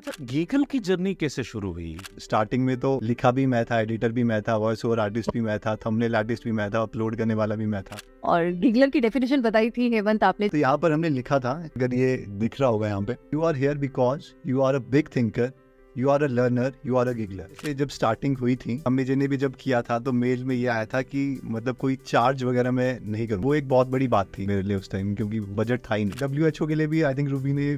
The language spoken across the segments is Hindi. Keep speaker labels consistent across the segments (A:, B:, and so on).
A: अच्छा गीगल की जर्नी कैसे शुरू हुई स्टार्टिंग में तो लिखा भी मैं था एडिटर भी मैं था वॉइस ओवर आर्टिस्ट भी मैं था थंबनेल आर्टिस्ट भी मैं था अपलोड करने वाला भी मैं था
B: और गीगलर की डेफिनेशन बताई थी हेमंत आपने तो
A: यहाँ पर हमने लिखा था अगर ये दिख रहा होगा यहाँ पे you are here because you are a big thinker you are a learner you are a giggler जब स्टार्टिंग हुई थी अम्मी जी ने भी जब किया था तो मेल में ये आया था कि मतलब कोई चार्ज वगैरह मैं नहीं करूँ वो एक बहुत बड़ी बात थी मेरे लिए उस टाइम क्योंकि बजट था ही नहीं डब्ल्यू एच ओ के लिए भी आई थिंक रूबी ने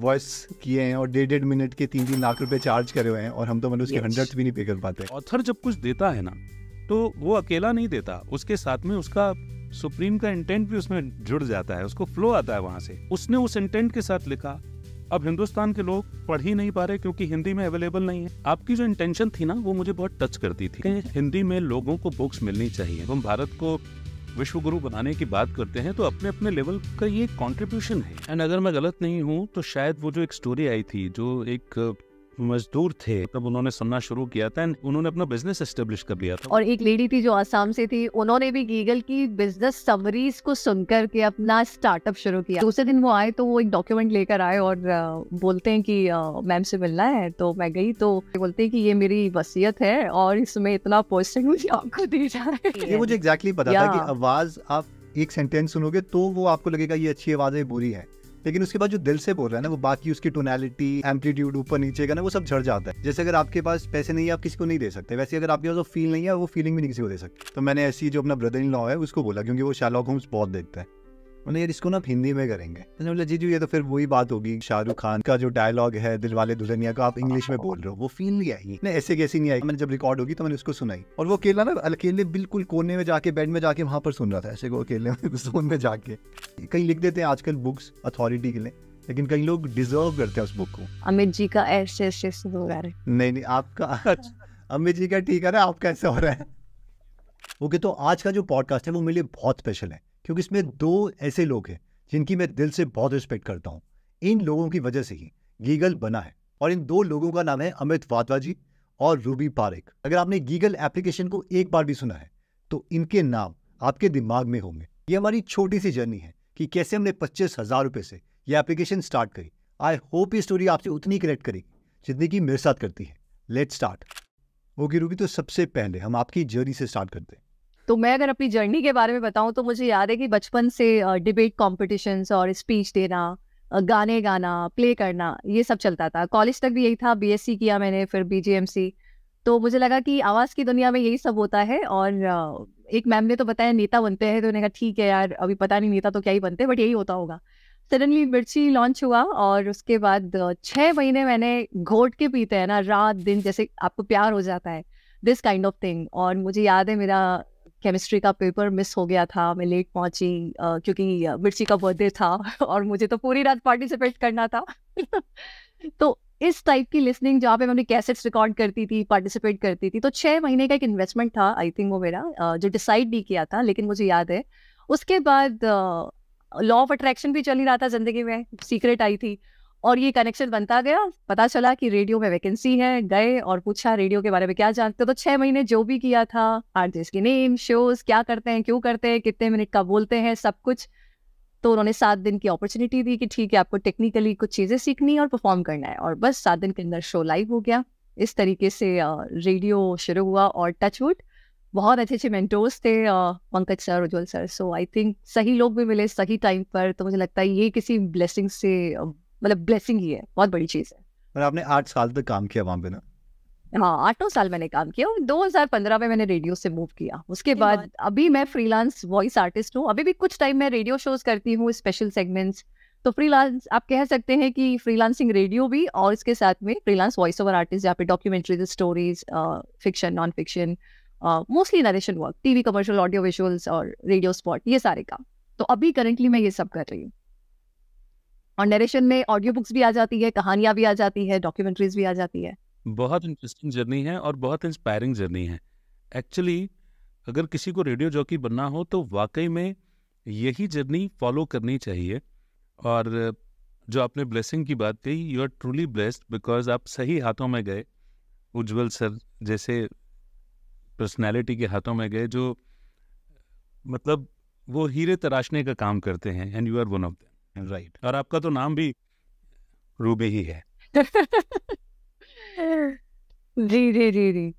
A: वॉइस किए हैं और डेढ़ डेढ़ मिनट के तीन तीन लाख रुपए चार्ज करे हुए हैं और हम तो मतलब उसके हंड्रेड भी नहीं पे कर पाते
C: ऑथर जब कुछ देता है ना तो वो अकेला नहीं देता उसके साथ में उसका सुप्रीम का इंटेंट भी उसमें जुड़ जाता है उसको फ्लो आता है वहाँ से उसने उस इंटेंट के साथ लिखा अब हिंदुस्तान के लोग पढ़ ही नहीं पा रहे क्योंकि हिंदी में अवेलेबल नहीं है आपकी जो इंटेंशन थी ना वो मुझे बहुत टच करती थी हिंदी में लोगों को बुक्स मिलनी चाहिए हम भारत को विश्व गुरु बनाने की बात करते हैं तो अपने अपने लेवल का ये कंट्रीब्यूशन है एंड अगर मैं गलत नहीं हूँ तो शायद वो जो एक स्टोरी आई थी जो एक मजदूर थे तब उन्होंने सुनना शुरू किया था एंड उन्होंने अपना बिजनेस एस्टेब्लिश कर लिया था
B: और एक लेडी थी जो आसाम से थी उन्होंने भी गीगल की बिजनेस समरीज को सुनकर के अपना स्टार्टअप शुरू किया दूसरे दिन वो आए तो वो एक डॉक्यूमेंट लेकर आए और बोलते हैं कि मैम से मिलना है तो मैं गई तो बोलते हैं कि ये मेरी वसीयत है और इसमें इतना पोस्टिंग मुझे आपको दी जाए ये मुझे
A: एग्जैक्टली पता था कि आवाज आप एक सेंटेंस सुनोगे तो वो आपको लगेगा ये अच्छी आवाज है बुरी है लेकिन उसके बाद जो दिल से बोल रहा है ना वो बाकी उसकी टोनैलिटी एम्पलीट्यूड ऊपर नीचे का ना वो सब झड़ जाता है जैसे अगर आपके पास पैसे नहीं है आप किसी को नहीं दे सकते वैसे अगर आपके पास वो फील नहीं है वो फीलिंग भी नहीं किसी को दे सकते तो मैंने ऐसी जो अपना ब्रदर इन लॉ है उसको बोला क्योंकि वो शार्लॉक होम्स बहुत देखता है मैंने यार इसको ना हिंदी में करेंगे मैंने बोला जी जी ये तो फिर वही बात होगी शाहरुख खान का जो डायलॉग है दिल वाले दुल्हनिया का आप इंग्लिश में बोल रहे हो वो फील नहीं आई नहीं ऐसे कैसी नहीं आई मैंने जब रिकॉर्ड होगी तो मैंने उसको सुनाई और वो अकेला ना अकेले बिल्कुल कोने में जाके बेड में जाके वहां पर सुन रहा था ऐसे को अकेले में जोन में जाके कहीं लिख देते हैं आजकल बुक्स अथॉरिटी के लिए लेकिन कई लोग डिजर्व करते हैं उस बुक को
B: अमित जी का ऐसे ऐसे नहीं
A: नहीं आपका अच्छा। अमित जी का ठीक है ना आपका ऐसे हो रहा है ओके तो आज का जो पॉडकास्ट है वो मेरे लिए बहुत स्पेशल है क्योंकि इसमें दो ऐसे लोग हैं जिनकी मैं दिल से बहुत रिस्पेक्ट करता हूँ इन लोगों की वजह से ही गीगल बना है और इन दो लोगों का नाम है अमित वाधवा जी और रूबी पारेख अगर आपने गीगल एप्लीकेशन को एक बार भी सुना है तो इनके नाम आपके दिमाग में होंगे ये हमारी छोटी सी जर्नी है कि कैसे हमने पच्चीस हज़ार रुपये से ये एप्लीकेशन स्टार्ट करी आई होप ये स्टोरी आपसे उतनी कनेक्ट करेगी जितनी की मेरे साथ करती है लेट स्टार्ट ओके रूबी तो सबसे पहले हम आपकी जर्नी से स्टार्ट करते हैं
B: तो मैं अगर अपनी जर्नी के बारे में बताऊं तो मुझे याद है कि बचपन से डिबेट कॉम्पिटिशन्स और स्पीच देना गाने गाना प्ले करना ये सब चलता था कॉलेज तक भी यही था बीएससी किया मैंने फिर बीजेएमसी तो मुझे लगा कि आवाज़ की दुनिया में यही सब होता है और एक मैम ने तो बताया नेता बनते हैं तो उन्होंने कहा ठीक है यार अभी पता नहीं नेता तो क्या ही बनते बट यही होता होगा सडनली मिर्ची लॉन्च हुआ और उसके बाद छः महीने मैंने घोट के पीते हैं ना रात दिन जैसे आपको प्यार हो जाता है दिस काइंड ऑफ थिंग और मुझे याद है मेरा केमिस्ट्री का पेपर मिस हो गया था मैं लेट पहुंची क्योंकि मिर्ची का बर्थडे था और मुझे तो पूरी रात पार्टिसिपेट करना था तो इस टाइप की लिसनिंग जहाँ पे मैं अपनी कैसेट्स रिकॉर्ड करती थी पार्टिसिपेट करती थी तो छः महीने का एक इन्वेस्टमेंट था आई थिंक वो मेरा जो डिसाइड नहीं किया था लेकिन मुझे याद है उसके बाद लॉ ऑफ अट्रैक्शन भी चल ही रहा था ज़िंदगी में सीक्रेट आई थी और ये कनेक्शन बनता गया पता चला कि रेडियो में वैकेंसी है गए और पूछा रेडियो के बारे में क्या जानते हो तो छह महीने जो भी किया था आर्टिस्ट के नेम शोज क्या करते हैं क्यों करते हैं कितने मिनट का बोलते हैं सब कुछ तो उन्होंने सात दिन की अपॉर्चुनिटी दी कि ठीक है आपको टेक्निकली कुछ चीज़ें सीखनी और परफॉर्म करना है और बस सात दिन के अंदर शो लाइव हो गया इस तरीके से रेडियो शुरू हुआ और टचवुड बहुत अच्छे अच्छे मेंटोर्स थे Pankaj sir Ujjwal sir so I think सही लोग भी मिले सही टाइम पर तो मुझे लगता है ये किसी ब्लेसिंग से मतलब ब्लेसिंग ही है बहुत बड़ी चीज़ है
A: और आपने आठ साल तक काम किया वहाँ पे ना
B: हाँ आठ नौ साल मैंने काम किया और पंद्रह में मैंने रेडियो से मूव किया उसके बाद अभी मैं फ्रीलांस वॉइस आर्टिस्ट हूँ अभी भी कुछ टाइम मैं रेडियो शोज करती हूँ स्पेशल सेगमेंट्स तो फ्रीलांस आप कह सकते हैं कि फ्रीलांसिंग रेडियो भी और इसके साथ में फ्रीलांस वॉइस ओवर आर्टिस्ट जहाँ पे documentaries stories fiction non fiction mostly narration work TV commercial audio visuals और रेडियो स्पॉट ये सारे काम तो अभी करेंटली मैं ये सब कर रही हूँ और नरेशन में ऑडियो बुक्स भी आ जाती है कहानियां भी आ जाती है डॉक्यूमेंट्रीज भी आ जाती है
C: बहुत इंटरेस्टिंग जर्नी है और बहुत इंस्पायरिंग जर्नी है एक्चुअली अगर किसी को रेडियो जॉकी बनना हो तो वाकई में यही जर्नी फॉलो करनी चाहिए और जो आपने ब्लेसिंग की बात कही you are truly blessed because आप सही हाथों में गए उज्जवल सर जैसे पर्सनैलिटी के हाथों में गए जो मतलब वो हीरे तराशने का काम करते हैं and you are one of them right और आपका तो नाम भी रूबे ही है
B: जी जी जी जी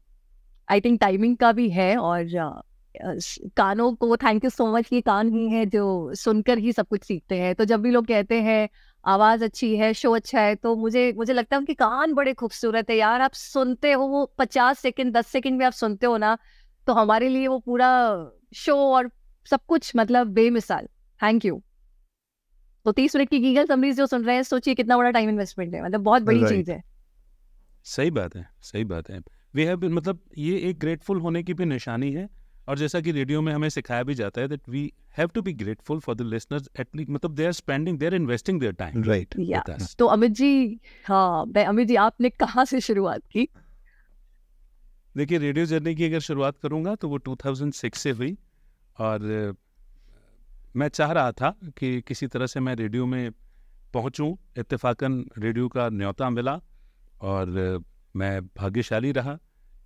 B: आई थिंक टाइमिंग का भी है और uh, कानों को थैंक यू सो मच ये कान ही है जो सुनकर ही सब कुछ सीखते हैं तो जब भी लोग कहते हैं आवाज अच्छी है शो अच्छा है तो मुझे मुझे लगता है उनके कान बड़े खूबसूरत है यार आप सुनते हो वो पचास सेकंड दस सेकंड में आप सुनते हो ना तो हमारे लिए वो पूरा शो और सब कुछ मतलब बेमिसाल थैंक यू तो तीस मिनट की गीगल समरीज जो सुन रहे हैं सोचिए कितना बड़ा टाइम इन्वेस्टमेंट है मतलब बहुत बड़ी चीज है
C: सही बात है सही बात है वी हैव मतलब ये एक ग्रेटफुल होने की भी निशानी है और जैसा कि रेडियो में हमें सिखाया भी जाता है that we have to be grateful for the listeners at least मतलब they are spending they are investing their time right
B: तो अमित जी हाँ अमित जी आपने कहाँ से शुरुआत की
C: देखिए रेडियो जर्नी की अगर शुरुआत करूंगा तो वो 2006 से हुई और मैं चाह रहा था कि किसी तरह से मैं रेडियो में पहुंचूं इत्तेफाकन रेडियो का न्योता मिला और मैं भाग्यशाली रहा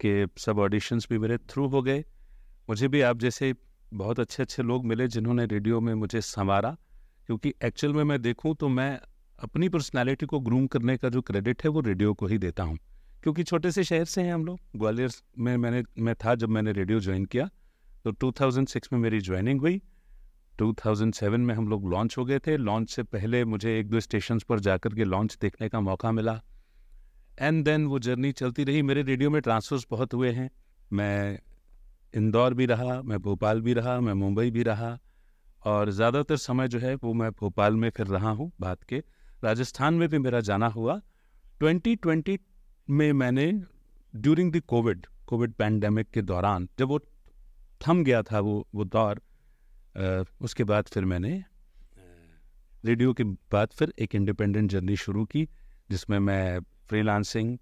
C: कि सब ऑडिशंस भी मेरे थ्रू हो गए मुझे भी आप जैसे बहुत अच्छे अच्छे लोग मिले जिन्होंने रेडियो में मुझे संवारा क्योंकि एक्चुअल में मैं देखूं तो मैं अपनी पर्सनालिटी को ग्रूम करने का जो क्रेडिट है वो रेडियो को ही देता हूं क्योंकि छोटे से शहर से हैं हम लोग ग्वालियर में मैंने मैं था जब मैंने रेडियो ज्वाइन किया तो 2006 में मेरी ज्वाइनिंग हुई 2007 में हम लोग लॉन्च हो गए थे लॉन्च से पहले मुझे एक दो स्टेशन पर जाकर के लॉन्च देखने का मौका मिला एंड देन वो जर्नी चलती रही मेरे रेडियो में ट्रांसफर्स बहुत हुए हैं मैं इंदौर भी रहा मैं भोपाल भी रहा मैं मुंबई भी रहा और ज़्यादातर समय जो है वो मैं भोपाल में फिर रहा हूँ बात के राजस्थान में भी मेरा जाना हुआ 2020 में मैंने during the covid covid pandemic के दौरान जब वो थम गया था वो वो दौर उसके बाद फिर मैंने रेडियो के बाद फिर एक इंडिपेंडेंट जर्नी शुरू की जिसमें मैं फ्रीलांसिंग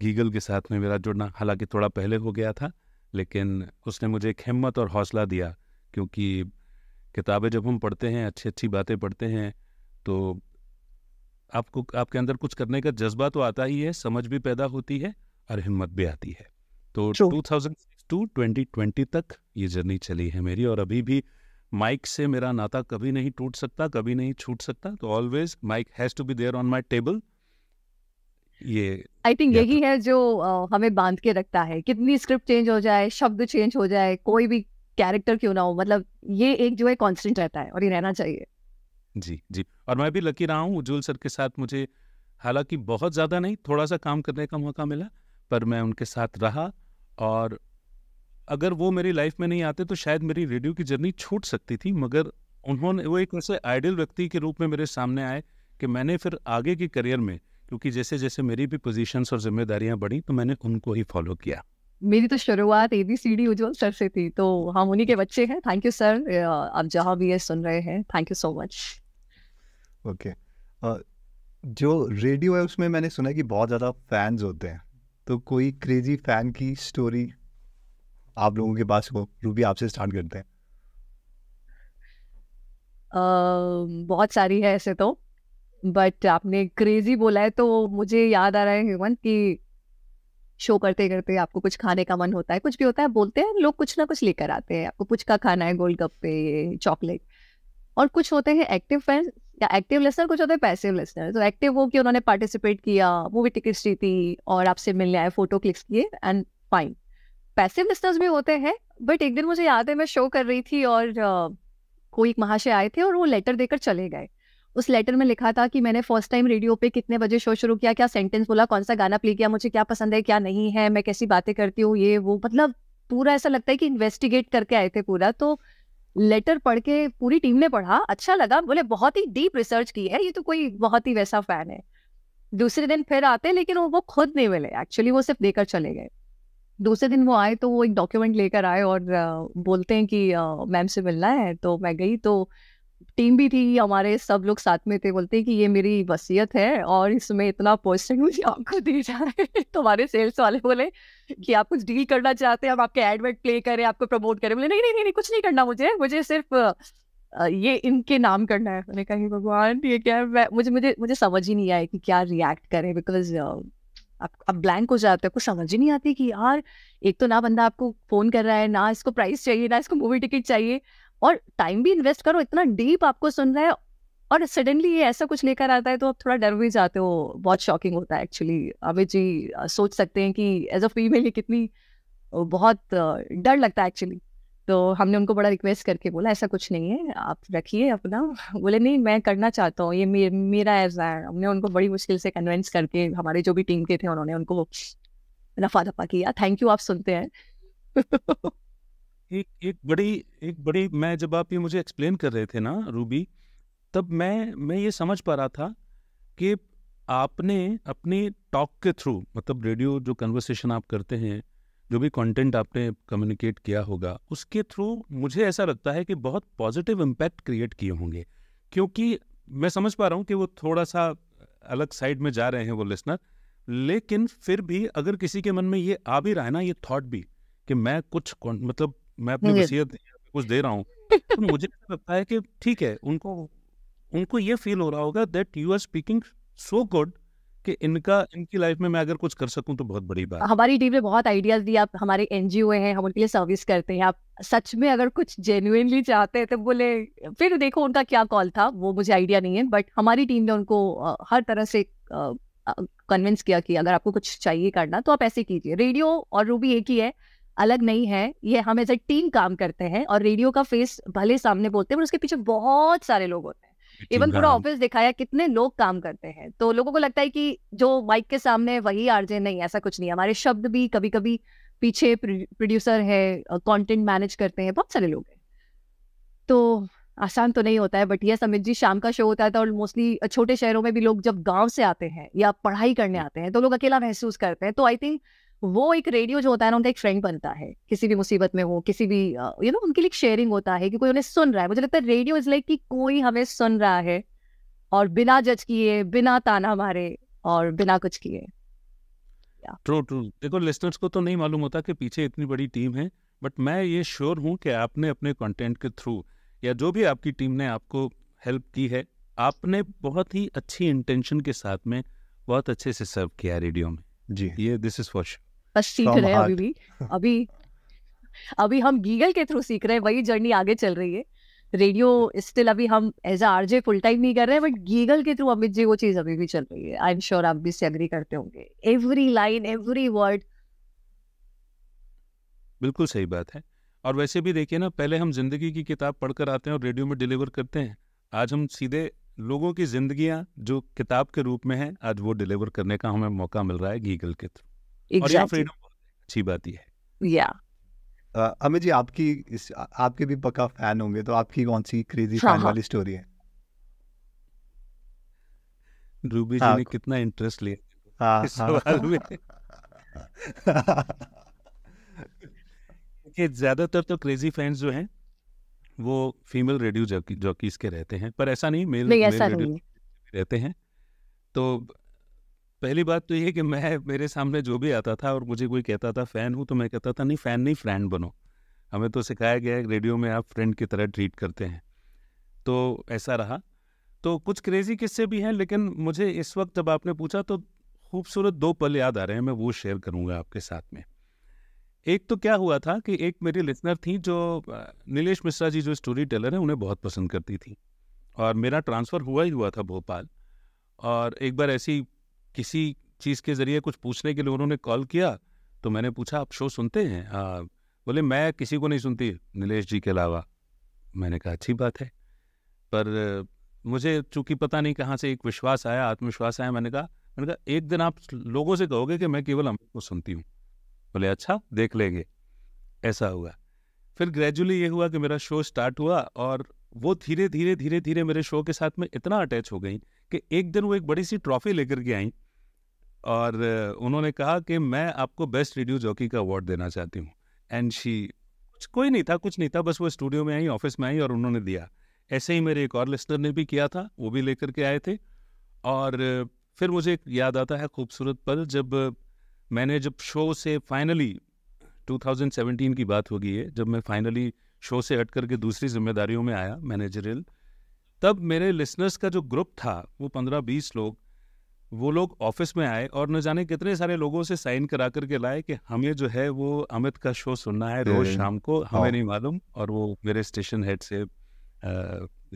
C: गीगल के साथ में मेरा जुड़ना हालांकि थोड़ा पहले हो गया था लेकिन उसने मुझे एक हिम्मत और हौसला दिया क्योंकि किताबें जब हम पढ़ते हैं अच्छी अच्छी बातें पढ़ते हैं तो आपको आपके अंदर कुछ करने का जज्बा तो आता ही है समझ भी पैदा होती है और हिम्मत भी आती है तो two thousand to twenty twenty तक ये जर्नी चली है मेरी और अभी भी माइक से मेरा नाता कभी नहीं टूट सकता कभी नहीं छूट सकता तो always mic has to be there on my table ये
B: आई थिंक यही तो है जो uh, हमें बांध के रखता है कितनी स्क्रिप्ट चेंज हो जाए शब्द चेंज हो जाए कोई भी कैरेक्टर क्यों ना हो मतलब ये एक जो है कांस्टेंट रहता है और ये रहना चाहिए
C: जी जी और मैं भी लकी रहा हूँ उज्जवल सर के साथ मुझे हालांकि बहुत ज़्यादा नहीं थोड़ा सा काम करने का मौका मिला पर मैं उनके साथ रहा और अगर वो मेरी लाइफ में नहीं आते तो शायद मेरी रेडियो की जर्नी छूट सकती थी मगर उन्होंने वो एक ऐसे आइडियल व्यक्ति के रूप में मेरे सामने आए कि मैंने फिर आगे के करियर में क्योंकि जैसे जैसे मेरी भी पोजीशंस और जिम्मेदारियां बढ़ी तो मैंने उनको ही फॉलो किया
B: मेरी तो शुरुआत A B C D Ujjwal sir से थी तो हम उन्हीं के बच्चे हैं थैंक यू सर आप जहाँ भी ये सुन रहे हैं thank you so much
A: okay जो रेडियो है उसमें मैंने सुना कि बहुत ज़्यादा फैंस होते हैं तो कोई क्रेजी फैन की स्टोरी आप लोगों के पास हो रूबी आपसे स्टार्ट करते हैं
B: uh, बहुत सारी है ऐसे तो बट आपने क्रेजी बोला है तो मुझे याद आ रहा है ह्यूमन कि शो करते करते आपको कुछ खाने का मन होता है कुछ भी होता है बोलते हैं लोग कुछ ना कुछ लेकर आते हैं आपको कुछ का खाना है गोलगप्पे चॉकलेट और कुछ होते हैं एक्टिव फैंस या एक्टिव लिसनर कुछ होते हैं पैसिव लिसनर तो एक्टिव वो कि उन्होंने पार्टिसिपेट किया वो भी टिकट्स जीती और आपसे मिलने आए फोटो क्लिक्स किए एंड फाइन पैसिव लिसनर्स भी होते हैं बट एक दिन मुझे याद है मैं शो कर रही थी और कोई एक महाशय आए थे और वो लेटर देकर चले गए उस लेटर में लिखा था कि मैंने फर्स्ट टाइम रेडियो पे कितने बजे शो शुरू किया क्या सेंटेंस बोला कौन सा गाना प्ले किया मुझे क्या पसंद है क्या नहीं है मैं कैसी बातें करती हूँ ये वो मतलब पूरा ऐसा लगता है कि इन्वेस्टिगेट करके आए थे पूरा तो लेटर पढ़ के पूरी टीम ने पढ़ा अच्छा लगा बोले बहुत ही डीप रिसर्च की है ये तो कोई बहुत ही वैसा फैन है दूसरे दिन फिर आते लेकिन वो खुद नहीं मिले एक्चुअली वो सिर्फ देकर चले गए दूसरे दिन वो आए तो वो एक डॉक्यूमेंट लेकर आए और बोलते हैं कि मैम से मिलना है तो मैं गई तो टीम भी थी हमारे सब लोग साथ में थे बोलते कि ये मेरी वसीयत है और इसमें इतना पोस्टिंग मुझे आपको दी जाए तो हमारे सेल्स वाले बोले कि आप कुछ डील करना चाहते हैं हम आपके एडवर्ट प्ले करें आपको प्रमोट करें बोले नहीं नहीं नहीं कुछ नहीं करना मुझे मुझे सिर्फ ये इनके नाम करना है मैंने कहा भगवान ये क्या है मुझे मुझे मुझे समझ ही नहीं आया कि क्या रिएक्ट करें बिकॉज आप अब ब्लैंक हो जाते हैं कुछ समझ ही नहीं आती कि यार एक तो ना बंदा आपको फोन कर रहा है ना इसको प्राइस चाहिए ना इसको मूवी टिकट चाहिए और टाइम भी इन्वेस्ट करो इतना डीप आपको सुन रहा है और सडनली ये ऐसा कुछ लेकर आता है तो आप थोड़ा डर भी जाते हो बहुत शॉकिंग होता है एक्चुअली अमित जी सोच सकते हैं कि एज अ फीमेल ये कितनी बहुत डर लगता है एक्चुअली तो हमने उनको बड़ा रिक्वेस्ट करके बोला ऐसा कुछ नहीं है आप रखिए अपना बोले नहीं मैं करना चाहता हूँ ये मे, मेरा एज है हमने उनको बड़ी मुश्किल से कन्वेंस करके हमारे जो भी टीम के थे उन्होंने उनको रफा दफा किया थैंक यू आप सुनते हैं
C: एक एक बड़ी एक बड़ी मैं जब आप ये मुझे एक्सप्लेन कर रहे थे ना रूबी तब मैं मैं ये समझ पा रहा था कि आपने अपने टॉक के थ्रू मतलब रेडियो जो कन्वर्सेशन आप करते हैं जो भी कंटेंट आपने कम्युनिकेट किया होगा उसके थ्रू मुझे ऐसा लगता है कि बहुत पॉजिटिव इम्पैक्ट क्रिएट किए होंगे क्योंकि मैं समझ पा रहा हूँ कि वो थोड़ा सा अलग साइड में जा रहे हैं वो लिसनर लेकिन फिर भी अगर किसी के मन में ये आ भी रहा है ना ये थॉट भी कि मैं कुछ मतलब मैं अपनी वसीयत कुछ दे रहा हूँ तो मुझे लगता है कि ठीक है उनको उनको ये फील हो रहा होगा that you are speaking so good कि इनका इनकी लाइफ में मैं अगर कुछ कर सकूं तो बहुत बड़ी बात
B: हमारी टीम ने बहुत आइडियाज दिए आप हमारे एनजीओ हैं हम उनके लिए सर्विस करते हैं आप सच में अगर कुछ जेन्युइनली चाहते हैं तो बोले फिर देखो उनका क्या कॉल था वो मुझे आइडिया नहीं है बट हमारी टीम ने उनको हर तरह से कन्विंस किया कि अगर आपको कुछ चाहिए करना तो आप ऐसे कीजिए रेडियो और रूबी एक ही है अलग नहीं है ये हम एज ए टीम काम करते हैं और रेडियो का फेस भले सामने बोलते हैं पर उसके पीछे बहुत सारे लोग होते हैं इवन पूरा ऑफिस हाँ। दिखाया कितने लोग काम करते हैं तो लोगों को लगता है कि जो माइक के सामने वही आरजे नहीं ऐसा कुछ नहीं हमारे शब्द भी कभी कभी पीछे प्रोड्यूसर है कंटेंट मैनेज करते हैं बहुत सारे लोग हैं तो आसान तो नहीं होता है बट यह अमित जी शाम का शो होता था और मोस्टली छोटे शहरों में भी लोग जब गांव से आते हैं या पढ़ाई करने आते हैं तो लोग अकेला महसूस करते हैं तो आई थिंक वो एक रेडियो जो होता है ना उनका एक फ्रेंड बनता है किसी भी मुसीबत में हो किसी भी यू नो उनके लिए शेयरिंग होता है कि कोई उन्हें सुन रहा है मुझे लगता है रेडियो इज लाइक कि कोई हमें सुन रहा है और बिना जज किए बिना ताना मारे और बिना
C: कुछ किए ट्रू ट्रू देखो लिस्टर्स को तो नहीं मालूम होता कि पीछे इतनी बड़ी टीम है बट मैं ये श्योर हूँ कि आपने अपने कंटेंट के थ्रू या जो भी आपकी टीम ने आपको हेल्प की है आपने बहुत ही अच्छी इंटेंशन के साथ में बहुत अच्छे से सर्व किया रेडियो में जी ये दिस इज फॉर श्योर बस सीख रहे हैं अभी भी
B: अभी अभी हम गीगल के थ्रू सीख रहे हैं वही जर्नी आगे चल रही है रेडियो स्टिल अभी हम as a RJ full time नहीं कर रहे हैं बट गीगल के थ्रू अमित जी वो चीज अभी भी चल रही है आई एम श्योर आप भी इससे एग्री करते होंगे एवरी लाइन एवरी वर्ड
C: बिल्कुल सही बात है और वैसे भी देखिए ना पहले हम जिंदगी की किताब पढ़कर आते हैं और रेडियो में डिलीवर करते हैं आज हम सीधे लोगों की जिंदगियां जो किताब के रूप में हैं आज वो डिलीवर करने का हमें मौका मिल रहा है गीगल के थ्रू exactly. अच्छी बात है
B: या
A: yeah. अमित जी आपकी इस, आपके भी पक्का फैन होंगे तो आपकी कौन सी क्रेजी फैन हाँ, हाँ। वाली स्टोरी
C: है रूबी जी हाँ, ने कितना इंटरेस्ट लिया इस सवाल में ज्यादातर तो क्रेजी फैंस जो हैं वो फीमेल रेडियो जॉकीज के रहते हैं पर ऐसा नहीं मेल नहीं, मेल नहीं। रहते हैं तो पहली बात तो ये कि मैं मेरे सामने जो भी आता था और मुझे कोई कहता था फ़ैन हूँ तो मैं कहता था नहीं फ़ैन नहीं फ्रेंड बनो हमें तो सिखाया गया है रेडियो में आप फ्रेंड की तरह ट्रीट करते हैं तो ऐसा रहा तो कुछ क्रेज़ी किस्से भी हैं लेकिन मुझे इस वक्त जब आपने पूछा तो खूबसूरत दो पल याद आ रहे हैं मैं वो शेयर करूँगा आपके साथ में एक तो क्या हुआ था कि एक मेरी लिसनर थी जो नीलेश मिश्रा जी जो स्टोरी टेलर हैं उन्हें बहुत पसंद करती थी और मेरा ट्रांसफ़र हुआ ही हुआ था भोपाल और एक बार ऐसी किसी चीज़ के ज़रिए कुछ पूछने के लिए उन्होंने कॉल किया तो मैंने पूछा आप शो सुनते हैं आ, बोले मैं किसी को नहीं सुनती नीलेश जी के अलावा मैंने कहा अच्छी बात है पर मुझे चूंकि पता नहीं कहाँ से एक विश्वास आया आत्मविश्वास आया मैंने कहा मैंने कहा एक दिन आप लोगों से कहोगे कि मैं केवल अमित को सुनती हूँ बोले अच्छा देख लेंगे ऐसा हुआ फिर ग्रेजुअली ये हुआ कि मेरा शो स्टार्ट हुआ और वो धीरे धीरे धीरे धीरे मेरे शो के साथ में इतना अटैच हो गई कि एक दिन वो एक बड़ी सी ट्रॉफी लेकर के आई और उन्होंने कहा कि मैं आपको बेस्ट रेडियो जॉकी का अवार्ड देना चाहती हूँ एंड शी कुछ कोई नहीं था कुछ नहीं था बस वो स्टूडियो में आई ऑफिस में आई और उन्होंने दिया ऐसे ही मेरे एक और लिस्टर ने भी किया था वो भी लेकर के आए थे और फिर मुझे याद आता है खूबसूरत पल जब मैंने जब शो से फाइनली 2017 की बात होगी है जब मैं फाइनली शो से हट करके दूसरी जिम्मेदारियों में आया मैनेजरियल तब मेरे लिसनर्स का जो ग्रुप था वो पंद्रह बीस लोग वो लोग ऑफिस में आए और न जाने कितने सारे लोगों से साइन करा करके लाए कि हमें जो है वो अमित का शो सुनना है रोज हम्म। शाम को हमें हाँ। नहीं मालूम और वो मेरे स्टेशन हेड से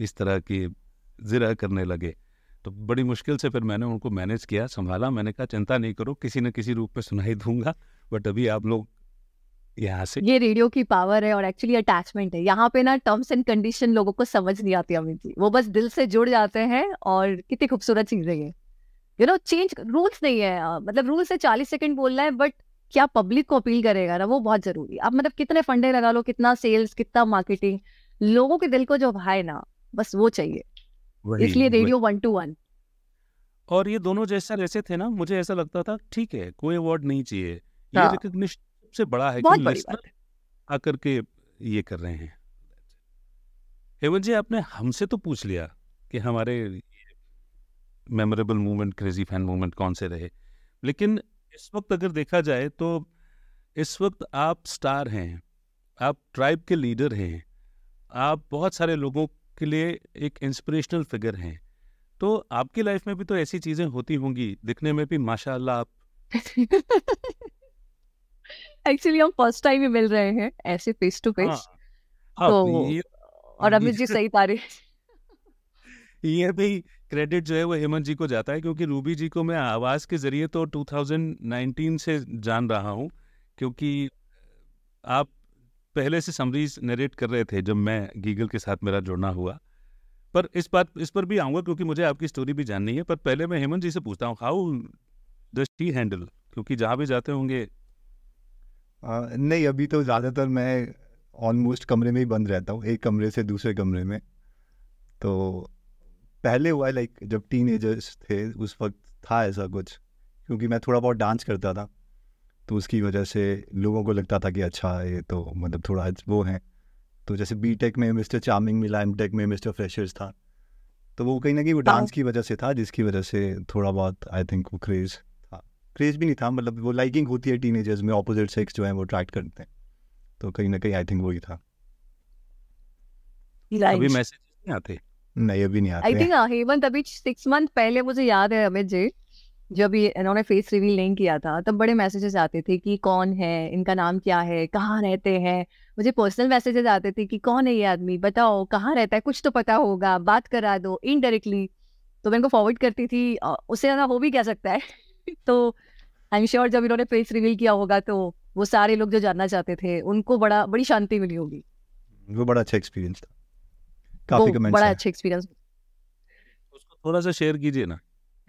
C: इस तरह की जिरा करने लगे तो बड़ी मुश्किल से फिर मैंने उनको मैनेज किया संभाला मैंने कहा चिंता नहीं करो किसी न किसी रूप में सुनाई दूंगा बट अभी आप लोग यहाँ से ये
B: रेडियो की पावर है और एक्चुअली अटैचमेंट है यहाँ पे ना टर्म्स एंड कंडीशन लोगों को समझ नहीं आती अमित जी वो बस दिल से जुड़ जाते हैं और कितनी खूबसूरत चीज़ है ये यू नो चेंज रूल्स नहीं है मतलब रूल्स से चालीस सेकेंड बोलना है बट क्या पब्लिक को अपील करेगा ना वो बहुत जरूरी आप मतलब कितने फंडे लगा लो कितना सेल्स कितना मार्केटिंग लोगों के दिल को जो भाई ना बस वो चाहिए इसलिए रेडियो वन टू वन
C: और ये दोनों जैसा जैसे थे ना मुझे ऐसा लगता था ठीक है कोई अवार्ड नहीं चाहिए ये रिकग्निशन हाँ। से बड़ा है कि आकर के ये कर रहे हैं हेमंत जी आपने हमसे तो पूछ लिया कि हमारे memorable movement crazy fan movement कौन से रहे लेकिन इस वक्त अगर देखा जाए तो इस वक्त आप स्टार हैं आप ट्राइब के लीडर हैं आप बहुत सारे लोगों के लिए एक इंस्पिरेशनल फिगर हैं तो आपकी लाइफ में भी तो ऐसी चीज़ें होती होंगी दिखने में भी माशाल्लाह आप
B: एक्चुअली हम फर्स्ट टाइम ही मिल रहे हैं ऐसे फेस टू फेस
C: तो और अमित जी सही तारीफ ये भी क्रेडिट जो है वो हेमंत जी को जाता है क्योंकि रूबी जी को मैं आवाज़ के ज़रिए तो 2019 से जान रहा हूँ क्योंकि आप पहले से समरीज नरेट कर रहे थे जब मैं गीगल के साथ मेरा जुड़ना हुआ पर इस बात इस पर भी आऊँगा क्योंकि मुझे आपकी स्टोरी भी जाननी है पर पहले मैं हेमंत जी से पूछता हूँ हाउ दी हैंडल क्योंकि जहाँ भी जाते होंगे
A: नहीं अभी तो ज़्यादातर मैं ऑलमोस्ट कमरे में ही बंद रहता हूँ एक कमरे से दूसरे कमरे में तो पहले हुआ लाइक जब टीन थे उस वक्त था ऐसा कुछ क्योंकि मैं थोड़ा बहुत डांस करता था तो उसकी वजह से लोगों को लगता था कि अच्छा ये तो मतलब थोड़ा वो है तो जैसे बी टेक में मिस्टर चार्मिंग मिला एम टेक में मिस्टर फ्रेशर्स था तो वो कहीं ना कहीं वो डांस हाँ। की वजह से था जिसकी वजह से थोड़ा बहुत आई थिंक वो क्रेज़ था क्रेज़ भी नहीं था मतलब वो लाइकिंग होती है टीन में ऑपोजिट सेक्स जो है वो अट्रैक्ट करते हैं तो कहीं ना कहीं आई थिंक वही था
C: अभी मैसेज नहीं आते
A: नहीं अभी नहीं आते आई थिंक हाँ,
B: हेमंत अभी सिक्स मंथ पहले मुझे याद है अमित जी जब ये इन्होंने फेस रिवील नहीं किया था तब बड़े मैसेजेस आते थे कि कौन है इनका नाम क्या है कहाँ रहते हैं मुझे पर्सनल मैसेजेस आते थे कि कौन है ये आदमी बताओ कहाँ रहता है कुछ तो पता होगा बात करा दो इनडायरेक्टली तो मैं इनको फॉरवर्ड करती थी उससे ज़्यादा हो भी कह सकता है तो आई एम श्योर जब इन्होंने फेस रिवील किया होगा तो वो सारे लोग जो जानना चाहते थे उनको बड़ा बड़ी शांति मिली होगी
C: वो बड़ा अच्छा एक्सपीरियंस था
B: काफी कमेंट्स बड़ा अच्छा एक्सपीरियंस
C: उसको थोड़ा सा शेयर कीजिए ना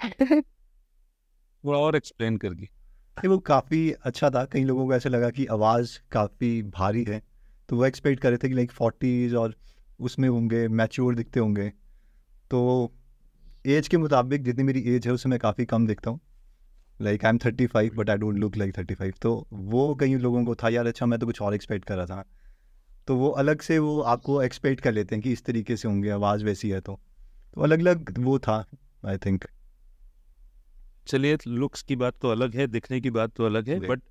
C: थोड़ा और एक्सप्लेन करके
A: नहीं वो काफ़ी अच्छा था कई लोगों को ऐसे लगा कि आवाज़ काफ़ी भारी है तो वो एक्सपेक्ट कर रहे थे कि लाइक फोर्टीज़ और उसमें होंगे मैच्योर दिखते होंगे तो एज के मुताबिक जितनी मेरी एज है उसे मैं काफ़ी कम दिखता हूँ like I am thirty five but I don't look like thirty five तो वो कई लोगों को था यार अच्छा मैं तो कुछ और एक्सपेक्ट कर रहा था तो वो अलग से वो आपको एक्सपेक्ट कर लेते हैं कि इस तरीके से होंगे आवाज़ वैसी है तो
C: तो अलग अलग वो था आई थिंक चलिए लुक्स की बात तो अलग है दिखने की बात तो अलग है बट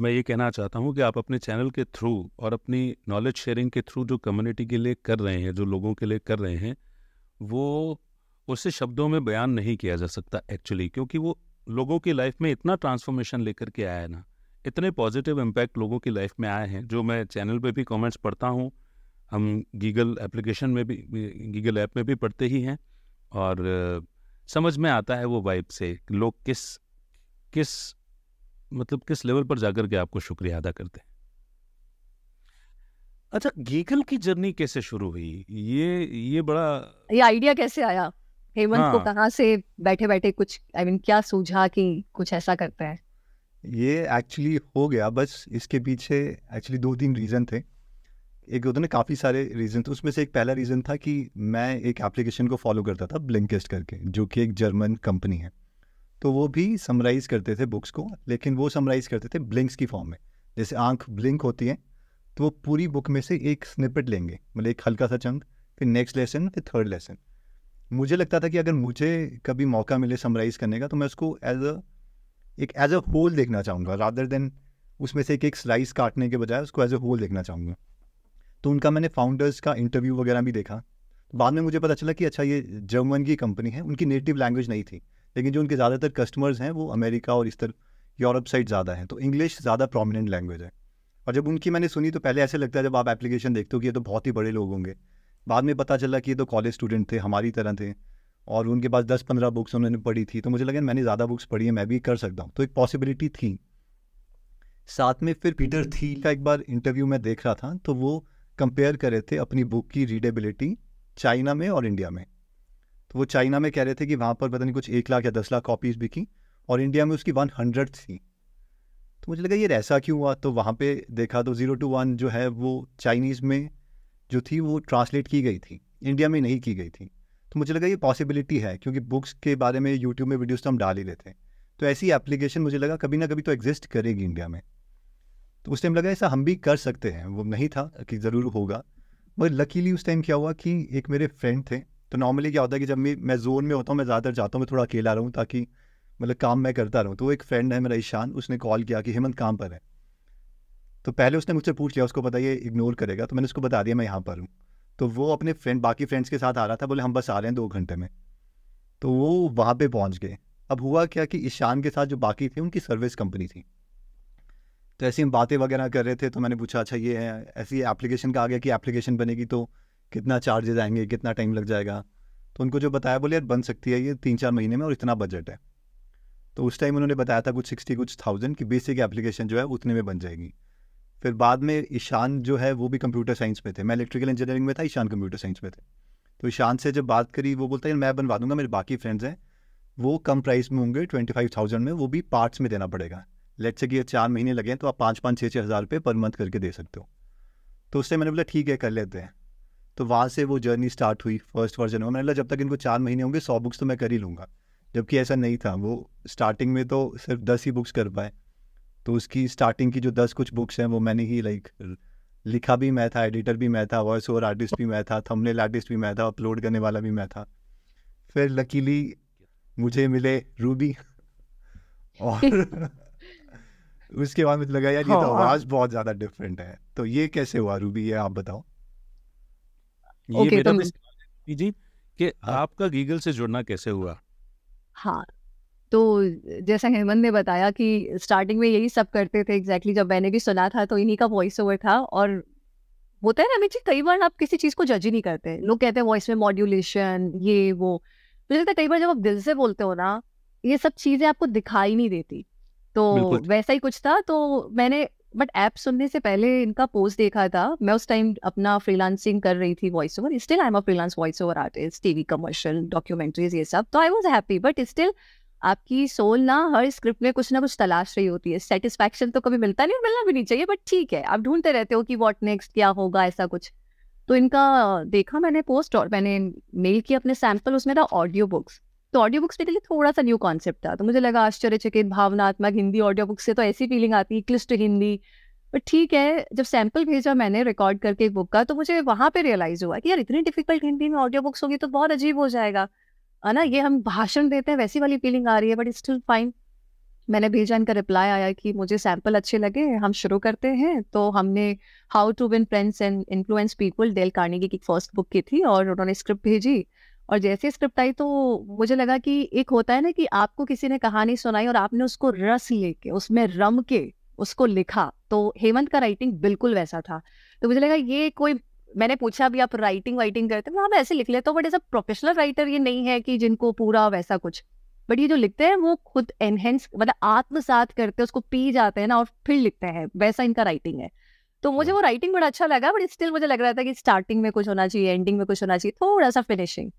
C: मैं ये कहना चाहता हूँ कि आप अपने चैनल के थ्रू और अपनी नॉलेज शेयरिंग के थ्रू जो कम्युनिटी के लिए कर रहे हैं जो लोगों के लिए कर रहे हैं वो उसे शब्दों में बयान नहीं किया जा सकता एक्चुअली क्योंकि वो लोगों की लाइफ में इतना ट्रांसफॉर्मेशन लेकर के आया है ना इतने पॉजिटिव इम्पैक्ट लोगों की लाइफ में आए हैं जो मैं चैनल पे भी कमेंट्स पढ़ता हूँ हम गीगल एप्लीकेशन में भी गीगल ऐप में भी पढ़ते ही हैं और समझ में आता है वो वाइब से लोग किस किस मतलब किस लेवल पर जाकर के आपको शुक्रिया अदा करते हैं अच्छा गीगल की जर्नी कैसे शुरू हुई ये ये बड़ा
B: ये आइडिया कैसे आया हेमंत हाँ। को कहाँ से बैठे बैठे कुछ आई I मीन mean, क्या सूझा कि कुछ ऐसा करते हैं
A: ये एक्चुअली हो गया बस इसके पीछे एक्चुअली दो तीन रीज़न थे एक होता ना काफ़ी सारे रीज़न थे उसमें से एक पहला रीज़न था कि मैं एक एप्लीकेशन को फॉलो करता था ब्लिंकेस्ट करके जो कि एक जर्मन कंपनी है तो वो भी समराइज करते थे बुक्स को लेकिन वो समराइज करते थे ब्लिंक्स की फॉर्म में जैसे आंख ब्लिंक होती है तो वो पूरी बुक में से एक स्निपेट लेंगे मतलब एक हल्का सा चंग फिर नेक्स्ट लेसन फिर थर्ड लेसन मुझे लगता था कि अगर मुझे कभी मौका मिले समराइज़ करने का तो मैं उसको एज अ एक एज अ होल देखना चाहूँगा रादर देन उसमें से एक एक स्लाइस काटने के बजाय उसको एज अ होल देखना चाहूँगा तो उनका मैंने फाउंडर्स का इंटरव्यू वगैरह भी देखा तो बाद में मुझे पता चला कि अच्छा ये जर्मन की कंपनी है उनकी नेटिव लैंग्वेज नहीं थी लेकिन जो उनके ज़्यादातर कस्टमर्स हैं वो अमेरिका और इस तरह यूरोप साइड ज़्यादा है तो इंग्लिश ज़्यादा प्रोमिनेंट लैंग्वेज है और जब उनकी मैंने सुनी तो पहले ऐसे लगता है जब आप एप्लीकेशन देखते हो कि ये तो बहुत ही बड़े लोग होंगे बाद में पता चला कि ये तो कॉलेज स्टूडेंट थे हमारी तरह थे और उनके पास दस पंद्रह बुक्स उन्होंने पढ़ी थी तो मुझे लगा मैंने ज़्यादा बुक्स पढ़ी है मैं भी कर सकता हूँ तो एक पॉसिबिलिटी थी साथ में फिर पीटर थी का एक बार इंटरव्यू में देख रहा था तो वो कंपेयर कर रहे थे अपनी बुक की रीडेबिलिटी चाइना में और इंडिया में तो वो चाइना में कह रहे थे कि वहाँ पर पता नहीं कुछ एक लाख या दस लाख कॉपीज़ बिकी और इंडिया में उसकी वन हंड्रेड थी तो मुझे लगा ये ऐसा क्यों हुआ तो वहाँ पे देखा तो ज़ीरो टू वन जो है वो चाइनीज़ में जो थी वो ट्रांसलेट की गई थी इंडिया में नहीं की गई थी तो मुझे लगा ये पॉसिबिलिटी है क्योंकि बुक्स के बारे में यूट्यूब में वीडियोज़ तो हम डाल ही लेते हैं तो ऐसी एप्लीकेशन मुझे लगा कभी ना कभी तो एग्जिस्ट करेगी इंडिया में तो उस टाइम लगा ऐसा हम भी कर सकते हैं वो नहीं था कि ज़रूर होगा मगर लकीली उस टाइम क्या हुआ कि एक मेरे फ्रेंड थे तो नॉर्मली क्या होता है कि जब मैं मैं जोन में होता हूँ मैं ज़्यादातर जाता हूँ मैं थोड़ा अकेला रहूँ ताकि मतलब काम मैं करता रहूँ तो वो एक फ्रेंड है मेरा ईशान उसने कॉल किया कि हेमंत काम पर है तो पहले उसने मुझसे पूछ लिया उसको पता ये इग्नोर करेगा तो मैंने उसको बता दिया मैं यहाँ पर हूँ तो वो अपने फ्रेंड बाकी फ्रेंड्स के साथ आ रहा था बोले हम बस आ रहे हैं दो घंटे में तो वो वहाँ पे पहुँच गए अब हुआ क्या कि ईशान के साथ जो बाकी थे उनकी सर्विस कंपनी थी तो ऐसी हम बातें वगैरह कर रहे थे तो मैंने पूछा अच्छा ये है ऐसी एप्लीकेशन का आ गया कि एप्लीकेशन बनेगी तो कितना चार्जेज आएंगे कितना टाइम लग जाएगा तो उनको जो बताया बोले यार बन सकती है ये तीन चार महीने में और इतना बजट है तो उस टाइम उन्होंने बताया था कुछ सिक्सटी कुछ थाउजेंड कि बेसिक एप्लीकेशन जो है उतने में बन जाएगी फिर बाद में ईशान जो है वो भी कंप्यूटर साइंस में थे मैं इलेक्ट्रिकल इंजीनियरिंग में था ईशान कंप्यूटर साइंस में थे तो ईशान से जब बात करी वो बोलता है मैं बनवा दूंगा मेरे बाकी फ्रेंड्स हैं वो कम प्राइस में होंगे ट्वेंटी फाइव थाउजेंड में वो भी पार्ट्स में देना पड़ेगा लेट से कि चार महीने लगे तो आप पाँच पाँच छः छः हज़ार रुपये पर मंथ करके दे सकते हो तो उससे मैंने बोला ठीक है कर लेते हैं तो वहाँ से वो जर्नी स्टार्ट हुई फर्स्ट वर्जन में मैंने बोला जब तक इनको चार महीने होंगे सौ बुक्स तो मैं कर ही लूँगा जबकि ऐसा नहीं था वो स्टार्टिंग में तो सिर्फ दस ही बुक्स कर पाए तो उसकी स्टार्टिंग की जो दस कुछ बुक्स हैं वो मैंने ही लाइक लिखा भी मैं था एडिटर भी मैं था वॉइस ओवर आर्टिस्ट भी मैं था थंबनेल आर्टिस्ट भी मैं था अपलोड करने वाला भी मैं था फिर लकीली मुझे मिले रूबी और उसके बाद मुझे लगा यार ये तो हाँ। आवाज़ बहुत ज़्यादा डिफरेंट है तो ये कैसे हुआ रूबी ये आप बताओ ये okay, मेरा
C: तो... जी कि हाँ? आपका गीगल से जुड़ना कैसे हुआ
B: हाँ तो जैसा हेमंत ने बताया कि स्टार्टिंग में यही सब करते थे एग्जैक्टली exactly, जब मैंने भी सुना था तो इन्हीं का वॉइस ओवर था और होता है ना अमित जी कई बार आप किसी चीज़ को जज ही नहीं करते लोग कहते हैं वॉइस में मॉड्यूलेशन ये वो मुझे लगता है कई बार जब आप दिल से बोलते हो ना ये सब चीज़ें आपको दिखाई नहीं देती तो वैसा ही कुछ था तो मैंने बट ऐप सुनने से पहले इनका पोस्ट देखा था मैं उस टाइम अपना फ्रीलांसिंग कर रही थी voice over still I am a freelance voice over artist TV commercial documentaries ये सब तो I was happy but still आपकी सोल ना हर स्क्रिप्ट में कुछ ना कुछ तलाश रही होती है सेटिस्फैक्शन तो कभी मिलता नहीं मिलना भी नहीं चाहिए बट ठीक है आप ढूंढते रहते हो कि वॉट नेक्स्ट क्या होगा ऐसा कुछ तो इनका देखा मैंने पोस्ट और मैंने मेल किया अपने सैम्पल उसमें था ऑडियो बुक्स तो ऑडियो बुक्स मेरे लिए थोड़ा सा न्यू कॉन्सेप्ट था तो मुझे लगा आश्चर्यचकित भावनात्मक हिंदी ऑडियो बुक्स से तो ऐसी फीलिंग आती है क्लिस्ट हिंदी बट ठीक है जब सैम्पल भेजा मैंने रिकॉर्ड करके एक बुक का तो मुझे वहाँ पे रियलाइज हुआ कि यार इतनी डिफिकल्ट हिंदी में ऑडियो बुक्स होगी तो बहुत अजीब हो जाएगा है ना ये हम भाषण देते हैं वैसी वाली फीलिंग आ रही है बट इट स्टिल फाइन मैंने भेजा इनका रिप्लाई आया कि मुझे सैंपल अच्छे लगे हम शुरू करते हैं तो हमने how to win friends and influence people Dale Carnegie की फर्स्ट बुक की थी और उन्होंने स्क्रिप्ट भेजी और जैसे स्क्रिप्ट आई तो मुझे लगा कि एक होता है ना कि आपको किसी ने कहानी सुनाई और आपने उसको रस लेके उसमें रम के उसको लिखा तो हेमंत का राइटिंग बिल्कुल वैसा था तो मुझे लगा ये कोई मैंने पूछा अभी आप राइटिंग वाइटिंग करते हैं आप हाँ, ऐसे लिख लेते हो but as a professional writer ये नहीं है कि जिनको पूरा वैसा कुछ बट ये जो लिखते हैं वो खुद एनहेंस मतलब आत्मसात करते हैं उसको पी जाते हैं ना और फिर लिखते हैं वैसा इनका राइटिंग है तो मुझे हाँ। वो राइटिंग बड़ा अच्छा लगा बट स्टिल मुझे लग रहा था कि स्टार्टिंग में कुछ होना चाहिए एंडिंग में कुछ होना चाहिए थोड़ा सा फिनिशिंग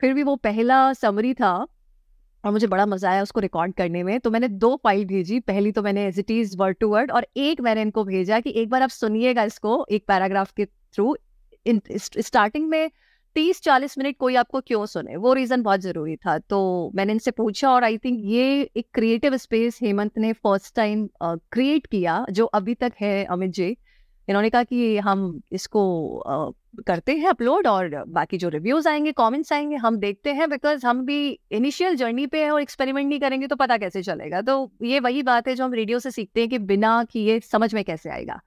B: फिर भी वो पहला समरी था और मुझे बड़ा मजा आया उसको रिकॉर्ड करने में तो मैंने दो फाइल भेजी पहली तो मैंने as it is word to word और एक मैंने इनको भेजा कि एक बार आप सुनिएगा इसको एक पैराग्राफ के थ्रू स्टार्टिंग में तीस चालीस मिनट कोई आपको क्यों सुने वो रीजन बहुत जरूरी था तो मैंने इनसे पूछा और आई थिंक ये एक क्रिएटिव स्पेस हेमंत ने फर्स्ट टाइम क्रिएट किया जो अभी तक है अमित जी इन्होंने कहा कि हम इसको आ, करते हैं अपलोड और बाकी जो रिव्यूज आएंगे कमेंट्स आएंगे हम देखते हैं बिकॉज हम भी इनिशियल जर्नी पे हैं और एक्सपेरिमेंट नहीं करेंगे तो पता कैसे चलेगा तो ये वही बात है जो हम रेडियो से सीखते हैं कि बिना किए समझ में कैसे आएगा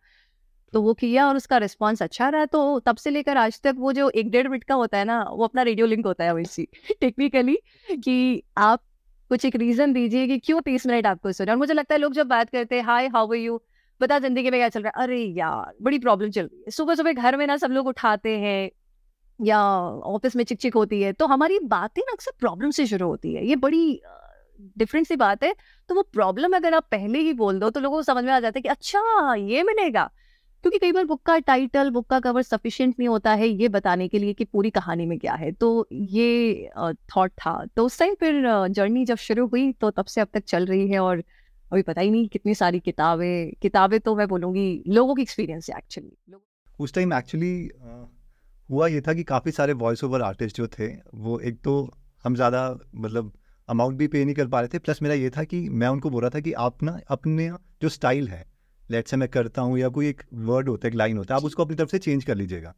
B: तो वो किया और उसका रिस्पॉन्स अच्छा रहा तो तब से लेकर आज तक वो जो एक डेढ़ मिनट का होता है ना वो अपना रेडियो लिंक होता है वैसी टेक्निकली कि आप कुछ एक रीजन दीजिए कि क्यों तीस मिनट आपको सुन और मुझे लगता है लोग जब बात करते हैं हाय हाउ आर यू बता जिंदगी में क्या चल रहा है अरे यार बड़ी प्रॉब्लम चल रही है सुबह सुबह घर में ना सब लोग उठाते हैं या ऑफिस में चिकचिक होती है तो हमारी बातें ना अक्सर प्रॉब्लम से शुरू होती है ये बड़ी डिफरेंट सी बात है तो वो प्रॉब्लम अगर आप पहले ही बोल दो तो लोगों को समझ में आ जाता है कि अच्छा ये मिलेगा क्योंकि कई बार बुक का टाइटल बुक का कवर सफिशियंट नहीं होता है ये बताने के लिए कि पूरी कहानी में क्या है तो ये थॉट था तो उस टाइम फिर जर्नी जब शुरू हुई तो तब से अब तक चल रही है और अभी पता ही नहीं कितनी सारी किताबें किताबें तो मैं बोलूँगी लोगों की एक्सपीरियंस है एक्चुअली
A: उस टाइम एक्चुअली हुआ ये था कि काफ़ी सारे वॉइस ओवर आर्टिस्ट जो थे वो एक तो हम ज़्यादा मतलब अमाउंट भी पे नहीं कर पा रहे थे प्लस मेरा ये था कि मैं उनको बोल रहा था कि आप ना अपने जो स्टाइल है लेट से मैं करता हूँ या कोई एक वर्ड होता है एक लाइन होता है आप उसको अपनी तरफ से चेंज कर लीजिएगा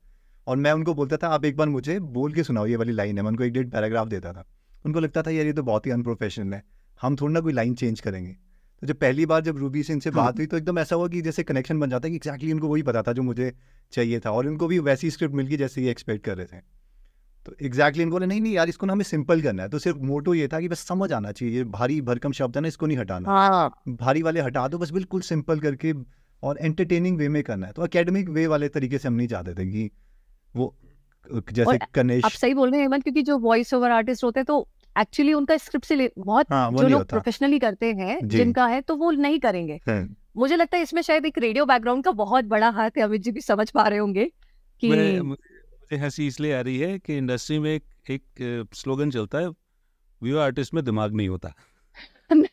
A: और मैं उनको बोलता था आप एक बार मुझे बोल के सुनाओ ये वाली लाइन है मैं उनको एक डेढ़ पैराग्राफ देता था उनको लगता था यार ये तो बहुत ही अनप्रोफेशनल है हम थोड़ी ना कोई लाइन चेंज करेंगे तो जब पहली बार जब रूबी से इनसे बात हाँ। हुई तो एकदम ऐसा हुआ कि जैसे कनेक्शन बन जाता है कि एक्जैक्टली exactly इनको वही पता था जो मुझे चाहिए था और उनको भी वैसी स्क्रिप्ट मिल गई जैसे ये एक्सपेक्ट कर रहे थे तो एग्जैक्टली इनको बोले नहीं नहीं यार इसको ना हमें सिंपल करना है तो सिर्फ मोटो ये था कि बस समझ आना चाहिए ये भारी भरकम शब्द है ना इसको नहीं हटाना हाँ। भारी वाले हटा दो बस बिल्कुल सिंपल करके और एंटरटेनिंग वे में करना है तो अकेडमिक वे वाले तरीके से हम नहीं चाहते थे कि वो जैसे कनेश आप
B: सही बोल रहे हैं क्योंकि जो वॉइस ओवर आर्टिस्ट होते हैं तो एक्चुअली उनका स्क्रिप्ट से बहुत हाँ, जो लोग प्रोफेशनली करते हैं जिनका है तो वो नहीं करेंगे मुझे लगता है इसमें शायद एक रेडियो बैकग्राउंड का बहुत बड़ा हाथ है अमित जी भी समझ पा रहे होंगे
C: कि मुझे हंसी इसलिए आ रही है कि इंडस्ट्री में एक, एक स्लोगन चलता है वीवा आर्टिस्ट में दिमाग नहीं होता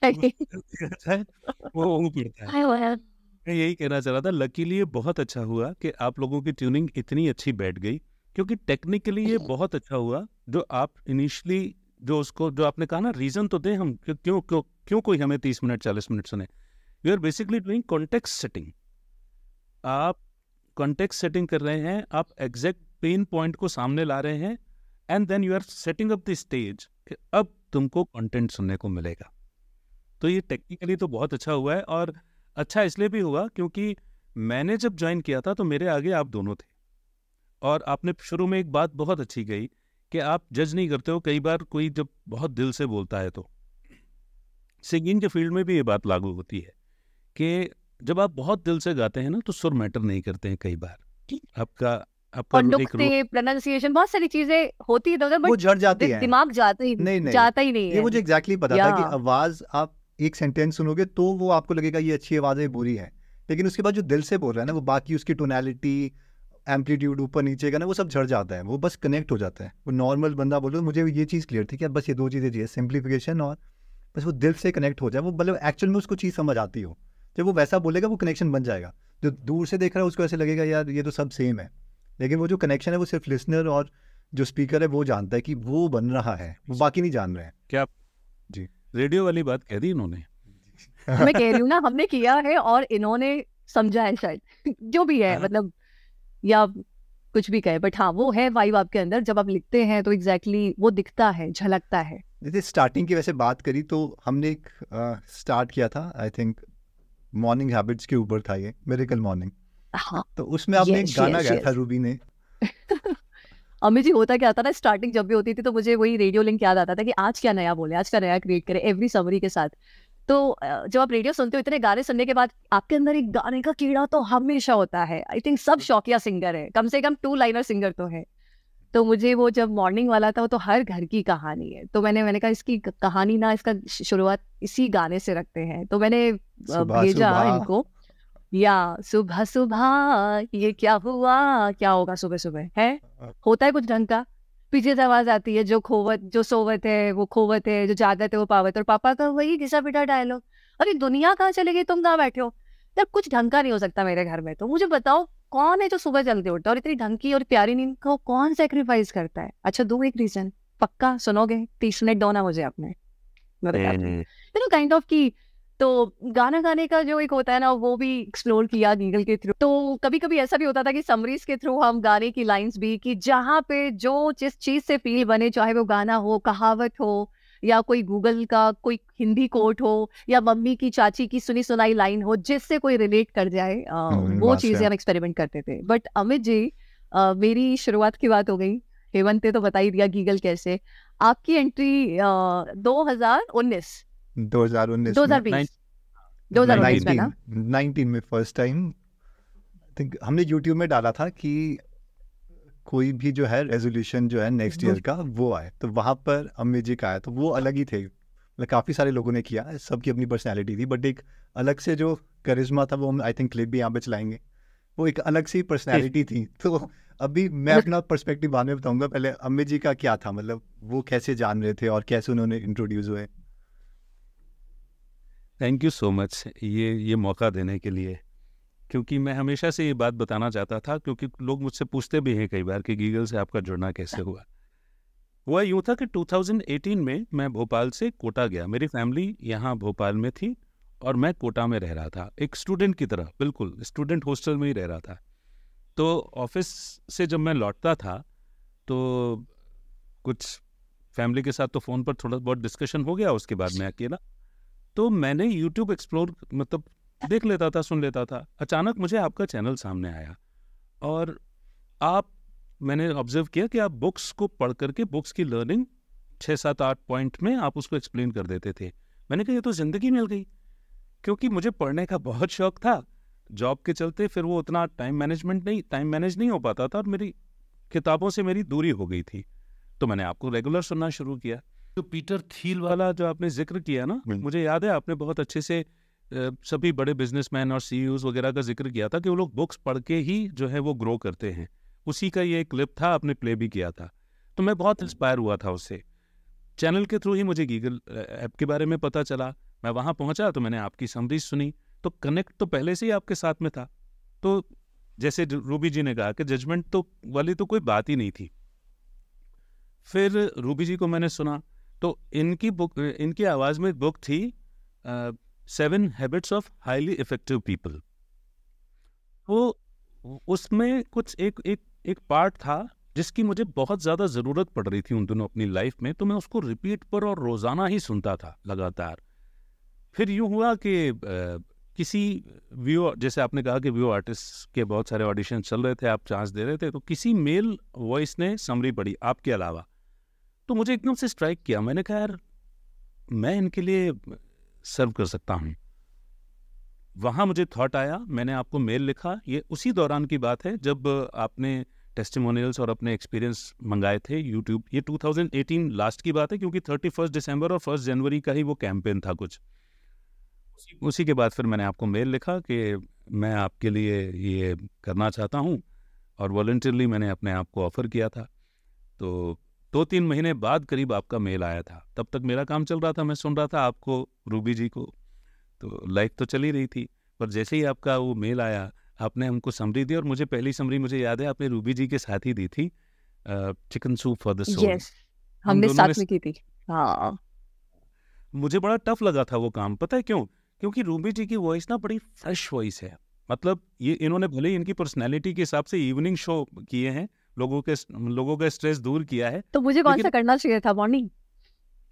C: अच्छा, है मैं यही कहना चाह रहा था लकीली ये बहुत अच्छा हुआ कि आप लोगों की ट्यूनिंग इतनी अच्छी बैठ गई क्योंकि टेक्निकली ये बहुत अच्छा हुआ जो आप इनिशियली जो उसको जो आपने कहा ना रीजन तो दे हम क्यों क्यों क्यों, क्यों कोई हमें तीस मिनट चालीस मिनट सुने you are basically doing context setting आप कॉन्टेक्स्ट सेटिंग कर रहे हैं आप एग्जैक्ट पेन पॉइंट को सामने ला रहे हैं and then you are setting up the stage कि अब तुमको कंटेंट सुनने को मिलेगा तो ये टेक्निकली तो बहुत अच्छा हुआ है और अच्छा इसलिए भी हुआ क्योंकि मैंने जब ज्वाइन किया था तो मेरे आगे आप दोनों थे और आपने शुरू में एक बात बहुत अच्छी कही कि आप जज नहीं करते हो कई बार कोई जब बहुत दिल से बोलता है तो सिंगिंग के फील्ड में भी ये बात लागू होती है कि जब आप बहुत दिल से गाते हैं ना तो सुर मैटर नहीं करते हैं कई बार आपका
B: प्रोनाउंसिएशन बहुत सारी चीजें होती है तो उधर वो जाती है दिमाग जाता ही नहीं जाता ही नहीं ये मुझे
A: एग्जैक्टली पता था कि आवाज आप एक सेंटेंस सुनोगे तो वो आपको लगेगा ये अच्छी आवाज है बुरी है लेकिन उसके बाद जो दिल से बोल रहा है ना वो बाकी उसकी टोनैलिटी एम्पलीट्यूड ऊपर नीचे का ना वो सब झड़ जाता है वो बस कनेक्ट हो जाता है वो नॉर्मल बंदा बोलो मुझे ये चीज़ क्लियर थी कि बस ये दो चीज़ें चाहिए सिंप्लीफिकेशन और बस वो दिल से कनेक्ट हो जाए वो मतलब एक्चुअल में उसको चीज़ समझ आती हो जब वो वैसा बोलेगा वो कनेक्शन बन जाएगा जो दूर से देख रहा है उसको ऐसे लगेगा यार ये तो सब सेम है लेकिन वो जो कनेक्शन है वो सिर्फ लिसनर और जो स्पीकर है वो जानता है कि वो बन रहा है वो बाकी नहीं जान रहे हैं
C: क्या जी रेडियो वाली बात कह दी इन्होंने मैं कह रही हूँ
B: ना हमने किया है और इन्होंने समझा है शायद जो भी है हाँ। मतलब या कुछ भी कहे बट हाँ वो है वाइव आपके अंदर जब आप लिखते हैं तो एग्जैक्टली exactly वो दिखता है झलकता है
A: जैसे स्टार्टिंग की वैसे बात करी तो हमने एक स्टार्ट किया था आई थिंक मॉर्निंग हैबिट्स के ऊपर था ये मेरिकल मॉर्निंग हाँ, तो उसमें आपने yes, एक गाना yes, गाया था रूबी ने
B: अमित जी होता क्या था ना स्टार्टिंग जब भी होती थी तो मुझे वही रेडियो लिंक याद आता था कि आज क्या नया बोले आज क्या नया क्रिएट करे एवरी समरी के साथ तो जब आप रेडियो सुनते हो इतने गाने सुनने के बाद आपके अंदर एक गाने का कीड़ा तो हमेशा होता है आई थिंक सब हम्म। शौकिया सिंगर है कम से कम टू लाइनर सिंगर तो है तो मुझे वो जब मॉर्निंग वाला था वो तो हर घर की कहानी है तो मैंने मैंने कहा इसकी कहानी ना इसका शुरुआत इसी गाने से रखते हैं तो मैंने भेजा इनको या सुबह सुबह ये क्या हुआ क्या होगा सुबह सुबह है होता है कुछ ढंग का पीछे से आवाज आती है जो खोवत जो सोवत है वो खोवत है जो जागत है वो पावत और पापा का वही घिसा पिटा डायलॉग अरे दुनिया कहाँ चले गई तुम कहाँ बैठे हो यार कुछ ढंग का नहीं हो सकता मेरे घर में तो मुझे बताओ कौन है जो सुबह जल्दी उठता है और इतनी ढंग की और प्यारी नींद को कौन सेक्रीफाइस करता है अच्छा दो एक रीजन पक्का सुनोगे तीस मिनट दो ना मुझे आपने काइंड ऑफ की तो गाना गाने का जो एक होता है ना वो भी एक्सप्लोर किया गीगल के थ्रू तो कभी कभी ऐसा भी होता था कि समरीज के थ्रू हम गाने की लाइंस भी कि जहाँ पे जो जिस चीज से फील बने चाहे वो गाना हो कहावत हो या कोई गूगल का कोई हिंदी कोट हो या मम्मी की चाची की सुनी सुनाई लाइन हो जिससे कोई रिलेट कर जाए आ, हम्म, हम्म, वो चीजें हम एक्सपेरिमेंट करते थे बट अमित जी आ, मेरी शुरुआत की बात हो गई हेमंत ने तो बता ही दिया गीगल कैसे आपकी एंट्री दो हजार उन्नीस
A: दो हजार उन्नीस दो हजार में फर्स्ट टाइम थिंक हमने यूट्यूब में डाला था कि कोई भी जो है रेजोल्यूशन जो है नेक्स्ट ईयर का वो आए तो वहाँ पर अम्मी जी का आया तो वो अलग ही थे मतलब काफ़ी सारे लोगों ने किया सबकी अपनी पर्सनैलिटी थी बट एक अलग से जो करिश्मा था वो हम आई थिंक क्लिप भी यहाँ पे चलाएंगे वो एक अलग सी पर्सनैलिटी थी तो अभी मैं अपना पर्सपेक्टिव बाद में बताऊंगा पहले अम्मी जी का क्या था मतलब वो कैसे जान रहे थे और कैसे उन्होंने इंट्रोड्यूस हुए
C: थैंक यू सो मच ये ये मौका देने के लिए क्योंकि मैं हमेशा से ये बात बताना चाहता था क्योंकि लोग मुझसे पूछते भी हैं कई बार कि गीगल से आपका जुड़ना कैसे हुआ वह यूँ था कि 2018 में मैं भोपाल से कोटा गया मेरी फैमिली यहाँ भोपाल में थी और मैं कोटा में रह रहा था एक स्टूडेंट की तरह बिल्कुल स्टूडेंट हॉस्टल में ही रह रहा था तो ऑफिस से जब मैं लौटता था तो कुछ फैमिली के साथ तो फ़ोन पर थोड़ा बहुत डिस्कशन हो गया उसके बाद मैं अकेला तो मैंने यूट्यूब एक्सप्लोर मतलब देख लेता था सुन लेता था अचानक मुझे आपका चैनल सामने आया और आप मैंने ऑब्जर्व किया कि आप बुक्स को पढ़ करके बुक्स की लर्निंग छः सात आठ पॉइंट में आप उसको एक्सप्लेन कर देते थे मैंने कहा ये तो ज़िंदगी मिल गई क्योंकि मुझे पढ़ने का बहुत शौक था जॉब के चलते फिर वो उतना टाइम मैनेजमेंट नहीं टाइम मैनेज नहीं हो पाता था और मेरी किताबों से मेरी दूरी हो गई थी तो मैंने आपको रेगुलर सुनना शुरू किया जो पीटर थील वाला जो आपने जिक्र किया ना मुझे याद है आपने बहुत अच्छे से सभी बड़े बिजनेसमैन और सी e वगैरह का जिक्र किया था कि वो लोग बुक्स पढ़ के ही जो है वो ग्रो करते हैं उसी का ये क्लिप था आपने प्ले भी किया था तो मैं बहुत इंस्पायर हुआ था उससे चैनल के थ्रू ही मुझे गीगल ऐप के बारे में पता चला मैं वहाँ पहुँचा तो मैंने आपकी समरीज सुनी तो कनेक्ट तो पहले से ही आपके साथ में था तो जैसे रूबी जी ने कहा कि जजमेंट तो वाली तो कोई बात ही नहीं थी फिर रूबी जी को मैंने सुना तो इनकी बुक इनकी आवाज़ में बुक थी seven habits of highly effective people वो तो उसमें कुछ एक एक एक पार्ट था जिसकी मुझे बहुत ज़्यादा ज़रूरत पड़ रही थी उन दोनों अपनी लाइफ में तो मैं उसको रिपीट पर और रोज़ाना ही सुनता था लगातार फिर यूँ हुआ कि किसी व्यू जैसे आपने कहा कि व्यू आर्टिस्ट के बहुत सारे ऑडिशन चल रहे थे आप चांस दे रहे थे तो किसी मेल वॉइस ने समरी पड़ी आपके अलावा तो मुझे एकदम से स्ट्राइक किया मैंने कहा यार मैं इनके लिए सर्व कर सकता हूँ वहाँ मुझे थॉट आया मैंने आपको मेल लिखा ये उसी दौरान की बात है जब आपने टेस्टिमोनियल्स और अपने एक्सपीरियंस मंगाए थे यूट्यूब ये 2018 लास्ट की बात है क्योंकि 31 दिसंबर और 1 जनवरी का ही वो कैंपेन था कुछ उसी के बाद फिर मैंने आपको मेल लिखा कि मैं आपके लिए ये करना चाहता हूँ और वॉल्टियरली मैंने अपने आप को ऑफ़र किया था तो दो तीन महीने बाद करीब आपका मेल आया था तब तक मेरा काम चल रहा था मैं सुन रहा था आपको रूबी जी को तो लाइफ तो चली रही थी पर जैसे ही आपका वो मेल आया आपने हमको समरी दी और मुझे पहली समरी मुझे याद है आपने रूबी जी के साथ ही दी थी chicken soup for the soul
B: हमने साथ में की थी हाँ
C: मुझे बड़ा टफ लगा था वो काम पता है क्यों क्योंकि रूबी जी की वॉइस ना बड़ी फ्रेश वॉइस है मतलब ये इन्होंने भले ही इनकी पर्सनैलिटी के हिसाब से इवनिंग शो किए हैं लोगों के लोगों का स्ट्रेस दूर किया है तो
B: मुझे कौन सा करना चाहिए था मॉर्निंग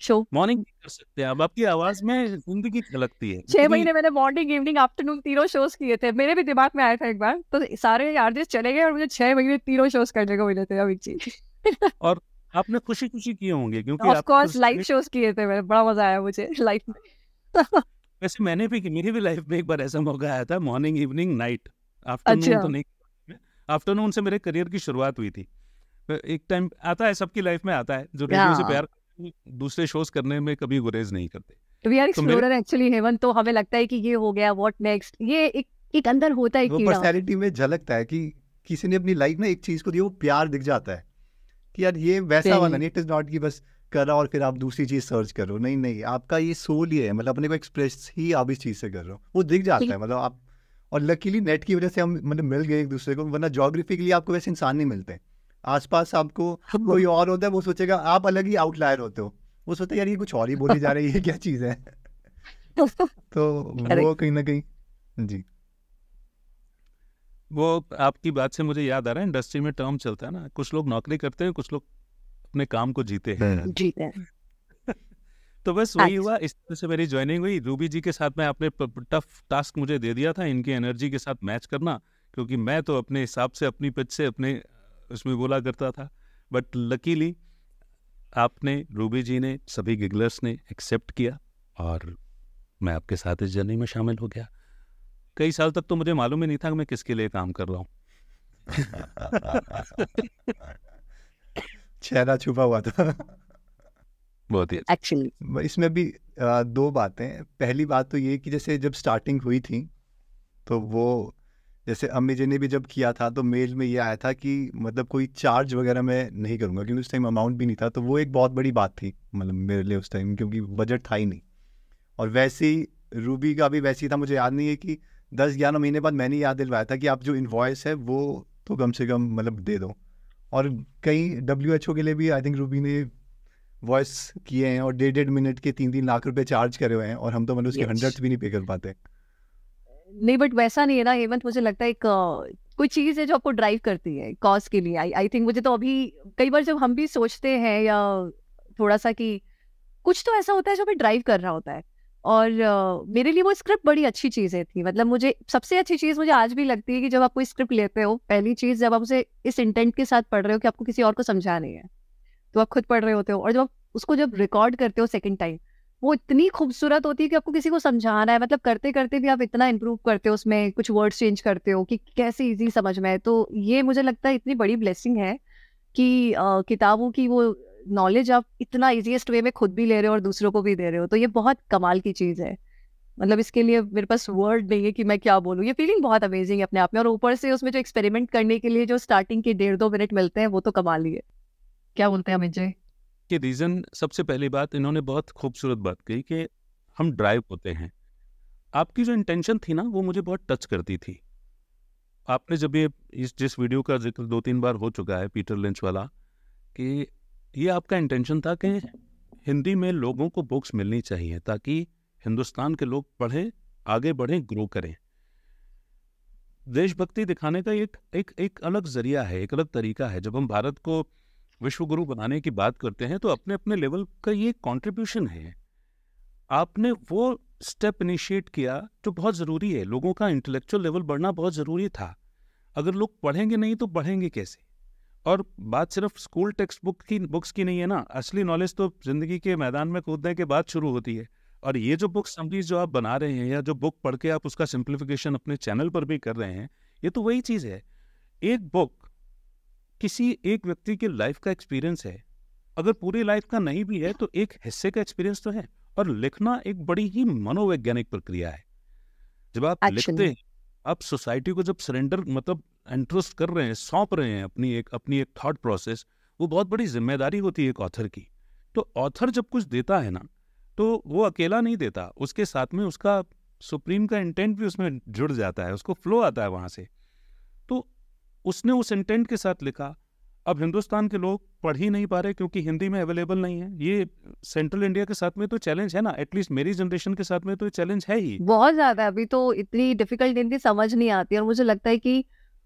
B: शो
C: मॉर्निंग कर सकते हैं अब आपकी आवाज में जिंदगी खलकती है छह महीने
B: मैंने मॉर्निंग इवनिंग आफ्टरनून तीनों शोज किए थे मेरे भी दिमाग में आया था एक बार तो सारे आर्टिस्ट चले गए और मुझे छह महीने तीनों शोज करने को मिले थे अभी चीज
C: और आपने खुशी खुशी किए होंगे क्योंकि ऑफ कोर्स
B: लाइव शोज किए थे मैंने बड़ा मजा आया मुझे लाइफ में
C: वैसे मैंने भी मेरी भी लाइफ में एक बार ऐसा मौका आया था मॉर्निंग इवनिंग नाइट आफ्टरनून तो नहीं आफ्टरनून से मेरे करियर की शुरुआत हुई थी तो एक टाइम आता है सबकी लाइफ में आता है जो रेडियो से हाँ। प्यार दूसरे शोज करने में कभी गुरेज नहीं करते
B: we are explorer actually heaven तो हमें लगता है कि ये हो गया व्हाट नेक्स्ट ये एक एक अंदर होता है पर्सनालिटी
C: में झलकता है कि
A: किसी ने अपनी लाइफ में एक चीज को दिया वो प्यार दिख जाता है कि यार ये वैसा वाला नहीं इट इज नॉट कि बस और फिर आप दूसरी चीज सर्च करो नहीं नहीं आपका ये सोल ही है मतलब अपने को एक्सप्रेस ही आप इस चीज से कर रहे हो वो दिख जाता है मतलब आप और लकीली नेट की वजह से हम मतलब मिल गए एक दूसरे को वरना जोग्राफिकली आपको वैसे इंसान नहीं मिलते आसपास आपको हाँ। कोई और होता है वो सोचेगा आप अलग ही
C: आउटलायर होते हो
A: वो सोचते यार ये कुछ और ही बोली जा रही है क्या चीज़ है
C: तो
A: वो कहीं ना कहीं
C: जी वो आपकी बात से मुझे याद आ रहा है इंडस्ट्री में टर्म चलता है ना कुछ लोग नौकरी करते हैं कुछ लोग अपने काम को जीते हैं जीते हैं तो बस हाँ वही हुआ इस तरह से मेरी ज्वाइनिंग हुई रूबी जी के साथ में आपने टफ टास्क मुझे दे दिया था इनकी एनर्जी के साथ मैच करना क्योंकि मैं तो अपने हिसाब से अपनी पिच से अपने उसमें बोला करता था बट लकीली आपने रूबी जी ने सभी गिगलर्स ने एक्सेप्ट किया और मैं आपके साथ इस जर्नी में शामिल हो गया कई साल तक तो मुझे मालूम ही नहीं था कि मैं किसके लिए काम कर रहा हूँ चेहरा छुपा हुआ था बहुत ही
A: एक्चुअली इसमें भी दो बातें पहली बात तो ये कि जैसे जब स्टार्टिंग हुई थी तो वो जैसे अम्मी जी ने भी जब किया था तो मेल में ये आया था कि मतलब कोई चार्ज वगैरह मैं नहीं करूँगा क्योंकि उस टाइम अमाउंट भी नहीं था तो वो एक बहुत बड़ी बात थी मतलब मेरे लिए उस टाइम क्योंकि बजट था ही नहीं और वैसे ही रूबी का भी वैसे ही था मुझे याद नहीं है कि दस ग्यारह महीने बाद मैंने याद दिलवाया था कि आप जो इन्वॉइस है वो तो कम से कम मतलब दे दो और कई डब्ल्यू के लिए भी आई थिंक रूबी ने वॉइस किए हैं और डेढ़ डेढ़ मिनट के तीन तीन लाख रुपए चार्ज करे हुए हैं और हम तो मतलब उसके हंड्रेड भी नहीं पे कर पाते
B: नहीं बट वैसा नहीं है ना हेमंत मुझे लगता है एक कोई चीज है जो आपको ड्राइव करती है कॉज के लिए आई आई थिंक मुझे तो अभी कई बार जब हम भी सोचते हैं या थोड़ा सा कि कुछ तो ऐसा होता है जो हमें ड्राइव कर रहा होता है और uh, मेरे लिए वो स्क्रिप्ट बड़ी अच्छी चीज़ें थी मतलब मुझे सबसे अच्छी चीज़ मुझे आज भी लगती है कि जब आप कोई स्क्रिप्ट लेते हो पहली चीज़ जब आप उसे इस इंटेंट के साथ पढ़ रहे हो कि आपको किसी और को समझा नहीं है तो आप खुद पढ़ रहे होते हो और जब आप उसको जब रिकॉर्ड करते हो सेकेंड टाइम वो इतनी खूबसूरत होती है कि आपको किसी को समझाना है मतलब करते करते भी आप इतना इम्प्रूव करते हो उसमें कुछ वर्ड्स चेंज करते हो कि कैसे इजी समझ में आए तो ये मुझे लगता है इतनी बड़ी ब्लेसिंग है कि किताबों की वो नॉलेज आप इतना इजीएस्ट वे में खुद भी ले रहे हो और दूसरों को भी दे रहे हो तो ये बहुत कमाल की चीज़ है मतलब इसके लिए मेरे पास वर्ड नहीं है कि मैं क्या बोलूँ ये फीलिंग बहुत अमेजिंग है अपने आप में और ऊपर से उसमें जो एक्सपेरिमेंट करने के लिए जो स्टार्टिंग के डेढ़ दो मिनट मिलते हैं वो तो कमाल ही है क्या बोलते हैं अमित जी
C: कि रीज़न सबसे पहली बात इन्होंने बहुत खूबसूरत बात कही कि हम ड्राइव होते हैं आपकी जो इंटेंशन थी ना वो मुझे बहुत टच करती थी आपने जब ये इस जिस वीडियो का जिक्र दो तीन बार हो चुका है पीटर लिंच वाला कि ये आपका इंटेंशन था कि हिंदी में लोगों को बुक्स मिलनी चाहिए ताकि हिंदुस्तान के लोग पढ़ें आगे बढ़ें ग्रो करें देशभक्ति दिखाने का एक एक एक अलग जरिया है एक अलग तरीका है जब हम भारत को विश्व गुरु बनाने की बात करते हैं तो अपने अपने लेवल का ये कंट्रीब्यूशन है आपने वो स्टेप इनिशिएट किया जो बहुत ज़रूरी है लोगों का इंटेलेक्चुअल लेवल बढ़ना बहुत ज़रूरी था अगर लोग पढ़ेंगे नहीं तो बढ़ेंगे कैसे और बात सिर्फ स्कूल टेक्स्ट बुक की बुक्स की नहीं है ना असली नॉलेज तो ज़िंदगी के मैदान में कूदने के बाद शुरू होती है और ये जो बुक समरीज जो आप बना रहे हैं या जो बुक पढ़ के आप उसका सिंप्लीफिकेशन अपने चैनल पर भी कर रहे हैं ये तो वही चीज़ है एक बुक किसी एक व्यक्ति के लाइफ का एक्सपीरियंस है अगर पूरी लाइफ का नहीं भी है तो एक हिस्से का एक्सपीरियंस तो है और लिखना एक बड़ी ही मनोवैज्ञानिक प्रक्रिया है जब आप Actually. अच्छा लिखते हैं आप सोसाइटी को जब सरेंडर मतलब इंटरेस्ट कर रहे हैं सौंप रहे हैं अपनी एक अपनी एक थॉट प्रोसेस वो बहुत बड़ी जिम्मेदारी होती है एक ऑथर की तो ऑथर जब कुछ देता है ना तो वो अकेला नहीं देता उसके साथ में उसका सुप्रीम का इंटेंट भी उसमें जुड़ जाता है उसको फ्लो आता है वहाँ से उसने उस इंटेंट के साथ लिखा अब हिंदुस्तान के लोग पढ़ ही नहीं पा रहे क्योंकि हिंदी में अवेलेबल नहीं है ये सेंट्रल इंडिया के साथ में तो चैलेंज है ना एटलीस्ट मेरी जनरेशन के साथ में तो चैलेंज है ही
B: बहुत ज्यादा अभी तो इतनी डिफिकल्ट हिंदी समझ नहीं आती और मुझे लगता है कि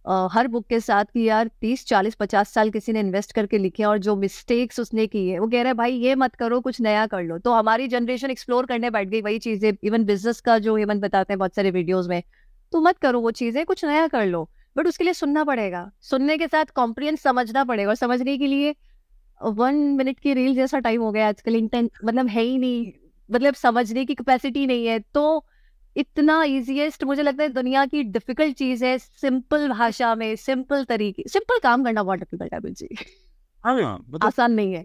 B: आ, हर बुक के साथ कि यार तीस चालीस पचास साल किसी ने इन्वेस्ट करके लिखे और जो मिस्टेक्स उसने की है वो कह रहे हैं भाई ये मत करो कुछ नया कर लो तो हमारी जनरेशन एक्सप्लोर करने बैठ गई वही चीजें इवन बिजनेस का जो हेमंत बताते हैं बहुत सारे वीडियोज में तो मत करो वो चीजें कुछ नया कर लो बट उसके लिए सुनना पड़ेगा सुनने के साथ कॉम्प्रियंस समझना पड़ेगा और समझने के लिए वन मिनट की रील जैसा टाइम हो गया आजकल इंटेंट मतलब है ही नहीं मतलब समझने की कैपेसिटी नहीं है तो इतना इजीएस्ट मुझे लगता है दुनिया की डिफिकल्ट चीज है सिंपल भाषा में सिंपल तरीके सिंपल काम करना बहुत डिफिकल्ट है जी
C: हाँ, हाँ, मतलब आसान नहीं है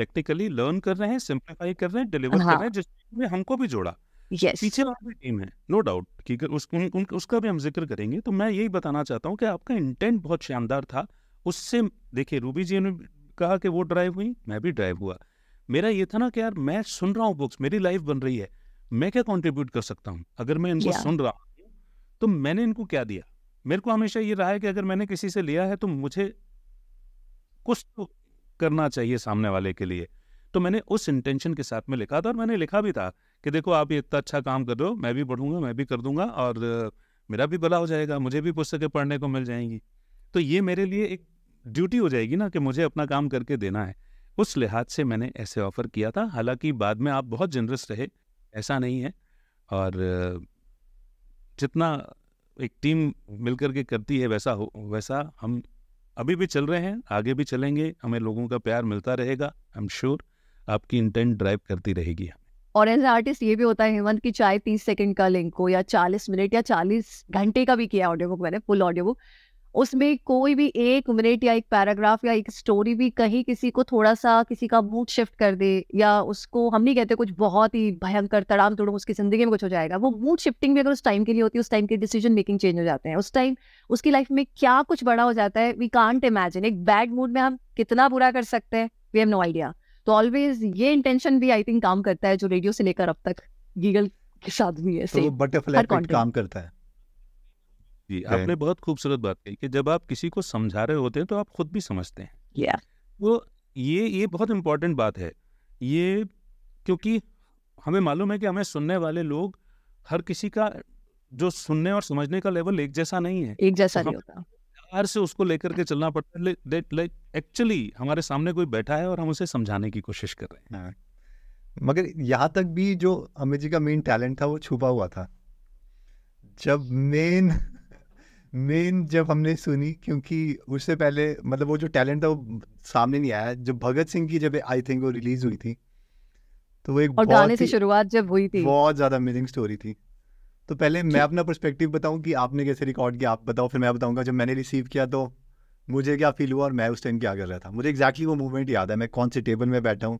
C: प्रैक्टिकली लर्न कर रहे हैं सिंप्लीफाई कर रहे हैं डिलीवर हाँ. कर रहे हैं हाँ। जिसमें हमको भी जोड़ा yes. पीछे टीम है नो no डाउट कि उस, उन, उन, उसका भी हम जिक्र करेंगे तो मैं यही बताना चाहता हूँ कि आपका इंटेंट बहुत शानदार था उससे देखिए रूबी जी ने कहा कि वो ड्राइव हुई मैं भी ड्राइव हुआ मेरा ये था ना कि यार मैं सुन रहा हूँ बुक्स मेरी लाइफ बन रही है मैं क्या कॉन्ट्रीब्यूट कर सकता हूँ अगर मैं इनको yeah. सुन रहा हूँ तो मैंने इनको क्या दिया मेरे को हमेशा ये रहा है कि अगर मैंने किसी से लिया है तो मुझे कुछ तो करना चाहिए सामने वाले के लिए तो मैंने उस इंटेंशन के साथ में लिखा था और मैंने लिखा भी था कि देखो आप ये इतना अच्छा काम कर रहे हो मैं भी पढ़ूंगा मैं भी कर दूंगा और मेरा भी भला हो जाएगा मुझे भी पुस्तकें पढ़ने को मिल जाएंगी तो ये मेरे लिए एक ड्यूटी हो जाएगी ना कि मुझे अपना काम करके देना है उस लिहाज से मैंने ऐसे ऑफ़र किया था हालांकि बाद में आप बहुत जनरस रहे ऐसा नहीं है और जितना एक टीम मिलकर के करती है वैसा हो वैसा हम अभी भी चल रहे हैं आगे भी चलेंगे हमें लोगों का प्यार मिलता रहेगा आई एम श्योर आपकी इंटेंट ड्राइव करती रहेगी
B: और एज आर्टिस्ट ये भी होता है हेमंत की चाहे तीस सेकंड का लिंक को या चालीस मिनट या चालीस घंटे का भी किया ऑडियो बुक मैंने फुल ऑडियो बुक उसमें कोई भी एक मिनट या एक पैराग्राफ या एक स्टोरी भी कहीं किसी को थोड़ा सा किसी का मूड शिफ्ट कर दे या उसको हम नहीं कहते कुछ बहुत ही भयंकर तड़ाम तुड़म उसकी जिंदगी में कुछ हो जाएगा वो मूड शिफ्टिंग भी अगर उस टाइम के लिए होती है उस टाइम के डिसीजन मेकिंग चेंज हो जाते हैं उस टाइम उसकी लाइफ में क्या कुछ बड़ा हो जाता है वी कांट इमेजिन एक बैड मूड में हम कितना बुरा कर सकते हैं वी हैव नो आइडिया तो ऑलवेज ये इंटेंशन भी आई थिंक काम करता है जो रेडियो से लेकर अब तक गीगल के साथ भी है तो बटरफ्लाई
A: काम करता है
C: जी आपने बहुत खूबसूरत बात कही कि जब आप किसी को समझा रहे होते हैं तो आप खुद भी समझते हैं yeah. वो ये ये बहुत इम्पोर्टेंट बात है ये क्योंकि हमें मालूम है कि हमें सुनने वाले लोग हर किसी का जो सुनने और समझने का लेवल एक जैसा नहीं है एक जैसा तो नहीं होता प्यार से उसको लेकर के चलना पड़ता है दैट लाइक एक्चुअली हमारे सामने कोई बैठा है और हम उसे समझाने की कोशिश कर रहे हैं हाँ।
A: मगर यहाँ तक भी जो अमित जी का मेन टैलेंट था वो छुपा हुआ था जब मेन मेन जब हमने सुनी क्योंकि उससे पहले मतलब वो जो टैलेंट था वो सामने नहीं आया जब भगत सिंह की जब आई थिंक वो रिलीज हुई थी तो वो एक और बहुत गाने से
B: शुरुआत जब हुई थी बहुत
A: ज्यादा अमेजिंग स्टोरी थी तो पहले मैं अपना परस्पेक्टिव बताऊं कि आपने कैसे रिकॉर्ड किया आप बताओ फिर मैं बताऊंगा जब मैंने रिसीव किया तो मुझे क्या फील हुआ और मैं उस टाइम क्या कर रहा था मुझे एग्जैक्टली exactly वो मूवमेंट याद है मैं कौन से टेबल में बैठा हूँ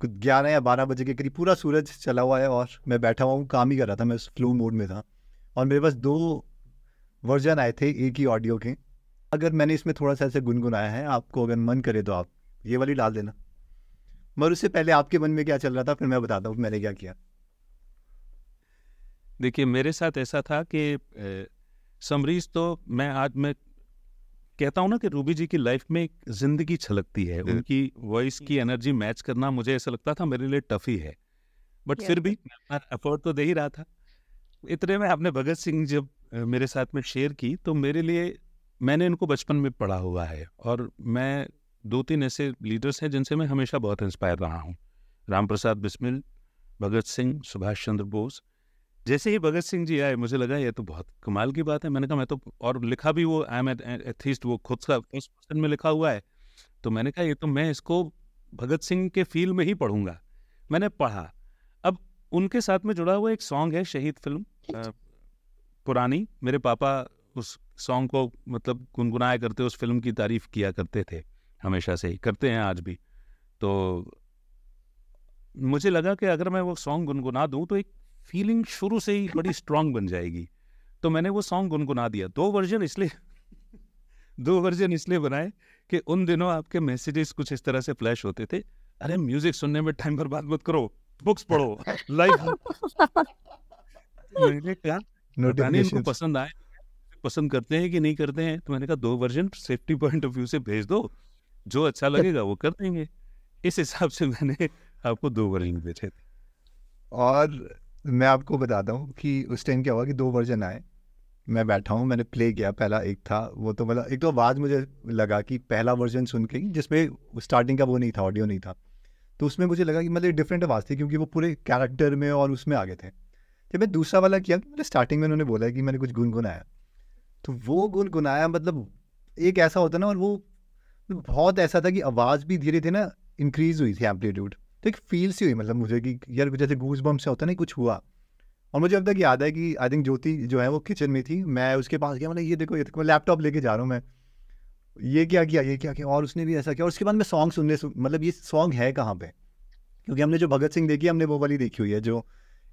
A: कुछ ग्यारह या बारह बजे के करीब पूरा सूरज चला हुआ है और मैं बैठा हुआ हूँ काम ही कर रहा था मैं फ्लो मोड में था और मेरे पास दो वर्जन आए थे एक ही ऑडियो के अगर मैंने इसमें थोड़ा सा ऐसे गुनगुनाया है आपको अगर मन करे तो आप ये वाली डाल देना मगर उससे पहले आपके मन में क्या चल रहा था फिर मैं बताता हूँ मैंने क्या किया
C: देखिए मेरे साथ ऐसा था कि समरीज तो मैं आज मैं कहता हूँ ना कि रूबी जी की लाइफ में एक जिंदगी छलकती है उनकी वॉइस की एनर्जी मैच करना मुझे ऐसा लगता था मेरे लिए टफ ही है बट फिर भी अफोर्ड तो दे ही रहा था इतने में आपने भगत सिंह जब मेरे साथ में शेयर की तो मेरे लिए मैंने इनको बचपन में पढ़ा हुआ है और मैं दो तीन ऐसे लीडर्स हैं जिनसे मैं हमेशा बहुत इंस्पायर रहा हूँ राम प्रसाद बिस्मिल भगत सिंह सुभाष चंद्र बोस जैसे ही भगत सिंह जी आए मुझे लगा ये तो बहुत कमाल की बात है मैंने कहा मैं तो और लिखा भी वो आई एम एथीस्ट वो खुद का पर्सन में लिखा हुआ है तो मैंने कहा ये तो मैं इसको भगत सिंह के फील में ही पढ़ूंगा मैंने पढ़ा अब उनके साथ में जुड़ा हुआ एक सॉन्ग है शहीद फिल्म पुरानी मेरे पापा उस सॉन्ग को मतलब गुनगुनाया करते उस फिल्म की तारीफ किया करते थे हमेशा से ही करते हैं आज भी तो मुझे लगा कि अगर मैं वो सॉन्ग गुनगुना दूं तो एक फीलिंग शुरू से ही बड़ी स्ट्रांग बन जाएगी तो मैंने वो सॉन्ग गुनगुना दिया दो वर्जन इसलिए दो वर्जन इसलिए बनाए कि उन दिनों आपके मैसेजेस कुछ इस तरह से फ्लैश होते थे अरे म्यूजिक सुनने में टाइम पर बात मत करो बुक्स पढ़ो लाइफ मैंने कहा पसंद आए पसंद करते हैं कि नहीं करते हैं तो मैंने कहा दो version safety point of view से भेज दो जो अच्छा लगेगा वो कर देंगे इस हिसाब से मैंने आपको दो वर्जन भेजे थे
A: और मैं आपको बताता हूँ कि उस टाइम क्या हुआ कि दो वर्जन आए मैं बैठा हूँ मैंने प्ले किया पहला एक था वो तो मतलब एक तो आवाज़ मुझे लगा कि पहला वर्जन सुन के जिसमें स्टार्टिंग का वो नहीं था ऑडियो नहीं था तो उसमें मुझे लगा कि मतलब डिफरेंट आवाज़ थी क्योंकि वो पूरे कैरेक्टर में और उसमें आगे थे जब मैं दूसरा वाला किया मतलब स्टार्टिंग में उन्होंने बोला कि मैंने कुछ गुनगुनाया तो वो गुनगुनाया मतलब एक ऐसा होता ना और वो मतलब बहुत ऐसा था कि आवाज़ भी धीरे धीरे ना इंक्रीज़ हुई थी एम्पलीट्यूड तो एक फील सी हुई मतलब मुझे कि यार जैसे गूस बम से होता नहीं कुछ हुआ और मुझे अब तक याद है कि आई थिंक ज्योति जो है वो किचन में थी मैं उसके पास गया मतलब ये देखो ये देखो लैपटॉप लेके जा रहा हूँ मैं ये क्या किया ये क्या किया और उसने भी ऐसा किया और उसके बाद मैं सॉन्ग सुनने मतलब ये सॉन्ग है कहाँ पे क्योंकि हमने जो भगत सिंह देखी हमने वो वाली देखी हुई है जो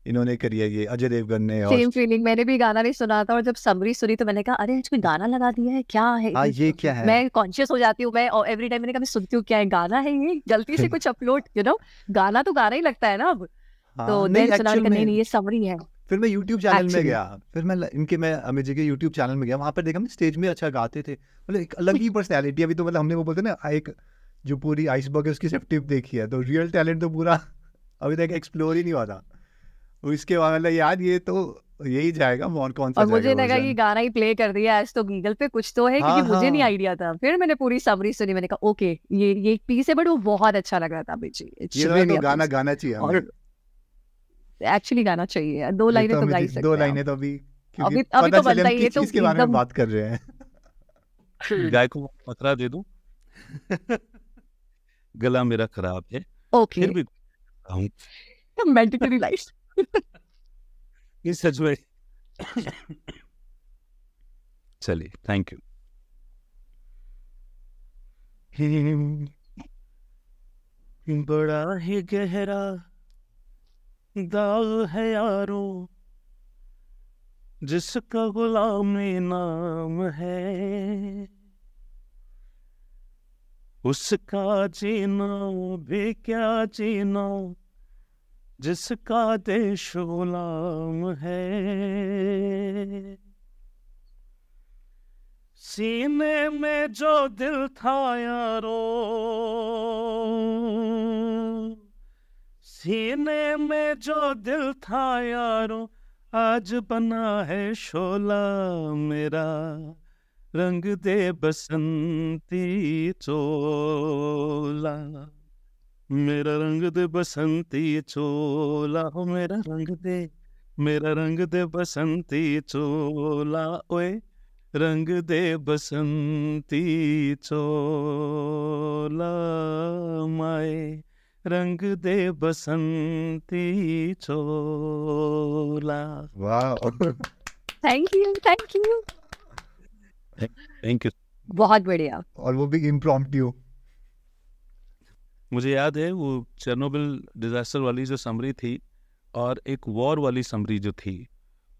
A: इन्होंने करी है ये अजय देवगन ने और सेम
B: फीलिंग मैंने भी गाना नहीं सुना था और जब समरी सुनी तो मैंने कहा अरे कोई गाना लगा दिया है क्या है आ, हाँ, ये क्या है मैं कॉन्शियस हो जाती हूँ मैं और एवरी टाइम मैंने कहा मैं सुनती हूँ क्या है गाना है ये गलती से कुछ अपलोड यू नो गाना तो गाना ही लगता है ना अब
A: हाँ, तो नहीं, सुना नहीं, नहीं ये समरी है फिर मैं YouTube चैनल Actually. में गया फिर मैं इनके मैं अमित जी के YouTube चैनल में गया वहाँ पर देखा मैं स्टेज में अच्छा गाते थे मतलब एक अलग ही पर्सनैलिटी अभी तो मतलब हमने वो बोलते ना हाँ, एक जो पूरी आइसबर्ग है उसकी सिर्फ टिप देखी है तो रियल टैलेंट तो पूरा अभी तक एक्सप्लोर ही नहीं हुआ था उसके बाद मतलब यार ये तो यही जाएगा मौन कौन सा और मुझे लगा कि
B: गाना ही प्ले कर दिया आज तो गूगल पे कुछ तो है क्योंकि हाँ, मुझे नहीं हाँ। आइडिया था फिर मैंने पूरी समरी सुनी मैंने कहा ओके ये ये एक पीस है बट वो बहुत अच्छा लग रहा था बेची ये तो
A: गाना गाना चाहिए और
B: एक्चुअली गाना चाहिए दो लाइनें तो, तो गा ही सकते दो
A: लाइनें तो अभी अभी अभी तो बनता ही है तो इसके बारे में बात कर रहे
C: हैं गाय को पत्रा दे दूं गला मेरा खराब है ओके फिर भी मेडिटरी लाइफ तो सच में चलिए थैंक यू बड़ा ही गहरा दाग है यारो जिसका गुलाम नाम है उसका जीना भी क्या जीना जिसका देश गुलाम है सीने में जो दिल था यारो सीने में जो दिल था यारो आज बना है शोला मेरा रंग दे बसंती चोला मेरा रंग दे बसंती चोला हो मेरा रंग दे मेरा रंग दे बसंती चोला ओए रंग दे बसंती चोला माए रंग दे बसंती चोला वाह
B: thank you thank you
C: thank you
B: बहुत बढ़िया
A: और वो भी इम्प्रॉम्प्ट यू
C: मुझे याद है वो चेरनोबिल डिज़ास्टर वाली जो समरी थी और एक वॉर वाली समरी जो थी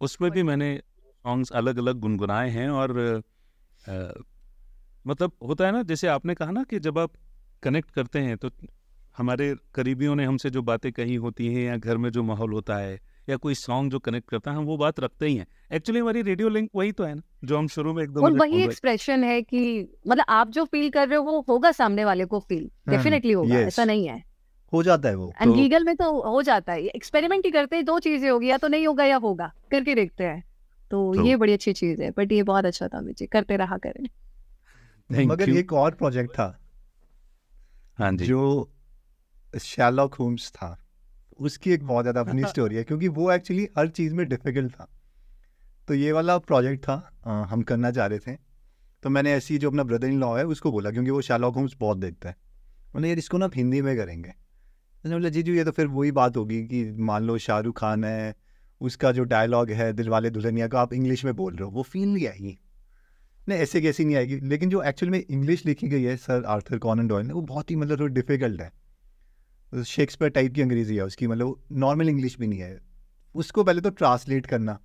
C: उसमें भी मैंने सॉन्ग्स अलग अलग गुनगुनाए हैं और आ, मतलब होता है ना जैसे आपने कहा ना कि जब आप कनेक्ट करते हैं तो हमारे करीबियों ने हमसे जो बातें कही होती हैं या घर में जो माहौल होता है या कोई सॉन्ग जो कनेक्ट करता है हम वो बात रखते ही हैं एक्चुअली हमारी रेडियो लिंक वही तो है ना जो हम शुरू में एकदम वही
B: एक्सप्रेशन है कि मतलब आप जो फील कर रहे हो वो होगा सामने वाले को फील डेफिनेटली हाँ, हाँ। होगा ऐसा नहीं है
A: हो जाता है वो एंड लीगल
B: तो में तो हो जाता है एक्सपेरिमेंट ही करते हैं दो चीजें होगी या तो नहीं होगा या होगा करके देखते हैं तो ये बड़ी अच्छी चीज है बट ये बहुत अच्छा था मुझे करते रहा करें
C: मगर एक
A: और प्रोजेक्ट था हाँ जी जो शैलॉक होम्स था उसकी एक बहुत ज़्यादा अपनी स्टोरी हाँ। है क्योंकि वो एक्चुअली हर चीज़ में डिफ़िकल्ट था तो ये वाला प्रोजेक्ट था आ, हम करना चाह रहे थे तो मैंने ऐसी जो अपना ब्रदर इन लॉ है उसको बोला क्योंकि वो शालॉक होम्स बहुत देखता है मैंने यार इसको ना हिंदी में करेंगे मैंने बोला जी जी ये तो फिर वही बात होगी कि मान लो शाहरुख खान है उसका जो डायलॉग है दिल वाले दुल्हनिया का आप इंग्लिश में बोल रहे हो वो फील नहीं आएगी नहीं ऐसे कैसी नहीं आएगी लेकिन जो एक्चुअल में इंग्लिश लिखी गई है सर आर्थर कॉनन डॉयल ने वो बहुत ही मतलब थोड़ी डिफ़िकल्ट है शेक्सपियर टाइप की अंग्रेज़ी है उसकी मतलब नॉर्मल इंग्लिश भी नहीं है उसको पहले तो ट्रांसलेट करना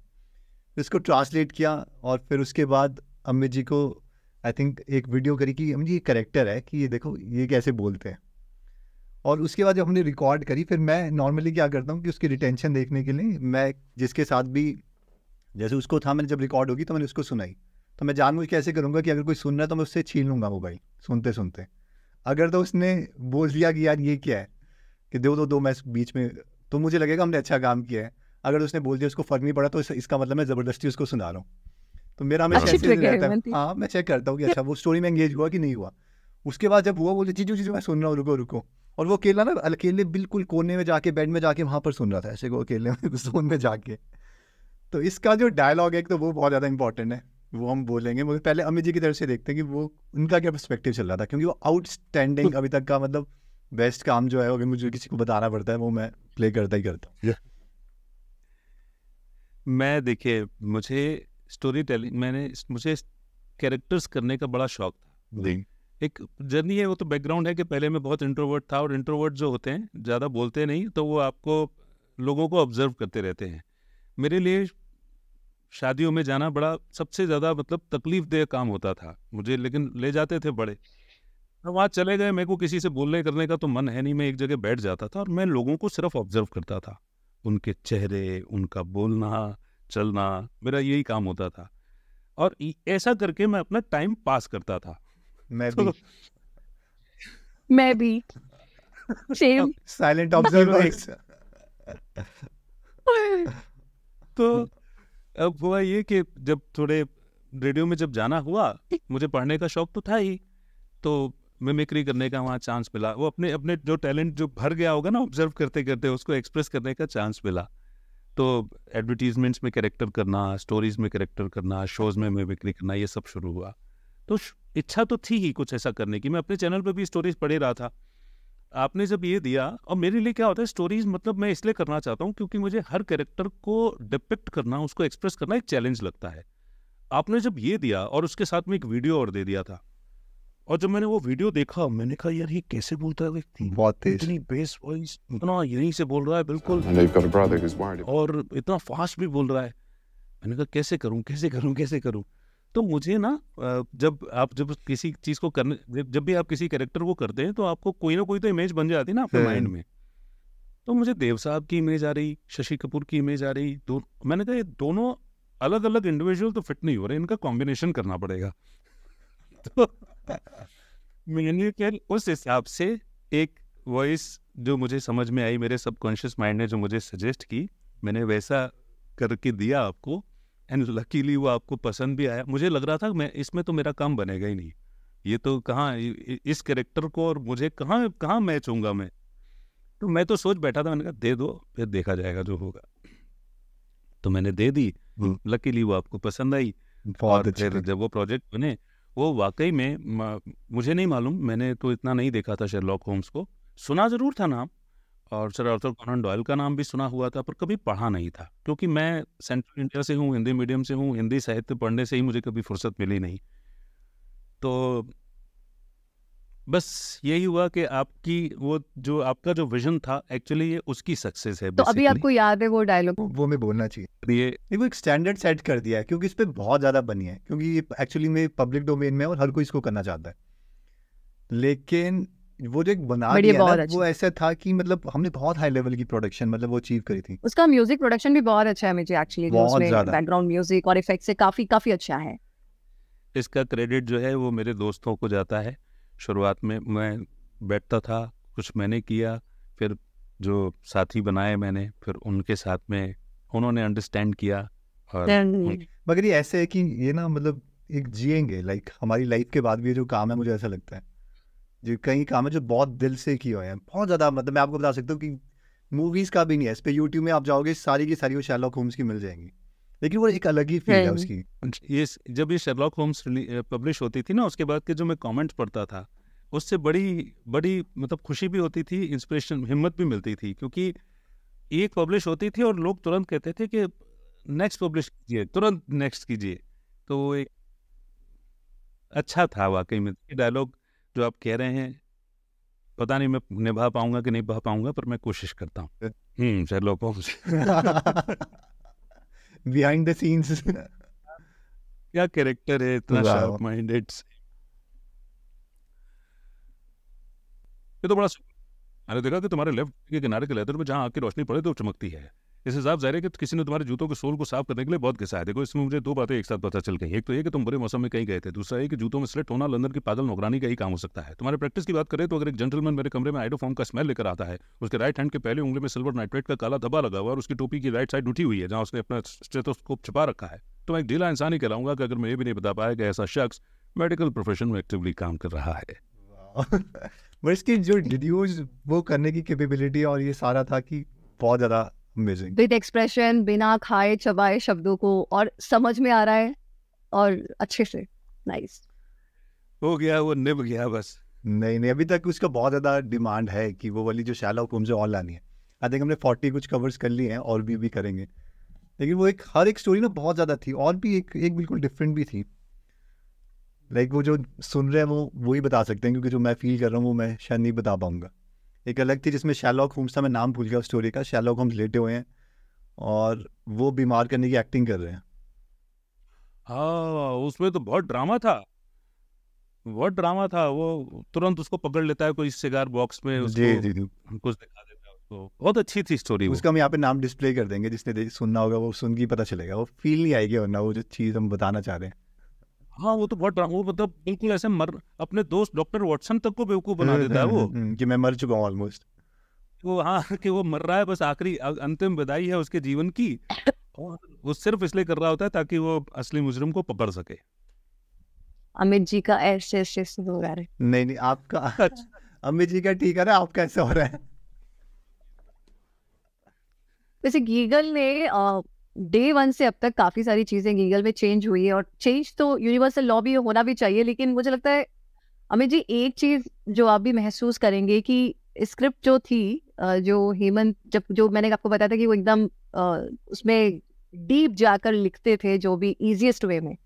A: उसको ट्रांसलेट किया और फिर उसके बाद अमित जी को आई थिंक एक वीडियो करी कि अमित जी ये करेक्टर है कि ये देखो ये कैसे बोलते हैं और उसके बाद जब हमने रिकॉर्ड करी फिर मैं नॉर्मली क्या करता हूँ कि उसकी रिटेंशन देखने के लिए मैं जिसके साथ भी जैसे उसको था मैंने जब रिकॉर्ड होगी तो मैंने उसको सुनाई तो मैं जानबूझ कैसे करूँगा कि अगर कोई सुन रहा है तो मैं उससे छीन लूँगा मोबाइल सुनते सुनते अगर तो उसने बोल दिया कि यार ये क्या है कि दो दो दो मैच बीच में तो मुझे लगेगा हमने अच्छा काम किया है अगर उसने बोल दिया उसको फर्क नहीं पड़ा तो इस, इसका मतलब मैं जबरदस्ती उसको सुना रहा हूँ तो मेरा हमेशा रहता है हाँ मैं चेक करता हूँ कि अच्छा वो स्टोरी में एंगेज हुआ कि नहीं हुआ उसके बाद जब हुआ जी जी जी मैं सुन रहा हूँ रुको रुको और वो अकेला ना अकेले बिल्कुल कोने में जाके बेड में जाके वहाँ पर सुन रहा था ऐसे को अकेले सोन जोन में जाके तो इसका जो डायलॉग है तो वो बहुत ज़्यादा इंपॉर्टेंट है वो हम बोलेंगे मगर पहले अमित जी की तरफ से देखते हैं कि वो उनका क्या परस्पेक्टिव चल रहा था क्योंकि वो आउटस्टैंडिंग तो अभी तक का मतलब बेस्ट काम जो है अगर मुझे किसी को बताना पड़ता है वो मैं प्ले करता ही करता
C: हूँ मैं देखिए मुझे स्टोरी टेलिंग मैंने मुझे कैरेक्टर्स करने का बड़ा शौक था yeah. एक जर्नी है वो तो बैकग्राउंड है कि पहले मैं बहुत इंट्रोवर्ट था और इंट्रोवर्ट जो होते हैं ज़्यादा बोलते नहीं तो वो आपको लोगों को ऑब्जर्व करते रहते हैं मेरे लिए शादियों में जाना बड़ा सबसे ज़्यादा मतलब तकलीफ देह काम होता था मुझे लेकिन ले जाते थे बड़े मैं वहाँ चले गए मेरे को किसी से बोलने करने का तो मन है नहीं मैं एक जगह बैठ जाता था और मैं लोगों को सिर्फ ऑब्जर्व करता था उनके चेहरे उनका बोलना चलना मेरा यही काम होता था और ऐसा करके मैं अपना टाइम पास करता था मैं तो,
B: मैं भी सेम
A: साइलेंट ऑब्जर्वर
C: तो अब हुआ ये कि जब थोड़े रेडियो में जब जाना हुआ मुझे पढ़ने का शौक तो था ही तो मिमिक्री करने का वहाँ चांस मिला वो अपने अपने जो टैलेंट जो भर गया होगा ना ऑब्जर्व करते करते उसको एक्सप्रेस करने का चांस मिला तो एडवर्टीजमेंट्स में कैरेक्टर करना स्टोरीज में कैरेक्टर करना शोज़ में मिमिक्री करना ये सब शुरू हुआ तो इच्छा तो थी ही कुछ ऐसा करने की मैं अपने चैनल पर भी स्टोरीज पढ़े रहा था आपने जब ये दिया और मेरे लिए क्या होता है स्टोरीज मतलब मैं इसलिए करना चाहता हूँ क्योंकि मुझे हर कैरेक्टर को डिपिक्ट करना उसको एक्सप्रेस करना एक चैलेंज लगता है आपने जब ये दिया और उसके साथ में एक वीडियो और दे दिया था और जब मैंने वो वीडियो देखा मैंने कहा यार ये कैसे बोलता है व्यक्ति बहुत तेज इतनी बेस वॉइस इतना यहीं से बोल रहा है बिल्कुल और इतना फास्ट भी बोल रहा है मैंने कहा कैसे करूँ कैसे करूँ कैसे करूँ तो मुझे ना जब आप जब किसी चीज़ को करने जब भी आप किसी कैरेक्टर को करते हैं तो आपको कोई ना कोई तो इमेज बन जाती है ना आपके हाँ। माइंड में तो मुझे देव साहब की इमेज आ रही शशि कपूर की इमेज आ रही दो मैंने कहा ये दोनों अलग अलग इंडिविजुअल तो फिट नहीं हो रहे इनका कॉम्बिनेशन करना पड़ेगा तो मैंने फिर उस हिसाब से एक वॉइस जो मुझे समझ में आई मेरे सबकॉन्शियस माइंड ने जो मुझे सजेस्ट की मैंने वैसा करके दिया आपको एंड लकीली वो आपको पसंद भी आया मुझे लग रहा था मैं इसमें तो मेरा काम बनेगा ही नहीं ये तो कहाँ इस करेक्टर को और मुझे कहाँ कहाँ मैच होऊंगा मैं तो मैं तो सोच बैठा था मैंने कहा दे दो फिर देखा जाएगा जो होगा तो मैंने दे दी लकीली हम्म। वो आपको पसंद आई और फिर जब वो प्रोजेक्ट बने वो वाकई में मुझे नहीं मालूम मैंने तो इतना नहीं देखा था शेरलॉक होम्स को सुना ज़रूर था नाम और सर आर्थर कॉनन डॉयल का नाम भी सुना हुआ था पर कभी पढ़ा नहीं था क्योंकि मैं सेंट्रल इंडिया से हूँ हिंदी मीडियम से हूँ हिंदी साहित्य पढ़ने से ही मुझे कभी फुर्सत मिली नहीं तो बस यही हुआ कि आपकी वो जो आपका जो विजन था एक्चुअली ये उसकी सक्सेस है तो अभी आपको
B: याद है वो डायलॉग वो, मैं बोलना
C: चाहिए
A: ये वो एक स्टैंडर्ड सेट कर दिया है क्योंकि इस पर बहुत ज़्यादा बनी है क्योंकि ये एक्चुअली में पब्लिक डोमेन में और हर कोई इसको करना चाहता है लेकिन वो जो एक बना दिया ना वो अच्छा। ऐसा था कि मतलब हमने बहुत हाई लेवल की प्रोडक्शन मतलब वो अचीव करी थी
B: उसका म्यूजिक प्रोडक्शन भी बहुत अच्छा है मुझे एक्चुअली बैकग्राउंड म्यूजिक और इफेक्ट से काफी काफी अच्छा है
C: इसका क्रेडिट जो है वो मेरे दोस्तों को जाता है शुरुआत में मैं बैठता था कुछ मैंने किया फिर जो साथी बनाए मैंने फिर उनके साथ में उन्होंने अंडरस्टैंड किया और
A: मगर ये ऐसे है कि ये ना मतलब एक जिएंगे लाइक हमारी लाइफ के बाद भी जो काम है मुझे ऐसा लगता है जो कई काम है जो बहुत दिल से किए हुए हैं बहुत ज़्यादा मतलब मैं आपको बता सकता हूँ कि मूवीज़ का भी नहीं है इस पर यूट्यूब में आप जाओगे सारी की सारी वो शैलॉक होम्स की मिल जाएंगी लेकिन वो एक अलग ही फील है
C: उसकी ये जब ये शेरलॉक होम्स पब्लिश होती थी ना उसके बाद के जो मैं कमेंट पढ़ता था उससे बड़ी बड़ी मतलब खुशी भी होती थी इंस्पिरेशन हिम्मत भी मिलती थी क्योंकि एक पब्लिश होती थी और लोग तुरंत कहते थे कि नेक्स्ट पब्लिश कीजिए तुरंत नेक्स्ट कीजिए तो एक अच्छा था वाकई में डायलॉग जो आप कह रहे हैं पता नहीं मैं निभा पाऊंगा कि नहीं निभा पाऊंगा पर मैं कोशिश करता हूँ Sherlock Holmes
A: behind the scenes क्या
C: कैरेक्टर है इतना शार्प माइंडेड ये तो बड़ा अरे देखा कि तुम्हारे लेफ्ट के किनारे के लेदर में जहाँ आग की रोशनी पड़े तो चमकती है इस हिसाब जाहिर है कि किसी ने तुम्हारे जूतों के सोल को साफ करने के लिए बहुत घिसा है देखो इसमें मुझे दो बातें एक साथ पता चल गई एक तो ये कि तुम बुरे मौसम में कहीं गए थे दूसरा ये कि जूतों में स्लेट होना लंदन की पागल नौकरानी का ही काम हो सकता है तुम्हारे प्रैक्टिस की बात करें तो अगर एक जेंटलमैन मेरे कमरे में आइडोफॉर्म का स्मेल लेकर आता है उसके राइट हैंड के पहले उंगली में सिल्वर नाइट्रेट का काला धब्बा लगा हुआ और उसकी टोपी की राइट साइड उठी हुई है जहाँ उसने अपना स्टेथोस्कोप छिपा रखा है तो मैं एक ढीला इंसान ही कहलाऊंगा कि अगर मैं ये भी नहीं बता पाया कि ऐसा शख्स मेडिकल प्रोफेशन में एक्टिवली काम कर रहा है
A: बट इसकी जो डिड्यूज वो करने की कैपेबिलिटी और ये सारा था कि बहुत ज़्यादा विद
B: एक्सप्रेशन बिना खाए चबाए शब्दों को और समझ में आ रहा है और अच्छे से नाइस
A: हो गया वो निभ गया बस नहीं नहीं अभी तक उसका बहुत ज़्यादा डिमांड है कि वो वाली जो शैलो मुझे और लानी है आई थिंक हमने फोर्टी कुछ कवर्स कर लिए हैं और भी भी करेंगे लेकिन वो एक हर एक स्टोरी ना बहुत ज़्यादा थी और भी एक एक बिल्कुल डिफरेंट भी थी लाइक like, वो जो सुन रहे हैं वो वही बता सकते हैं क्योंकि जो मैं फील कर रहा हूँ वो मैं शायद नहीं बता पाऊंगा एक अलग थी जिसमें शैलॉक होम्स था मैं नाम भूल गया स्टोरी का शैलॉक होम्स लेटे हुए हैं और वो बीमार करने की एक्टिंग कर रहे हैं
C: हाँ उसमें तो बहुत ड्रामा था बहुत ड्रामा था वो तुरंत उसको पकड़ लेता है कोई सिगार बॉक्स में उसको जी जी जी कुछ दिखा देता है उसको बहुत अच्छी थी स्टोरी
A: उसका हम यहाँ पे नाम डिस्प्ले कर देंगे जिसने सुनना होगा वो सुन के पता चलेगा वो फील नहीं आएगी वरना वो जो चीज़ हम बताना चाह रहे हैं
C: हाँ वो तो बहुत वो मतलब बिल्कुल ऐसे मर अपने दोस्त डॉक्टर वॉटसन तक को बेवकूफ़ बना देता है वो
A: हम्म, कि मैं मर चुका हूँ ऑलमोस्ट
C: वो हाँ कि वो मर रहा है बस आखिरी अंतिम विदाई है उसके जीवन की और वो सिर्फ इसलिए कर रहा होता है ताकि वो असली मुजरिम को पकड़ सके
B: अमित जी का ऐसे ऐसे तो हो रहा है
C: नहीं नहीं आपका अच्छा। अमित जी का ठीक है
A: ना आपका ऐसे हो रहे हैं
B: वैसे गीगल ने डे वन से अब तक काफी सारी चीजें गीगल में चेंज हुई है और चेंज तो यूनिवर्सल लॉ भी होना भी चाहिए लेकिन मुझे लगता है अमित जी एक चीज जो आप भी महसूस करेंगे कि स्क्रिप्ट जो थी जो हेमंत जब जो मैंने आपको बताया था कि वो एकदम उसमें डीप जाकर लिखते थे जो भी इजिएस्ट वे में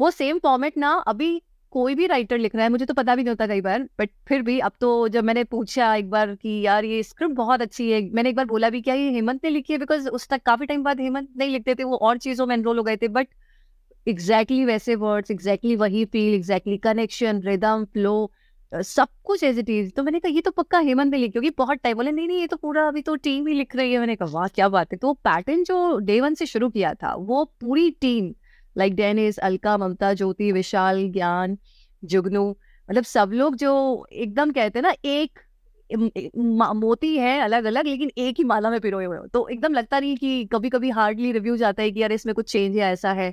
B: वो सेम फॉर्मेट ना अभी कोई भी राइटर लिख रहा है मुझे तो पता भी नहीं होता कई बार बट फिर भी अब तो जब मैंने पूछा एक बार कि यार ये स्क्रिप्ट बहुत अच्छी है मैंने एक बार बोला भी क्या ये हेमंत ने लिखी है बिकॉज उस तक काफी टाइम बाद हेमंत नहीं लिखते थे वो और चीजों में एनरोल हो गए थे बट एग्जैक्टली exactly वैसे वर्ड्स एग्जैक्टली exactly वही feel exactly connection rhythm flow सब कुछ एज इट इज तो मैंने कहा ये तो पक्का हेमंत ने लिखी होगी बहुत टाइम बोले नहीं नहीं ये तो पूरा अभी तो टीम ही लिख रही है मैंने कहा वाह क्या बात है तो पैटर्न जो डे वन से शुरू किया था वो पूरी team like Dennis Alka Mamta Jyoti Vishal Gyan Jugnu मतलब सब लोग जो एकदम कहते हैं ना एक मोती है अलग अलग लेकिन एक ही माला में पिरोए हुए तो एकदम लगता नहीं कि कभी कभी हार्डली रिव्यू जाता है कि यार इसमें कुछ चेंज है ऐसा है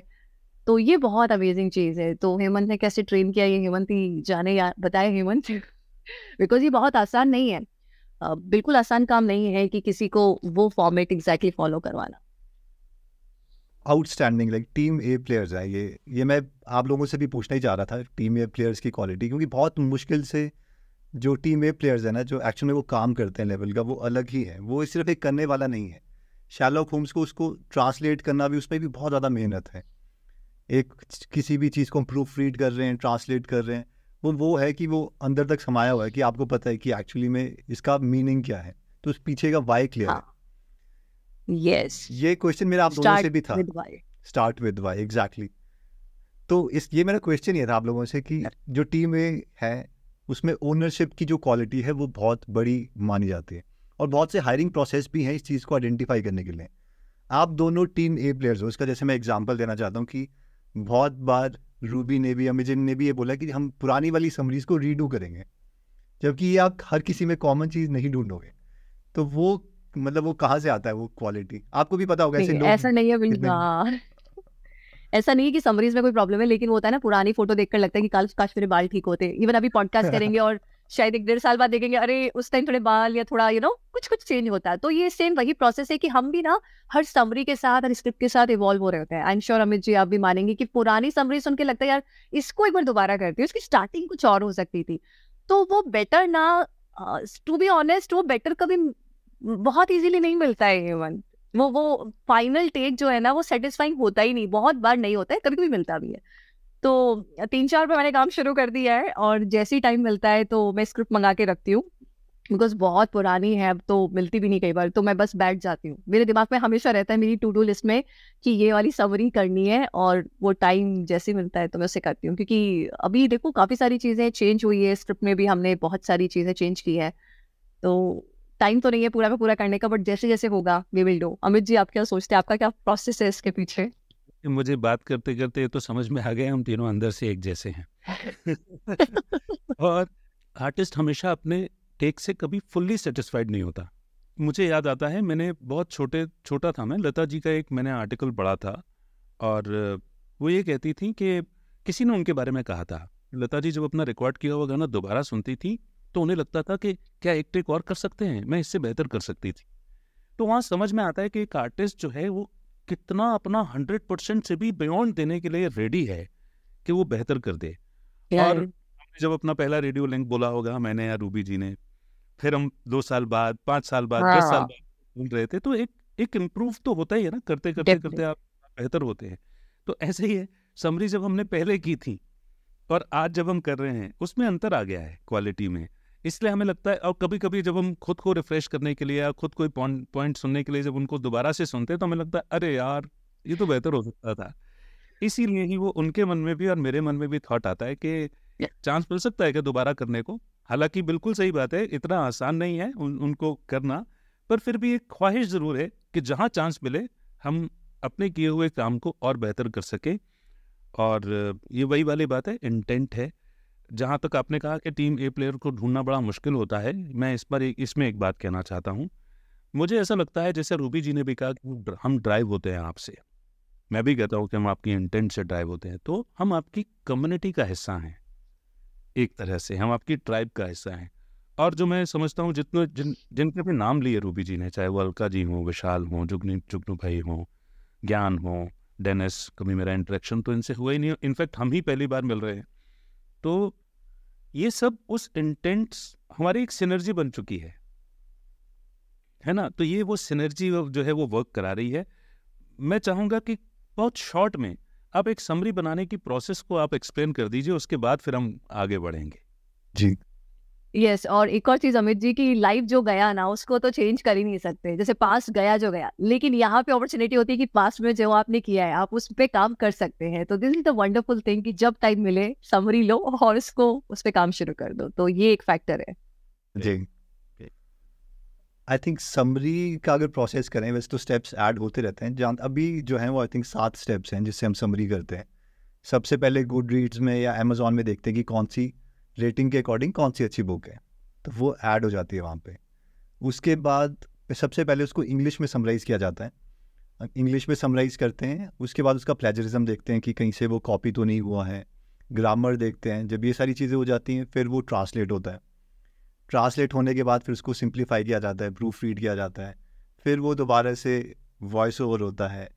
B: तो ये बहुत अमेजिंग चीज है तो हेमंत ने कैसे ट्रेन किया ये हेमंत ही जाने या बताए हेमंत बिकॉज ये बहुत आसान नहीं है बिल्कुल आसान काम नहीं है कि किसी को वो फॉर्मेट एग्जैक्टली फॉलो करवाना
A: outstanding like team A players हैं ये ये मैं आप लोगों से भी पूछना ही चाह रहा था टीम ए प्लेयर्स की क्वालिटी क्योंकि बहुत मुश्किल से जो टीम ए प्लेयर्स हैं ना जो एक्चुअल में वो काम करते हैं लेवल का वो अलग ही है वो सिर्फ एक करने वाला नहीं है शैलॉक होम्स को उसको ट्रांसलेट करना भी उसमें भी बहुत ज़्यादा मेहनत है एक किसी भी चीज़ को प्रूफ रीड कर रहे हैं ट्रांसलेट कर रहे हैं वो वो है कि वो अंदर तक समाया हुआ है कि आपको पता है कि एक्चुअली में इसका मीनिंग क्या है तो उस पीछे का वाई हाँ। क्लियर है yes. ये क्वेश्चन मेरा आप दोनों से भी था स्टार्ट विद वाई एग्जैक्टली तो इस ये मेरा क्वेश्चन ये था आप लोगों से कि जो टीम ए है उसमें ओनरशिप की जो क्वालिटी है वो बहुत बड़ी मानी जाती है और बहुत से हायरिंग प्रोसेस भी हैं इस चीज़ को आइडेंटिफाई करने के लिए आप दोनों टीम ए प्लेयर्स हो इसका जैसे मैं एग्जाम्पल देना चाहता हूँ कि बहुत बार रूबी ने भी अमेजिन ने भी ये बोला कि हम पुरानी वाली समरीज को रीडू करेंगे जबकि ये आप हर किसी में कॉमन चीज़ नहीं ढूंढोगे तो वो मतलब वो कहाँ से आता है वो क्वालिटी आपको भी पता होगा ऐसे लोग ऐसा
B: नहीं है बिल्कुल हाँ। ऐसा नहीं है कि समरीज में कोई प्रॉब्लम है लेकिन वो होता है ना पुरानी फोटो देखकर लगता है कि काल काश मेरे बाल ठीक होते इवन अभी पॉडकास्ट करेंगे और शायद एक डेढ़ साल बाद देखेंगे अरे उस टाइम थोड़े बाल या थोड़ा यू you नो know, कुछ कुछ चेंज होता है तो ये सेम वही प्रोसेस है कि हम भी ना हर समरी के साथ हर स्क्रिप्ट के साथ इवॉल्व हो रहे होते हैं I am sure Amit ji आप भी मानेंगे कि पुरानी समरी सुन के लगता है यार इसको एक बार दोबारा करती है उसकी स्टार्टिंग कुछ और हो सकती थी तो वो बेटर ना टू बी ऑनेस्ट वो बेटर कभी बहुत इजीली नहीं मिलता है ये वन वो वो फाइनल टेक जो है ना वो सेटिस्फाइंग होता ही नहीं बहुत बार नहीं होता है कभी कभी मिलता भी है तो तीन चार बार मैंने काम शुरू कर दिया है और जैसे ही टाइम मिलता है तो मैं स्क्रिप्ट मंगा के रखती हूँ बिकॉज बहुत पुरानी है अब तो मिलती भी नहीं कई बार तो मैं बस बैठ जाती हूँ मेरे दिमाग में हमेशा रहता है मेरी टू डू लिस्ट में कि ये वाली सवरी करनी है और वो टाइम जैसे मिलता है तो मैं उसे करती हूँ क्योंकि अभी देखो काफ़ी सारी चीज़ें चेंज हुई है स्क्रिप्ट में भी हमने बहुत सारी चीज़ें चेंज की है तो टाइम तो नहीं है पूरा का पूरा करने का बट जैसे जैसे होगा we will do Amit ji आप क्या सोचते हैं आपका क्या प्रोसेस है इसके पीछे
C: मुझे बात करते करते तो समझ में आ गए हम तीनों अंदर से एक जैसे हैं और आर्टिस्ट हमेशा अपने टेक से कभी फुल्ली सेटिस्फाइड नहीं होता मुझे याद आता है मैंने बहुत छोटे छोटा था मैं लता जी का एक मैंने आर्टिकल पढ़ा था और वो ये कहती थी कि किसी ने उनके बारे में कहा था लता जी जब अपना रिकॉर्ड किया हुआ गाना दोबारा सुनती थी तो उन्हें लगता था कि क्या एक ट्रिक और कर सकते हैं मैं इससे बेहतर कर सकती थी तो वहाँ समझ में आता है कि एक आर्टिस्ट जो है वो कितना अपना हंड्रेड परसेंट से भी बियॉन्ड देने के लिए रेडी है कि वो बेहतर कर दे और जब अपना पहला रेडियो लिंक बोला होगा मैंने या रूबी जी ने फिर हम दो साल बाद पाँच साल बाद हाँ। दस साल हाँ। बाद सुन रहे थे तो एक एक इम्प्रूव तो होता ही है ना करते करते Definitely. करते आप बेहतर होते हैं तो ऐसे ही है समरी जब हमने पहले की थी और आज जब हम कर रहे हैं उसमें अंतर आ गया है क्वालिटी में इसलिए हमें लगता है और कभी कभी जब हम खुद को रिफ्रेश करने के लिए या खुद कोई पॉइंट सुनने के लिए जब उनको दोबारा से सुनते हैं तो हमें लगता है अरे यार ये तो बेहतर हो सकता था इसीलिए ही वो उनके मन में भी और मेरे मन में भी थॉट आता है कि चांस मिल सकता है क्या दोबारा करने को हालांकि बिल्कुल सही बात है इतना आसान नहीं है उन, उनको करना पर फिर भी एक ख्वाहिश ज़रूर है कि जहाँ चांस मिले हम अपने किए हुए काम को और बेहतर कर सकें और ये वही वाली बात है इंटेंट है जहाँ तक आपने कहा कि टीम ए प्लेयर को ढूंढना बड़ा मुश्किल होता है मैं इस पर एक इसमें एक बात कहना चाहता हूँ मुझे ऐसा लगता है जैसे रूबी जी ने भी कहा कि हम ड्राइव होते हैं आपसे मैं भी कहता हूँ कि हम आपकी इंटेंट से ड्राइव होते हैं तो हम आपकी कम्युनिटी का हिस्सा हैं एक तरह से हम आपकी ट्राइब का हिस्सा हैं और जो मैं समझता हूँ जितने जिन जिनके अपने नाम लिए रूबी जी ने चाहे वो अलका जी हों विशाल हों जुगनी जुगनू भाई हों ज्ञान हों डेनिस कभी मेरा इंटरेक्शन तो इनसे हुआ ही नहीं इनफैक्ट हम ही पहली बार मिल रहे हैं तो ये सब उस इंटेंट्स हमारी एक सिनर्जी बन चुकी है है ना तो ये वो सिनर्जी जो है वो वर्क करा रही है मैं चाहूँगा कि बहुत शॉर्ट में आप एक समरी बनाने की प्रोसेस को आप एक्सप्लेन कर दीजिए उसके बाद फिर हम आगे बढ़ेंगे जी
B: यस yes, और एक और चीज अमित जी की लाइफ जो गया ना उसको तो चेंज कर ही नहीं सकते जैसे पास गया जो गया लेकिन यहाँ पे अपॉर्चुनिटी होती है कि पास में जो आपने किया है आप उस पर काम कर सकते हैं तो this is the wonderful thing कि जब टाइम मिले समरी लो और उसको उस पर काम शुरू कर दो तो ये एक फैक्टर है
A: जी आई थिंक समरी का अगर प्रोसेस करें वैसे तो स्टेप्स ऐड होते रहते हैं जहाँ अभी जो है वो आई थिंक सात स्टेप्स हैं जिससे हम समरी करते हैं सबसे पहले गुड रीड्स में या अमेजोन में देखते हैं कि कौन सी रेटिंग के अकॉर्डिंग कौन सी अच्छी बुक है तो वो ऐड हो जाती है वहाँ पे उसके बाद सबसे पहले उसको इंग्लिश में समराइज़ किया जाता है इंग्लिश में समराइज़ करते हैं उसके बाद उसका प्लेजरिज्म देखते हैं कि कहीं से वो कॉपी तो नहीं हुआ है ग्रामर देखते हैं जब ये सारी चीज़ें हो जाती हैं फिर वो ट्रांसलेट होता है ट्रांसलेट होने के बाद फिर उसको सिंप्लीफाई किया जाता है प्रूफ रीड किया जाता है फिर वो दोबारा से वॉइस ओवर होता है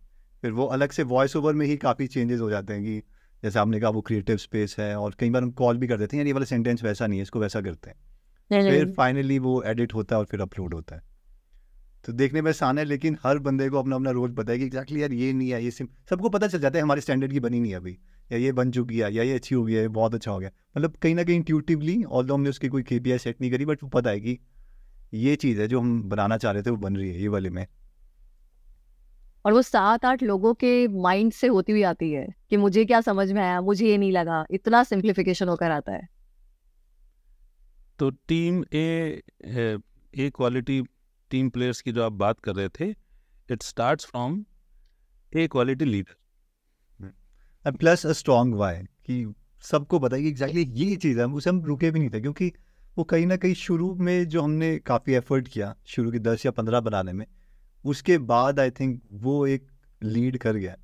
A: फिर वो अलग से वॉइस ओवर में ही काफ़ी चेंजेस हो जाते हैं कि जैसे आपने कहा वो क्रिएटिव स्पेस है और कई बार हम कॉल भी कर देते हैं यार ये वाला सेंटेंस वैसा नहीं है इसको वैसा करते
C: हैं फिर
A: फाइनली वो एडिट होता है और फिर अपलोड होता है तो देखने में आसान है लेकिन हर बंदे को अपना अपना रोल पता है कि एग्जैक्टली यार ये नहीं है ये सिम सबको पता चल जाता है हमारे स्टैंडर्ड की बनी नहीं है अभी या ये बन चुकी है या ये अच्छी हो गई है बहुत अच्छा हो गया मतलब कहीं ना कहीं इंट्यूटिवली ऑल हमने उसकी कोई के सेट नहीं करी बट वो पता है कि ये चीज़ है जो हम बनाना चाह रहे थे वो बन रही है ये वाले में
B: और वो सात आठ लोगों के माइंड से होती हुई आती है कि मुझे क्या समझ में आया मुझे ये नहीं लगा इतना सिंप्लीफिकेशन होकर आता है
C: तो team A A quality team players की जो आप बात कर रहे थे it starts from A quality leader
A: plus a strong why कि सबको बताइए एग्जैक्टली ये चीज़ है उसे हम रुके भी नहीं थे क्योंकि वो कहीं ना कहीं शुरू में जो हमने काफ़ी एफर्ट किया शुरू के दस या पंद्रह बनाने में उसके बाद आई थिंक वो एक लीड कर गया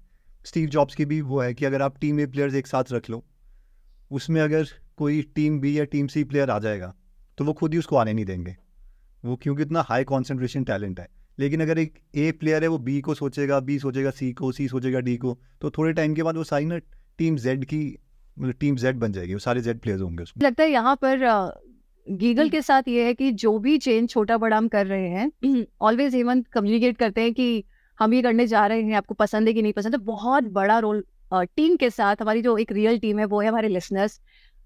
A: स्टीव जॉब्स की भी वो है कि अगर आप टीम ए प्लेयर्स एक साथ रख लो उसमें अगर कोई टीम बी या टीम सी प्लेयर आ जाएगा तो वो खुद ही उसको आने नहीं देंगे वो क्योंकि इतना हाई कॉन्सेंट्रेशन टैलेंट है लेकिन अगर एक ए प्लेयर है वो बी को सोचेगा बी सोचेगा सी को सी सोचेगा डी को तो थोड़े टाइम के बाद वो सारी ना टीम जेड की मतलब टीम जेड बन जाएगी वो सारे जेड प्लेयर्स होंगे उसमें
B: लगता है यहाँ पर गीगल हम्म। के साथ ये है कि जो भी चेंज छोटा बड़ा हम कर रहे हैं ऑलवेज इवन कम्युनिकेट करते हैं कि हम ये करने जा रहे हैं आपको पसंद है कि नहीं पसंद है तो बहुत बड़ा रोल टीम के साथ हमारी जो एक रियल टीम है वो है हमारे लिसनर्स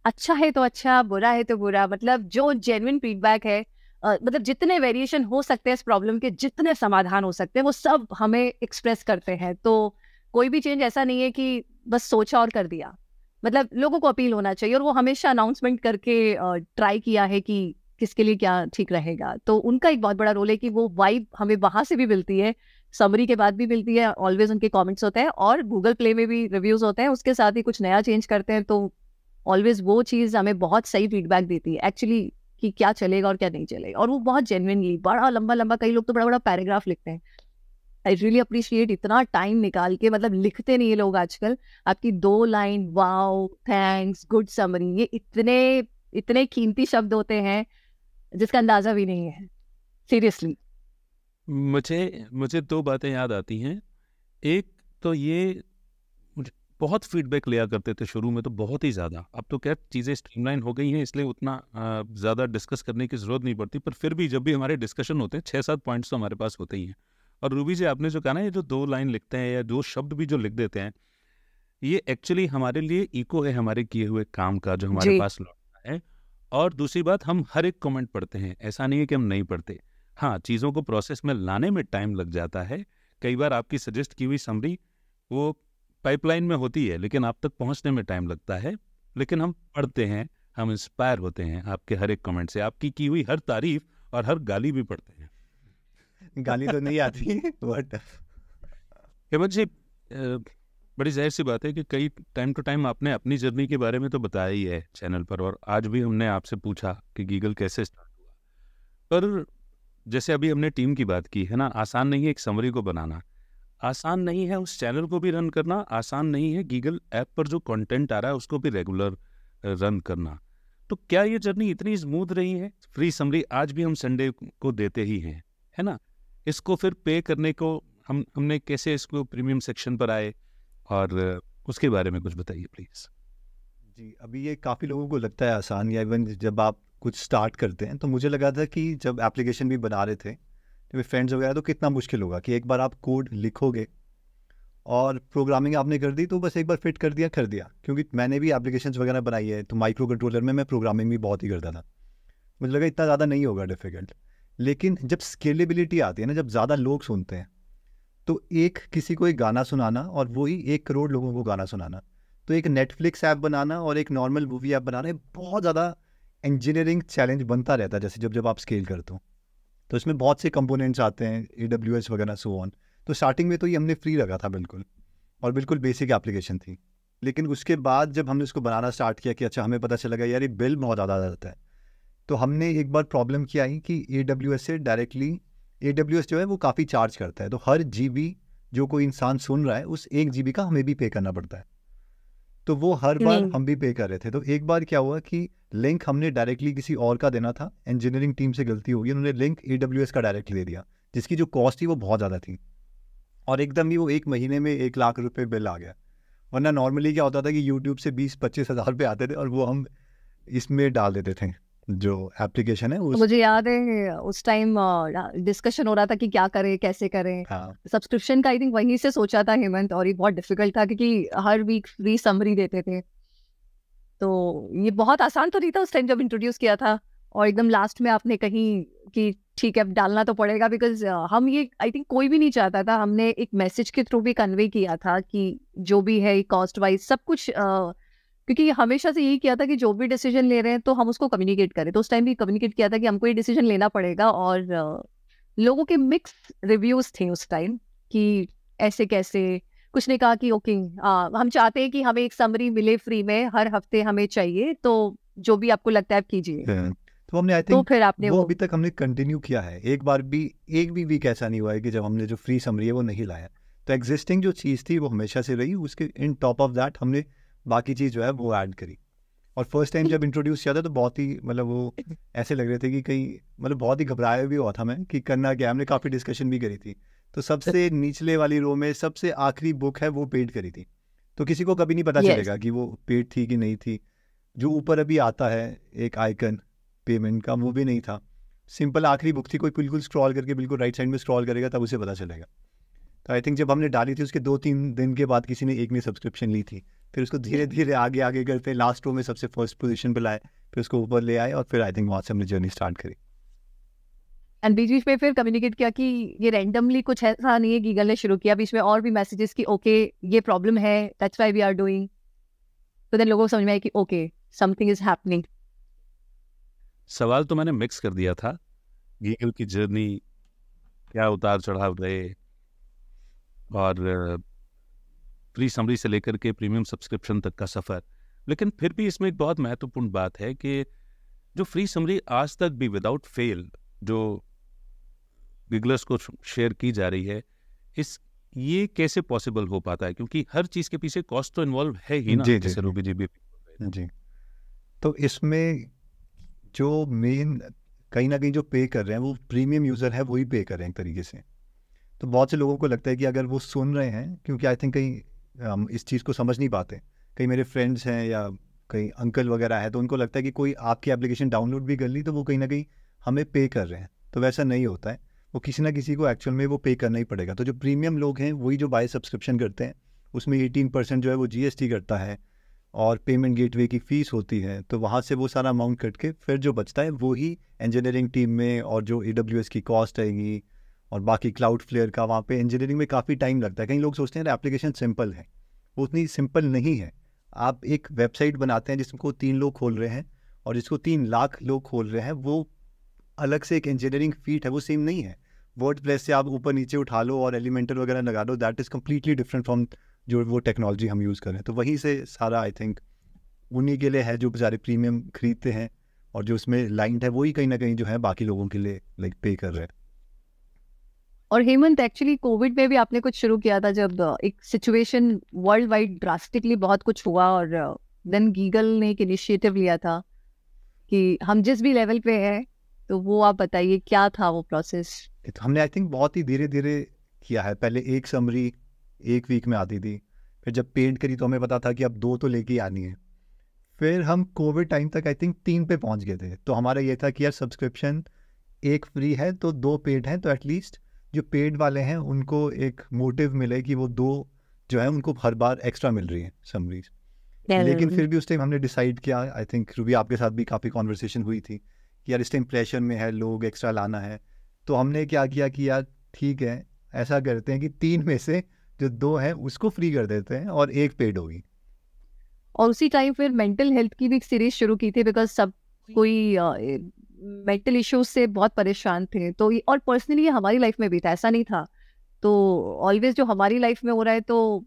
B: अच्छा है तो अच्छा बुरा है तो बुरा मतलब जो जेनविन फीडबैक है Uh, मतलब जितने वेरिएशन हो सकते हैं इस प्रॉब्लम के जितने समाधान हो सकते हैं वो सब हमें एक्सप्रेस करते हैं तो कोई भी चेंज ऐसा नहीं है कि बस सोचा और कर दिया मतलब लोगों को अपील होना चाहिए और वो हमेशा अनाउंसमेंट करके ट्राई किया है कि किसके लिए क्या ठीक रहेगा तो उनका एक बहुत बड़ा रोल है कि वो वाइब हमें वहां से भी मिलती है समरी के बाद भी मिलती है ऑलवेज उनके कमेंट्स होते हैं और गूगल प्ले में भी रिव्यूज़ होते हैं उसके साथ ही कुछ नया चेंज करते हैं तो ऑलवेज वो चीज़ हमें बहुत सही फीडबैक देती है एक्चुअली कि क्या चलेगा और क्या नहीं चलेगा और वो बहुत जेनविनली बड़ा लंबा लंबा कई लोग तो बड़ा बड़ा पैराग्राफ लिखते हैं आई रियली अप्रिशिएट इतना टाइम निकाल के मतलब लिखते नहीं है लोग आजकल आपकी दो line wow thanks good summary ये इतने इतने कीमती शब्द होते हैं जिसका अंदाजा भी नहीं है सीरियसली
C: मुझे मुझे दो बातें याद आती हैं एक तो ये बहुत फीडबैक लिया करते थे शुरू में तो बहुत ही ज़्यादा अब तो क्या चीज़ें स्ट्रीमलाइन हो गई हैं इसलिए उतना ज़्यादा डिस्कस करने की ज़रूरत नहीं पड़ती पर फिर भी जब भी हमारे डिस्कशन होते हैं छः सात पॉइंट्स तो हमारे पास होते ही हैं और रूबी जी आपने जो कहा ना ये जो दो लाइन लिखते हैं या दो शब्द भी जो लिख देते हैं ये एक्चुअली हमारे लिए इको है हमारे किए हुए काम का जो हमारे पास लौटता है और दूसरी बात हम हर एक कमेंट पढ़ते हैं ऐसा नहीं है कि हम नहीं पढ़ते हाँ चीज़ों को प्रोसेस में लाने में टाइम लग जाता है कई बार आपकी सजेस्ट की हुई समरी वो पाइपलाइन में होती है लेकिन आप तक पहुंचने में टाइम लगता है लेकिन हम पढ़ते हैं हम इंस्पायर होते हैं आपके हर एक कमेंट से आपकी की हुई हर तारीफ और हर गाली भी पढ़ते हैं
A: गाली तो नहीं आती बट
C: हेमंत जी बड़ी जाहिर सी बात है कि कई टाइम टू टाइम आपने अपनी जर्नी के बारे में तो बताया ही है चैनल पर और आज भी हमने आपसे पूछा कि गीगल कैसे स्टार्ट हुआ पर जैसे अभी हमने टीम की बात की है ना आसान नहीं है एक समरी को बनाना आसान नहीं है उस चैनल को भी रन करना आसान नहीं है गीगल ऐप पर जो कंटेंट आ रहा है उसको भी रेगुलर रन करना तो क्या ये जर्नी इतनी स्मूथ रही है फ्री समरी आज भी हम संडे को देते ही हैं है ना इसको फिर पे करने को हम हमने कैसे इसको प्रीमियम सेक्शन पर आए और उसके बारे में कुछ बताइए प्लीज़
A: जी अभी ये काफ़ी लोगों को लगता है आसान या इवन जब आप कुछ स्टार्ट करते हैं तो मुझे लगा था कि जब एप्लीकेशन भी बना रहे थे जब तो फ्रेंड्स वगैरह तो कितना मुश्किल होगा कि एक बार आप कोड लिखोगे और प्रोग्रामिंग आपने कर दी तो बस एक बार फिट कर दिया कर दिया क्योंकि मैंने भी एप्लीकेशन वगैरह बनाई है तो माइक्रो कंट्रोलर में मैं प्रोग्रामिंग भी बहुत ही करता था मुझे लगा इतना ज़्यादा नहीं होगा डिफ़िकल्ट लेकिन जब स्केलेबिलिटी आती है ना जब ज़्यादा लोग सुनते हैं तो एक किसी को एक गाना सुनाना और वही एक करोड़ लोगों को गाना सुनाना तो एक नेटफ्लिक्स ऐप बनाना और एक नॉर्मल मूवी ऐप बनाना बहुत ज़्यादा इंजीनियरिंग चैलेंज बनता रहता है जैसे जब जब आप स्केल करते हो तो इसमें बहुत से कंपोनेंट्स आते हैं ए डब्ल्यू एस वगैरह सो ऑन तो स्टार्टिंग में तो ये हमने फ्री रखा था बिल्कुल और बिल्कुल बेसिक एप्लीकेशन थी लेकिन उसके बाद जब हमने उसको बनाना स्टार्ट किया कि अच्छा हमें पता चला गया यार ये बिल बहुत ज़्यादा रहता है तो हमने एक बार प्रॉब्लम किया है कि ए डब्ल्यू एस से डायरेक्टली ए डब्ल्यू एस जो है वो काफ़ी चार्ज करता है तो हर जी जो कोई इंसान सुन रहा है उस एक जी का हमें भी पे करना पड़ता है तो वो हर बार हम भी पे कर रहे थे तो एक बार क्या हुआ कि लिंक हमने डायरेक्टली किसी और का देना था इंजीनियरिंग टीम से गलती हो गई उन्होंने लिंक ए डब्ल्यू एस का डायरेक्टली दे दिया जिसकी जो कॉस्ट थी वो बहुत ज़्यादा थी और एकदम ही वो एक महीने में एक लाख रुपये बिल आ गया वरना नॉर्मली क्या होता था कि यूट्यूब से बीस पच्चीस हज़ार रुपये आते थे और वो हम इसमें डाल देते थे जो एप्लीकेशन है उस... मुझे
B: याद है उस टाइम डिस्कशन हो रहा था कि क्या करें कैसे करें सब्सक्रिप्शन हाँ. का आई थिंक वहीं से सोचा था हेमंत और ये बहुत डिफिकल्ट था क्योंकि हर वीक फ्री समरी देते थे तो ये बहुत आसान तो नहीं था उस टाइम जब इंट्रोड्यूस किया था और एकदम लास्ट में आपने कहीं कि ठीक है डालना तो पड़ेगा बिकॉज हम ये आई थिंक कोई भी नहीं चाहता था हमने एक मैसेज के थ्रू भी कन्वे किया था कि जो भी है कॉस्ट वाइज सब कुछ uh, क्योंकि हमेशा से यही किया था कि जो भी डिसीजन ले रहे हैं तो हम उसको कम्युनिकेट करें तो उस टाइम भी कम्युनिकेट किया था कि हमको ये डिसीजन लेना पड़ेगा और लोगों के मिक्स रिव्यूज थे उस टाइम कि ऐसे कैसे कुछ ने कहा कि ओके हम चाहते हैं कि हमें एक समरी मिले फ्री में हर हफ्ते हमें चाहिए तो जो भी आपको लगता है आप कीजिए
A: तो हमने आई थिंक तो फिर आपने वो, वो अभी तक हमने कंटिन्यू किया है एक बार भी एक भी वीक ऐसा नहीं हुआ है कि जब हमने जो फ्री समरी है वो नहीं लाया तो एग्जिस्टिंग जो चीज़ थी वो हमेशा से रही उसके इन टॉप ऑफ दैट हमने बाकी चीज़ जो है वो ऐड करी और फर्स्ट टाइम जब इंट्रोड्यूस किया था तो बहुत ही मतलब वो ऐसे लग रहे थे कि कहीं मतलब बहुत ही घबराया भी हुआ था मैं कि करना क्या हमने काफ़ी डिस्कशन भी करी थी तो सबसे निचले वाली रो में सबसे आखिरी बुक है वो पेड करी थी तो किसी को कभी नहीं पता yes. चलेगा कि वो पेड थी कि नहीं थी जो ऊपर अभी आता है एक आइकन पेमेंट का वो भी नहीं था सिंपल आखिरी बुक थी कोई बिल्कुल स्क्रॉल करके बिल्कुल राइट साइड में स्क्रॉल करेगा तब उसे पता चलेगा तो आई थिंक जब हमने डाली थी उसके दो तीन दिन के बाद किसी ने एक ने सब्सक्रिप्शन ली थी फिर उसको धीरे धीरे आगे आगे करते लास्ट रो में सबसे फर्स्ट पोजिशन पर लाए फिर उसको ऊपर ले आए और फिर आई थिंक वहाँ से हमने जर्नी स्टार्ट करी
B: एंड बीच बीच में फिर कम्युनिकेट किया कि ये रैंडमली कुछ ऐसा नहीं है गीगल ने शुरू किया बीच में और भी मैसेजेस की ओके okay, ये प्रॉब्लम है that's why we are doing तो देन लोगों को समझ में आया कि ओके समथिंग इज हैपनिंग
C: सवाल तो मैंने मिक्स कर दिया था गीगल की जर्नी क्या उतार चढ़ाव रहे और मंथली समरी से लेकर के प्रीमियम सब्सक्रिप्शन तक का सफ़र लेकिन फिर भी इसमें एक बहुत महत्वपूर्ण बात है कि जो फ्री समरी आज तक भी विदाउट फेल जो गिगलर्स को शेयर की जा रही है इस ये कैसे पॉसिबल हो पाता है क्योंकि हर चीज़ के पीछे कॉस्ट तो इन्वॉल्व है ही ना जी, जैसे रूबी जी भी जी
A: तो इसमें जो मेन कहीं ना कहीं जो पे कर रहे हैं वो प्रीमियम यूज़र है वही पे कर रहे हैं एक तरीके से तो बहुत से लोगों को लगता है कि अगर वो सुन रहे हैं क्योंकि आई थिंक कहीं हम इस चीज़ को समझ नहीं पाते कई मेरे फ्रेंड्स हैं या कई अंकल वगैरह है तो उनको लगता है कि कोई आपकी एप्लीकेशन डाउनलोड भी कर ली तो वो कहीं ना कहीं हमें पे कर रहे हैं तो वैसा नहीं होता है वो किसी ना किसी को एक्चुअल में वो पे करना ही पड़ेगा तो जो प्रीमियम लोग हैं वही जो बाय सब्सक्रिप्शन करते हैं उसमें एटीन परसेंट जो है वो जीएसटी करता है और पेमेंट गेटवे की फ़ीस होती है तो वहाँ से वो सारा अमाउंट कट के फिर जो बचता है वो ही इंजीनियरिंग टीम में और जो ए की कॉस्ट आएगी और बाकी क्लाउड फ्लेयर का वहाँ पे इंजीनियरिंग में काफ़ी टाइम लगता है कई लोग सोचते हैं अरे एप्लीकेशन सिंपल है वो उतनी सिंपल नहीं है आप एक वेबसाइट बनाते हैं जिसको तीन लोग खोल रहे हैं और जिसको तीन लाख लोग खोल रहे हैं वो अलग से एक इंजीनियरिंग फीट है वो सेम नहीं है वर्ड प्लेस से आप ऊपर नीचे उठा लो और एलिमेंटल वगैरह लगा लो that is completely different from जो वो टेक्नोलॉजी हम यूज़ कर रहे हैं तो वहीं से सारा आई थिंक उन्हीं के लिए है जो बेचारे प्रीमियम खरीदते हैं और जो उसमें लाइंट है वही कहीं ना कहीं जो है बाकी लोगों के लिए लाइक पे कर रहे हैं
B: और हेमंत एक्चुअली कोविड में भी आपने कुछ शुरू किया था जब एक सिचुएशन वर्ल्ड वाइड ड्रास्टिकली बहुत कुछ हुआ और देन गीगल ने एक इनिशिएटिव लिया था कि हम जिस भी लेवल पे हैं तो वो आप बताइए क्या था वो प्रोसेस तो
A: हमने आई थिंक बहुत ही धीरे धीरे किया है पहले एक समरी एक वीक में आती थी फिर जब पेंट करी तो हमें पता था कि अब दो तो लेके आनी है फिर हम कोविड टाइम तक आई थिंक तीन पे पहुंच गए थे तो हमारा ये था कि यार सब्सक्रिप्शन एक फ्री है तो दो पेड हैं तो एटलीस्ट जो पेड वाले हैं उनको एक मोटिव मिले कि वो दो जो है उनको हर बार एक्स्ट्रा मिल रही है समरीज लेकिन फिर um, भी उस टाइम हमने डिसाइड किया आई थिंक रूबी आपके साथ भी काफ़ी कॉन्वर्सेशन हुई थी कि यार इस टाइम प्रेशर में है लोग एक्स्ट्रा लाना है तो हमने क्या किया कि यार ठीक है ऐसा करते हैं कि तीन में से जो दो हैं उसको फ्री कर देते हैं और एक पेड होगी
B: और उसी टाइम फिर मेंटल हेल्थ की भी एक सीरीज शुरू की थी बिकॉज सब कोई मेंटल इश्यूज से बहुत परेशान थे तो और पर्सनली ये हमारी लाइफ में भी था ऐसा नहीं था तो ऑलवेज जो हमारी लाइफ में हो रहा है तो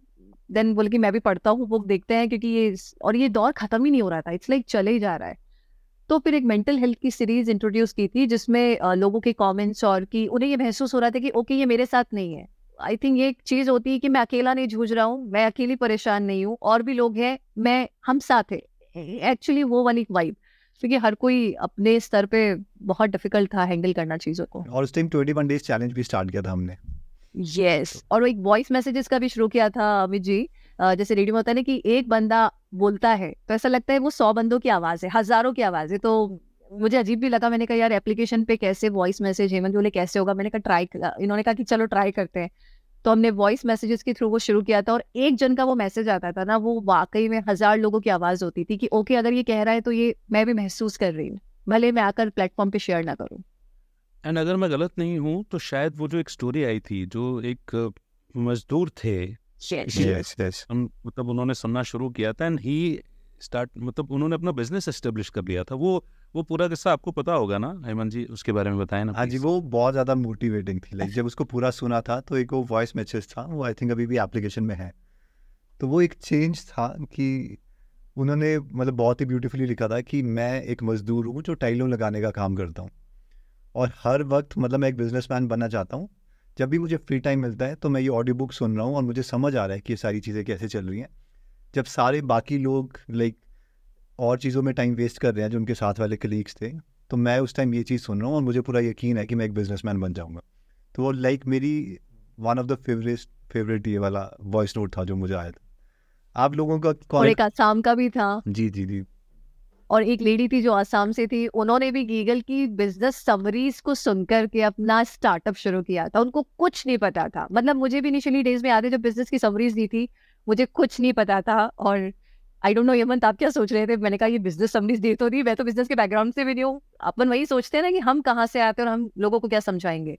B: देन बोल के मैं भी पढ़ता हूँ बुक देखते हैं क्योंकि ये और ये दौर खत्म ही नहीं हो रहा था इट्स लाइक चले ही जा रहा है तो फिर एक मेंटल हेल्थ की सीरीज इंट्रोड्यूस की थी जिसमें लोगों के कमेंट्स और कि उन्हें ये महसूस हो रहा था कि ओके ये मेरे साथ नहीं है आई थिंक ये एक चीज होती है कि मैं अकेला नहीं जूझ रहा हूँ मैं अकेली परेशान नहीं हूँ और भी लोग हैं मैं हम साथ है एक्चुअली वो वन एक वाइब क्योंकि हर कोई अपने स्तर पे बहुत डिफिकल्ट था हैंडल करना चीज़ों को
A: और उस टाइम 21 डेज चैलेंज भी स्टार्ट किया था हमने
B: यस yes. और वो एक वॉइस मैसेजेस का भी शुरू किया था अमित जी जैसे रेडियो में होता है ना कि एक बंदा बोलता है तो ऐसा लगता है वो सौ बंदों की आवाज़ है हज़ारों की आवाज़ है तो मुझे अजीब भी लगा मैंने कहा यार एप्लीकेशन पे कैसे वॉइस मैसेज हेमंत बोले कैसे होगा मैंने कहा ट्राई इन्होंने कहा कि चलो ट्राई करते हैं तो हमने वॉइस मैसेजेस के थ्रू वो शुरू किया था और एक जन का वो मैसेज आता था ना वो वाकई में हजार लोगों की आवाज होती थी कि ओके अगर ये कह रहा है तो ये मैं भी महसूस कर रही हूँ भले मैं आकर प्लेटफॉर्म पे शेयर ना करूँ
C: एंड अगर मैं गलत नहीं हूँ तो शायद वो जो एक स्टोरी आई थी जो एक मजदूर थे मतलब उन्होंने सुनना शुरू किया था एंड ही स्टार्ट मतलब उन्होंने अपना बिजनेस एस्टेब्लिश कर लिया था वो वो पूरा किस्सा आपको पता होगा ना हेमंत जी उसके बारे में बताएं ना हाँ जी वो
A: बहुत ज़्यादा मोटिवेटिंग थी लाइक जब उसको पूरा सुना था तो एक वो वॉइस मैसेज था वो आई थिंक अभी भी एप्लीकेशन में है तो वो एक चेंज था कि उन्होंने मतलब बहुत ही ब्यूटीफुली लिखा था कि मैं एक मज़दूर हूँ जो टाइलों लगाने का काम करता हूँ और हर वक्त मतलब मैं एक बिजनेसमैन बनना चाहता हूँ जब भी मुझे फ्री टाइम मिलता है तो मैं ये ऑडियो बुक सुन रहा हूँ और मुझे समझ आ रहा है कि ये सारी चीज़ें कैसे चल रही हैं जब सारे बाकी लोग लाइक और चीज़ों में टाइम वेस्ट कर रहे हैं जो उनके साथ वाले कलीग्स थे तो मैं उस टाइम ये चीज़ सुन रहा हूँ और मुझे पूरा यकीन है कि मैं एक बिजनेसमैन बन जाऊँगा तो वो लाइक मेरी one of the favourite favourite ये वाला वॉइस नोट था जो मुझे आया था आप लोगों का और एक
B: आसाम का भी था जी जी जी और एक लेडी थी जो आसाम से थी उन्होंने भी गीगल की बिजनेस समरीज को सुनकर के अपना स्टार्टअप शुरू किया था उनको कुछ नहीं पता था मतलब मुझे भी इनिशियली डेज में आते जब बिजनेस की समरीज दी थी मुझे कुछ नहीं पता था और आई डोंट नो यमंत आप क्या सोच रहे थे मैंने कहा ये बिजनेस समझ दे तो रही मैं तो बिजनेस के बैकग्राउंड से भी नहीं हूँ अपन वही सोचते हैं ना कि हम कहाँ से आते हैं और हम लोगों को क्या समझाएंगे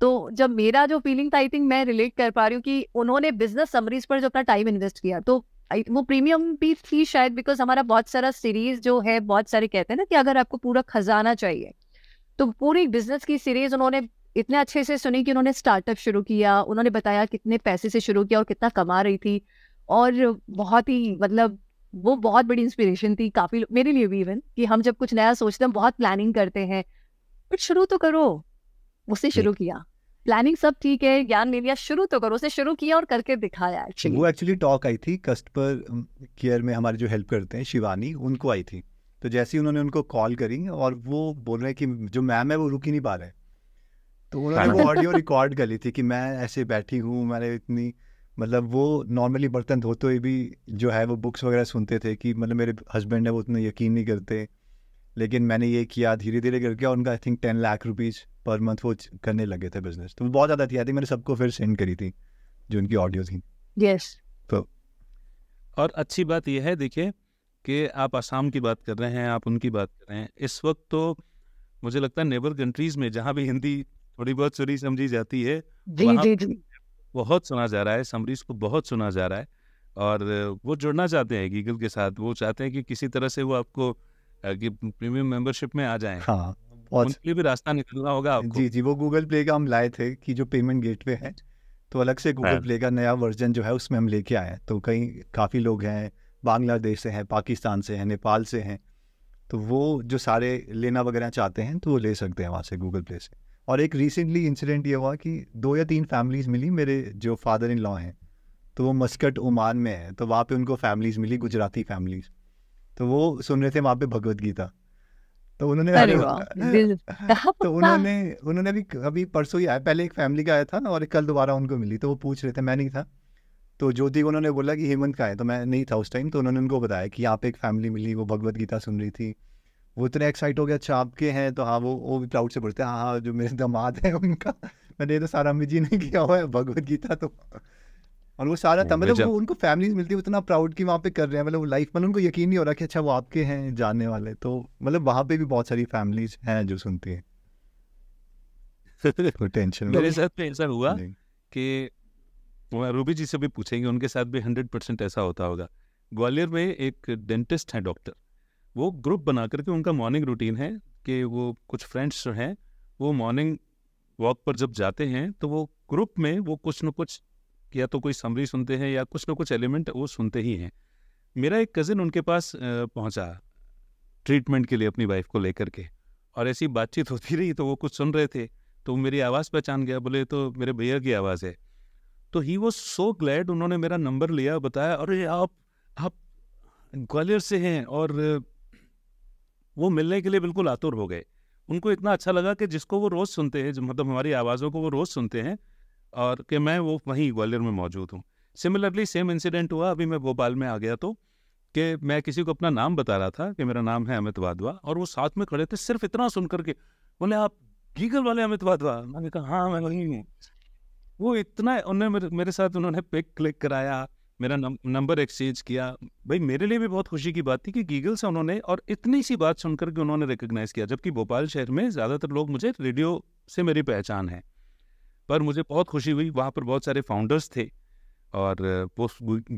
B: तो जब मेरा जो फीलिंग था आई थिंक मैं रिलेट कर पा रही हूँ कि उन्होंने बिजनेस समरीज पर जो अपना टाइम इन्वेस्ट किया तो वो प्रीमियम भी थी शायद बिकॉज हमारा बहुत सारा सीरीज जो है बहुत सारे कहते हैं ना कि अगर आपको पूरा खजाना चाहिए तो पूरी बिजनेस की सीरीज उन्होंने इतने अच्छे से सुनी कि उन्होंने स्टार्टअप शुरू किया उन्होंने बताया कितने पैसे से शुरू किया और कितना कमा रही थी और बहुत ही मतलब वो बहुत बड़ी इंस्पिरेशन थी काफ़ी मेरे लिए भी इवन कि हम जब कुछ नया सोचते हैं बहुत प्लानिंग करते हैं बट शुरू तो करो उसने शुरू किया प्लानिंग सब ठीक है ज्ञान ले लिया शुरू तो करो उसने शुरू किया और करके दिखाया
A: actually. वो एक्चुअली टॉक आई थी कस्टमर केयर um, में हमारे जो हेल्प करते हैं शिवानी उनको आई थी तो जैसे ही उन्होंने उनको कॉल करी और वो बोल रहे हैं कि जो मैम है वो रुक ही नहीं पा रहे तो उन्होंने वो ऑडियो रिकॉर्ड कर ली थी कि मैं ऐसे बैठी हूँ मैंने इतनी मतलब वो नॉर्मली बर्तन धोते हुए भी जो है वो बुक्स वगैरह सुनते थे कि मतलब मेरे हस्बैंड है वो उतना यकीन नहीं करते लेकिन मैंने ये किया धीरे धीरे करके और उनका I think ten lakh rupees per month वो करने लगे थे बिजनेस तो बहुत ज़्यादा थी आई थिंक मैंने सबको फिर सेंड करी थी जो उनकी ऑडियो थी यस yes. तो
C: और अच्छी बात यह है देखिए कि आप आसाम की बात कर रहे हैं आप उनकी बात कर रहे हैं इस वक्त तो मुझे लगता है नेबर कंट्रीज़ में जहाँ भी हिंदी थोड़ी बहुत चोरी समझी जाती है जी जी जी बहुत सुना जा रहा है समरीज को बहुत सुना जा रहा है और वो जुड़ना चाहते हैं गीगल के साथ वो चाहते हैं कि किसी तरह से वो आपको कि प्रीमियम मेंबरशिप में आ जाए हाँ
A: और उनके भी रास्ता निकलना होगा आपको जी जी वो गूगल प्ले का हम लाए थे कि जो पेमेंट गेटवे है तो अलग से गूगल हाँ। प्ले का नया वर्जन जो है उसमें हम लेके आए हैं तो कई काफ़ी लोग हैं बांग्लादेश से हैं पाकिस्तान से हैं नेपाल से हैं तो वो जो सारे लेना वगैरह चाहते हैं तो वो ले सकते हैं वहाँ से गूगल प्ले से और एक रिसेंटली इंसिडेंट ये हुआ कि दो या तीन फैमिलीज मिली मेरे जो फादर इन लॉ हैं तो वो मस्कट ओमान में है तो वहाँ पे उनको फैमिलीज मिली गुजराती फैमिलीज तो वो सुन रहे थे वहाँ पे भगवत गीता तो उन्होंने
B: तो उन्होंने
A: उन्होंने अभी अभी परसों ही आया पहले एक फैमिली का आया था ना और कल दोबारा उनको मिली तो वो पूछ रहे थे मैं नहीं था तो ज्योति को उन्होंने बोला कि हेमंत का है तो मैं नहीं था उस टाइम तो उन्होंने उनको बताया कि यहाँ पे एक फैमिली मिली वो भगवत गीता सुन रही थी वो इतने एक्साइट हो गया अच्छा आपके हैं तो हाँ वो वो भी प्राउड से बोलते हैं हाँ हाँ जो मेरे दामाद हैं उनका मैंने तो सारा अम्मी जी ने किया हुआ है भगवत गीता तो और वो सारा था मतलब वो उनको फैमिलीज मिलती है इतना प्राउड की वहाँ पे कर रहे हैं मतलब वो लाइफ मतलब उनको यकीन नहीं हो रहा कि अच्छा वो आपके हैं जानने वाले तो मतलब वहाँ पे भी बहुत सारी फैमिलीज हैं जो सुनती हैं टेंशन मेरे
C: साथ में ऐसा हुआ कि मैं रूबी जी से भी पूछेंगे उनके साथ भी हंड्रेड परसेंट ऐसा होता होगा ग्वालियर में एक डेंटिस्ट है डॉक्टर वो ग्रुप बना करके उनका मॉर्निंग रूटीन है कि वो कुछ फ्रेंड्स जो हैं वो मॉर्निंग वॉक पर जब जाते हैं तो वो ग्रुप में वो कुछ न कुछ या तो कोई समरी सुनते हैं या कुछ न कुछ एलिमेंट वो सुनते ही हैं मेरा एक कज़िन उनके पास पहुंचा ट्रीटमेंट के लिए अपनी वाइफ को लेकर के और ऐसी बातचीत होती रही तो वो कुछ सुन रहे थे तो मेरी आवाज़ पहचान गया बोले तो मेरे भैया की आवाज़ है तो ही वो सो ग्लैड उन्होंने मेरा नंबर लिया बताया अरे आप आप ग्वालियर से हैं और वो मिलने के लिए बिल्कुल आतुर हो गए उनको इतना अच्छा लगा कि जिसको वो रोज़ सुनते हैं मतलब हमारी आवाज़ों को वो रोज़ सुनते हैं और कि मैं वो वहीं ग्वालियर में मौजूद हूँ सिमिलरली सेम इंसिडेंट हुआ अभी मैं भोपाल में आ गया तो कि मैं किसी को अपना नाम बता रहा था कि मेरा नाम है अमित वाधवा और वो साथ में खड़े थे सिर्फ इतना सुन करके बोले आप गीगल वाले अमित वाधवा मैंने कहा हाँ मैं वही हूँ वो इतना उन्होंने मेरे, मेरे साथ उन्होंने पिक क्लिक कराया मेरा नंबर एक्सचेंज किया भाई मेरे लिए भी बहुत खुशी की बात थी कि गीगल से उन्होंने और इतनी सी बात सुनकर के उन्होंने रिकग्नाइज़ किया जबकि भोपाल शहर में ज़्यादातर लोग मुझे रेडियो से मेरी पहचान है पर मुझे बहुत खुशी हुई वहाँ पर बहुत सारे फाउंडर्स थे और वो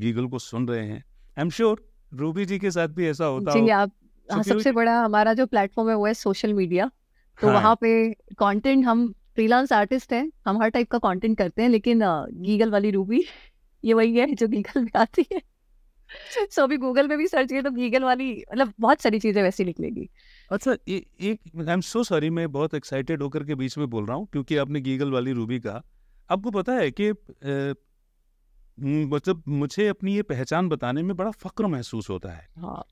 C: गीगल को सुन रहे हैं I am sure Ruby ji के साथ भी ऐसा होता जी आप
B: हाँ, सबसे बड़ा हमारा जो प्लेटफॉर्म है वो है सोशल मीडिया तो हाँ। वहाँ पे कंटेंट हम फ्रीलांस आर्टिस्ट हैं हम हर टाइप का कंटेंट करते हैं लेकिन गीगल वाली रूबी ये वही है जो गीगल में आती है सो अभी गूगल में भी सर्च किया तो गीगल वाली मतलब बहुत सारी चीजें वैसी निकलेगी
C: अच्छा ये एक आई एम सो सॉरी मैं बहुत एक्साइटेड होकर के बीच में बोल रहा हूँ क्योंकि आपने गीगल वाली रूबी कहा आपको पता है कि हम्म, मतलब मुझे अपनी ये पहचान बताने में बड़ा फक्र महसूस होता है हाँ,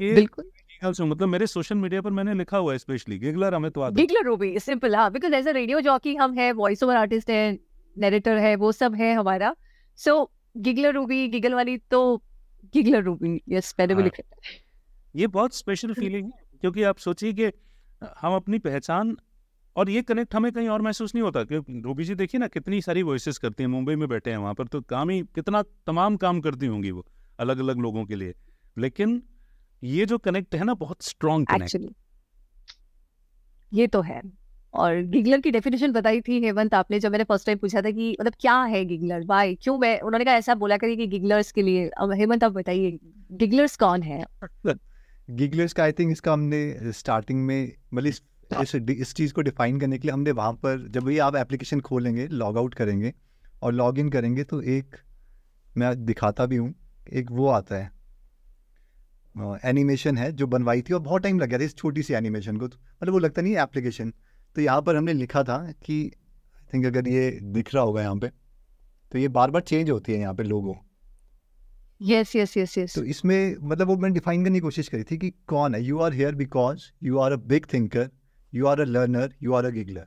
C: बिल्कुल मतलब मेरे सोशल मीडिया पर मैंने लिखा हुआ है स्पेशली गिगलर अमित वाद
B: गिगलर रूबी सिंपल हां because as a radio jockey हम है वॉइस ओवर आर्टिस्ट है नैरेटर है वो सब है हमारा सो गिगलर रूबी गिगल वाली तो गिगलर रूबी यस पहले भी हाँ।
C: लिखा ये बहुत स्पेशल फीलिंग है क्योंकि आप सोचिए कि हम अपनी पहचान और ये कनेक्ट हमें कहीं और महसूस नहीं होता क्योंकि रूबी जी देखिए ना कितनी सारी वॉइसेस करती हैं मुंबई में बैठे हैं वहाँ पर तो काम ही कितना तमाम काम करती होंगी वो अलग अलग लोगों के लिए लेकिन ये जो कनेक्ट है ना बहुत स्ट्रॉन्ग कनेक्ट
B: ये तो है और गिगलर की डेफिनेशन बताई थी हेमंत आपने जब मैंने फर्स्ट टाइम पूछा था कि मतलब क्या है गिगलर भाई क्यों मैं उन्होंने कहा ऐसा बोला करिए कि गिगलर्स के लिए अब हेमंत आप बताइए गिगलर्स कौन है
A: गिगलर्स का आई थिंक इसका हमने स्टार्टिंग में मतलब इस, इस, इस चीज़ को डिफाइन करने के लिए हमने वहां पर जब भी आप एप्लीकेशन खोलेंगे लॉग आउट करेंगे और लॉग इन करेंगे तो एक मैं दिखाता भी हूँ एक वो आता है एनिमेशन है जो बनवाई थी और बहुत टाइम लग गया था इस छोटी सी एनिमेशन को मतलब वो लगता नहीं है एप्लीकेशन तो यहाँ पर हमने लिखा था कि आई थिंक अगर ये दिख रहा होगा यहाँ पे तो ये बार बार चेंज होती है यहाँ पे लोगों
B: यस यस यस यस
A: तो इसमें मतलब वो मैंने डिफाइन करने की कोशिश करी थी कि कौन है you are here because you are a big thinker you are a learner you are a giggler